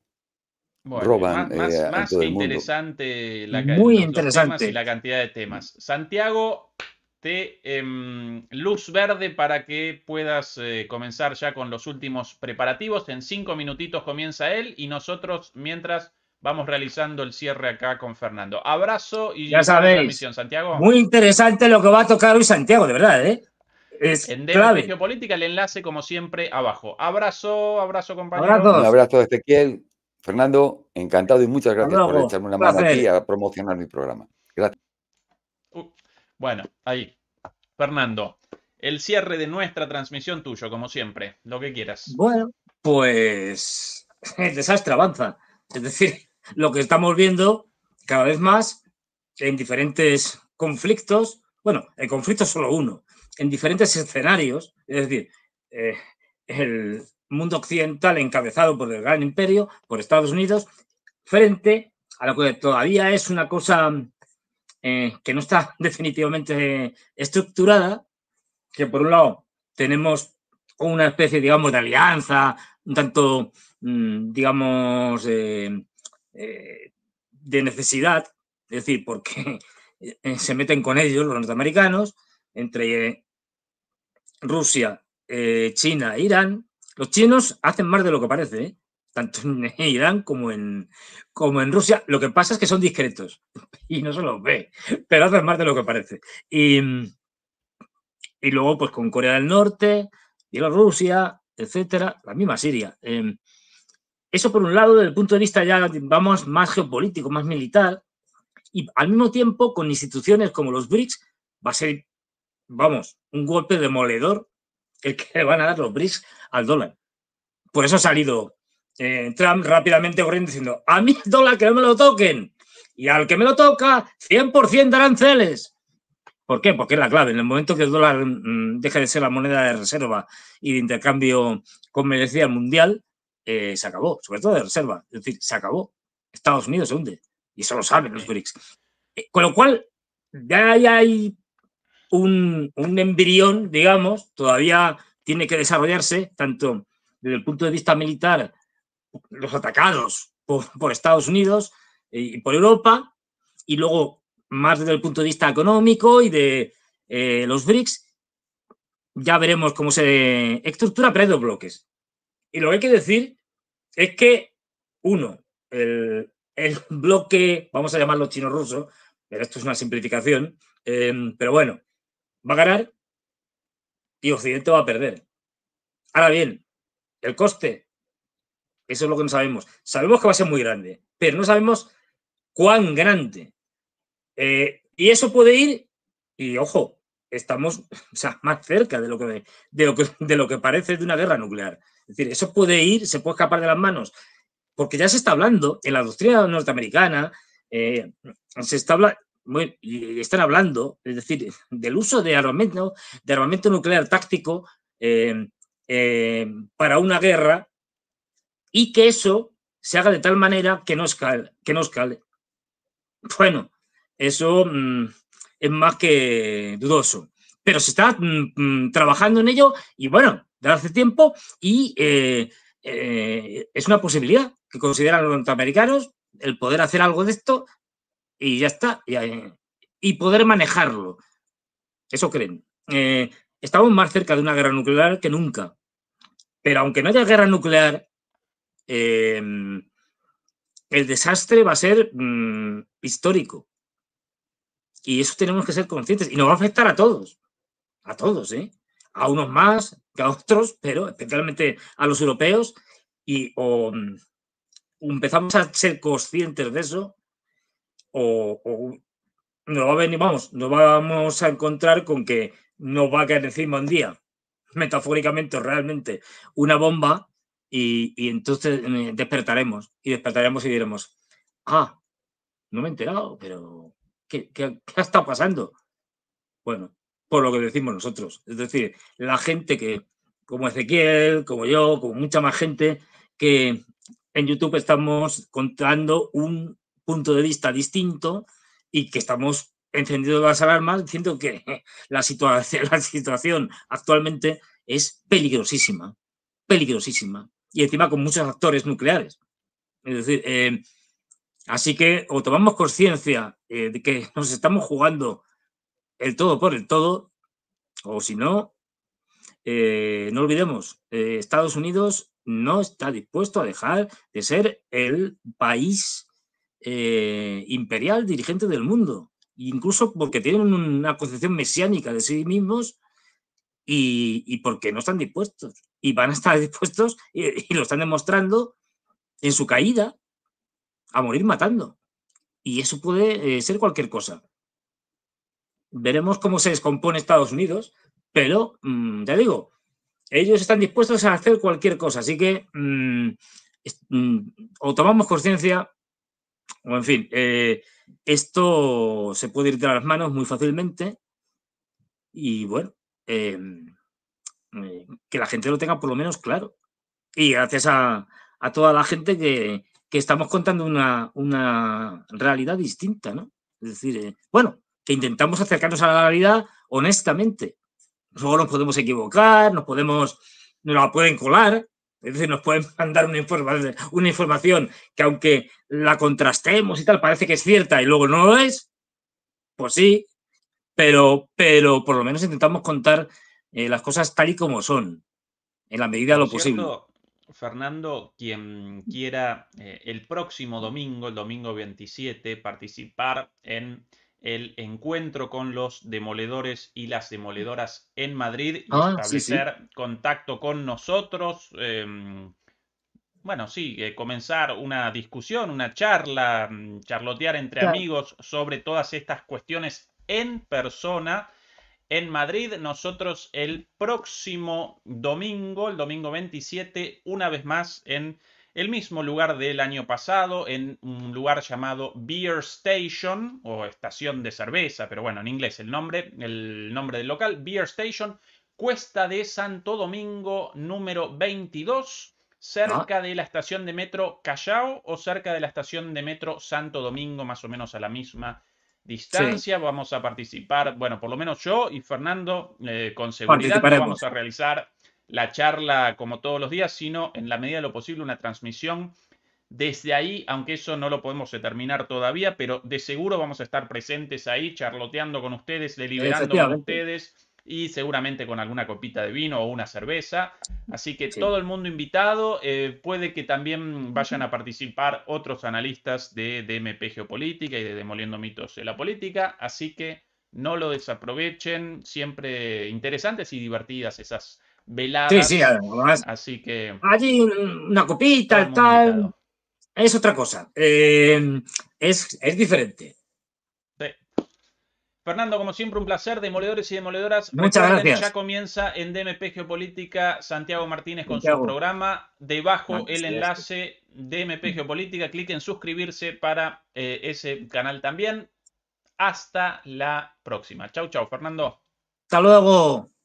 roban. Más, eh, interesante, la, Muy interesante. y la cantidad de temas. Santiago, te em, luz verde para que puedas eh, comenzar ya con los últimos preparativos. En cinco minutitos comienza él y nosotros mientras vamos realizando el cierre acá con Fernando. Abrazo y ya sabéis. Misión, Santiago. Muy interesante lo que va a tocar hoy Santiago, de verdad, ¿eh? Es en clave. Geopolítica el enlace como siempre abajo. Abrazo, abrazo compañero. Abrazo Un abrazo de Fernando, encantado y muchas gracias por echarme una mano aquí a promocionar mi programa. Gracias. Uh, bueno, ahí. Fernando, el cierre de nuestra transmisión tuyo, como siempre, lo que quieras. Bueno, pues el desastre avanza. Es decir, lo que estamos viendo cada vez más en diferentes conflictos, bueno, el conflicto es solo uno, en diferentes escenarios, es decir, eh, el, mundo occidental encabezado por el gran imperio, por Estados Unidos, frente a lo que todavía es una cosa eh, que no está definitivamente estructurada, que por un lado tenemos una especie, digamos, de alianza, un tanto, mm, digamos, eh, eh, de necesidad, es decir, porque se meten con ellos los norteamericanos, entre Rusia, China e Irán, los chinos hacen más de lo que parece, ¿eh? tanto en Irán como en, como en Rusia. Lo que pasa es que son discretos y no se los ve, pero hacen más de lo que parece. Y, luego, pues con Corea del Norte, Bielorrusia, etcétera, la misma Siria. Em, eso por un lado, desde el punto de vista ya, vamos, más geopolítico, más militar, y al mismo tiempo con instituciones como los BRICS va a ser, vamos, un golpe demoledor que, que van a dar los BRICS al dólar. Por eso ha salido eh, Trump rápidamente corriendo diciendo, a mí el dólar que no me lo toquen. Y al que me lo toca, 100% de aranceles. ¿Por qué? Porque es la clave. En el momento que el dólar mm, deje de ser la moneda de reserva y de intercambio comercial mundial, eh, se acabó, sobre todo de reserva. Es decir, se acabó. Estados Unidos se hunde. Y eso lo saben los BRICS. Eh, con lo cual, ya hay un, embrión, digamos, todavía tiene que desarrollarse, tanto desde el punto de vista militar, los atacados por, Estados Unidos eh, y por Europa, y luego más desde el punto de vista económico y de eh, los BRICS, ya veremos cómo se estructura, pero hay dos bloques. Y lo que hay que decir es que, uno, el, bloque, vamos a llamarlo chino-ruso, pero esto es una simplificación, eh, pero bueno, va a ganar y Occidente va a perder. Ahora bien, el coste, eso es lo que no sabemos. Sabemos que va a ser muy grande, pero no sabemos cuán grande. Eh, y eso puede ir, y ojo, estamos más cerca de lo, que, de, lo de lo que parece de una guerra nuclear. Es decir, eso puede ir, se puede escapar de las manos, porque ya se está hablando en la industria norteamericana, eh, se está hablando, y están hablando, es decir, del uso de armamento, de armamento nuclear táctico em, em, para una guerra y que eso se haga de tal manera que no escale. Que no escale. Bueno, eso mm, es más que dudoso, pero se está mm, mm, trabajando en ello y bueno, desde hace tiempo y eh, eh, es una posibilidad que consideran los norteamericanos el poder hacer algo de esto y ya está, eh, y, poder manejarlo. Eso creen. Eh, estamos más cerca de una guerra nuclear que nunca. Pero aunque no haya guerra nuclear, em, el desastre va a ser mm, histórico. Y eso tenemos que ser conscientes. Y nos va a afectar a todos. A todos, ¿eh? A unos más que a otros, pero especialmente a los europeos. Y mm, empezamos a ser conscientes de eso o, o no va a venir, vamos, nos vamos a encontrar con que nos va a caer encima un día, metafóricamente realmente, una bomba y, entonces mm, despertaremos y despertaremos y diremos, ah, no me he enterado, pero ¿qué, qué, estado está pasando? Bueno, por lo que decimos nosotros, es decir, la gente que, como Ezequiel, como yo, como mucha más gente, que en YouTube estamos contando un de vista distinto y que estamos encendiendo las alarmas diciendo que la, la situación actualmente es peligrosísima, peligrosísima, y encima con muchos actores nucleares. Es decir, em, así que o tomamos conciencia eh, de que nos estamos jugando el todo por el todo, o si no, eh, no olvidemos, eh, Estados Unidos no está dispuesto a dejar de ser el país eh, imperial dirigente del mundo, incluso porque tienen una concepción mesiánica de sí mismos y, porque no están dispuestos. Y van a estar dispuestos y, lo están demostrando en su caída a morir matando. Y eso puede eh, ser cualquier cosa. Veremos cómo se descompone Estados Unidos, pero mm, ya digo, ellos están dispuestos a hacer cualquier cosa. Así que mm, mm, o tomamos conciencia en fin, eh, esto se puede ir de las manos muy fácilmente y bueno, em, eh, que la gente lo tenga por lo menos claro. Y gracias a, toda la gente que, estamos contando una, realidad distinta, ¿no? Es decir, eh, bueno, que intentamos acercarnos a la realidad honestamente. Luego nos podemos equivocar, nos podemos, nos la pueden colar, es decir, nos pueden mandar una información, que aunque la contrastemos y tal, parece que es cierta y luego no lo es, pues sí, pero, pero por lo menos intentamos contar eh, las cosas tal y como son, en la medida de lo posible. Fernando, quien quiera eh, el próximo domingo, el domingo 27, participar en el encuentro con los demoledores y las demoledoras en Madrid y ah, establecer contacto con nosotros. Em, bueno, sí, eh, comenzar una discusión, una charla, mm, charlotear entre amigos sobre todas estas cuestiones en persona. En Madrid, nosotros el próximo domingo, el domingo 27, una vez más en el mismo lugar del año pasado, en un lugar llamado Beer Station, o estación de cerveza, pero bueno, en inglés el nombre, el nombre del local, Beer Station, Cuesta de Santo Domingo número 22, cerca ah. de la estación de metro Callao o cerca de la estación de metro Santo Domingo, más o menos a la misma distancia. Vamos a participar, bueno, por lo menos yo y Fernando, eh, con seguridad vamos a realizar la charla como todos los días, sino en la medida de lo posible una transmisión desde ahí, aunque eso no lo podemos determinar todavía, pero de seguro vamos a estar presentes ahí, charloteando con ustedes, deliberando con ustedes y seguramente con alguna copita de vino o una cerveza. Así que todo el mundo invitado, eh, puede que también vayan a participar otros analistas de DMP Geopolítica y de Demoliendo Mitos de la Política, así que no lo desaprovechen, siempre interesantes y divertidas esas velada. Sí, sí, además. Así que. Allí una copita, tal. Es otra cosa. Eh, es, es diferente. Fernando, como siempre, un placer, demoledores y demoledoras. Muchas gracias. Ya comienza en DMP Geopolítica Santiago Martínez con su programa. Debajo el enlace DMP Geopolítica. Clic en suscribirse para eh, ese canal también. Hasta la próxima. Chau, chao Fernando. Hasta luego.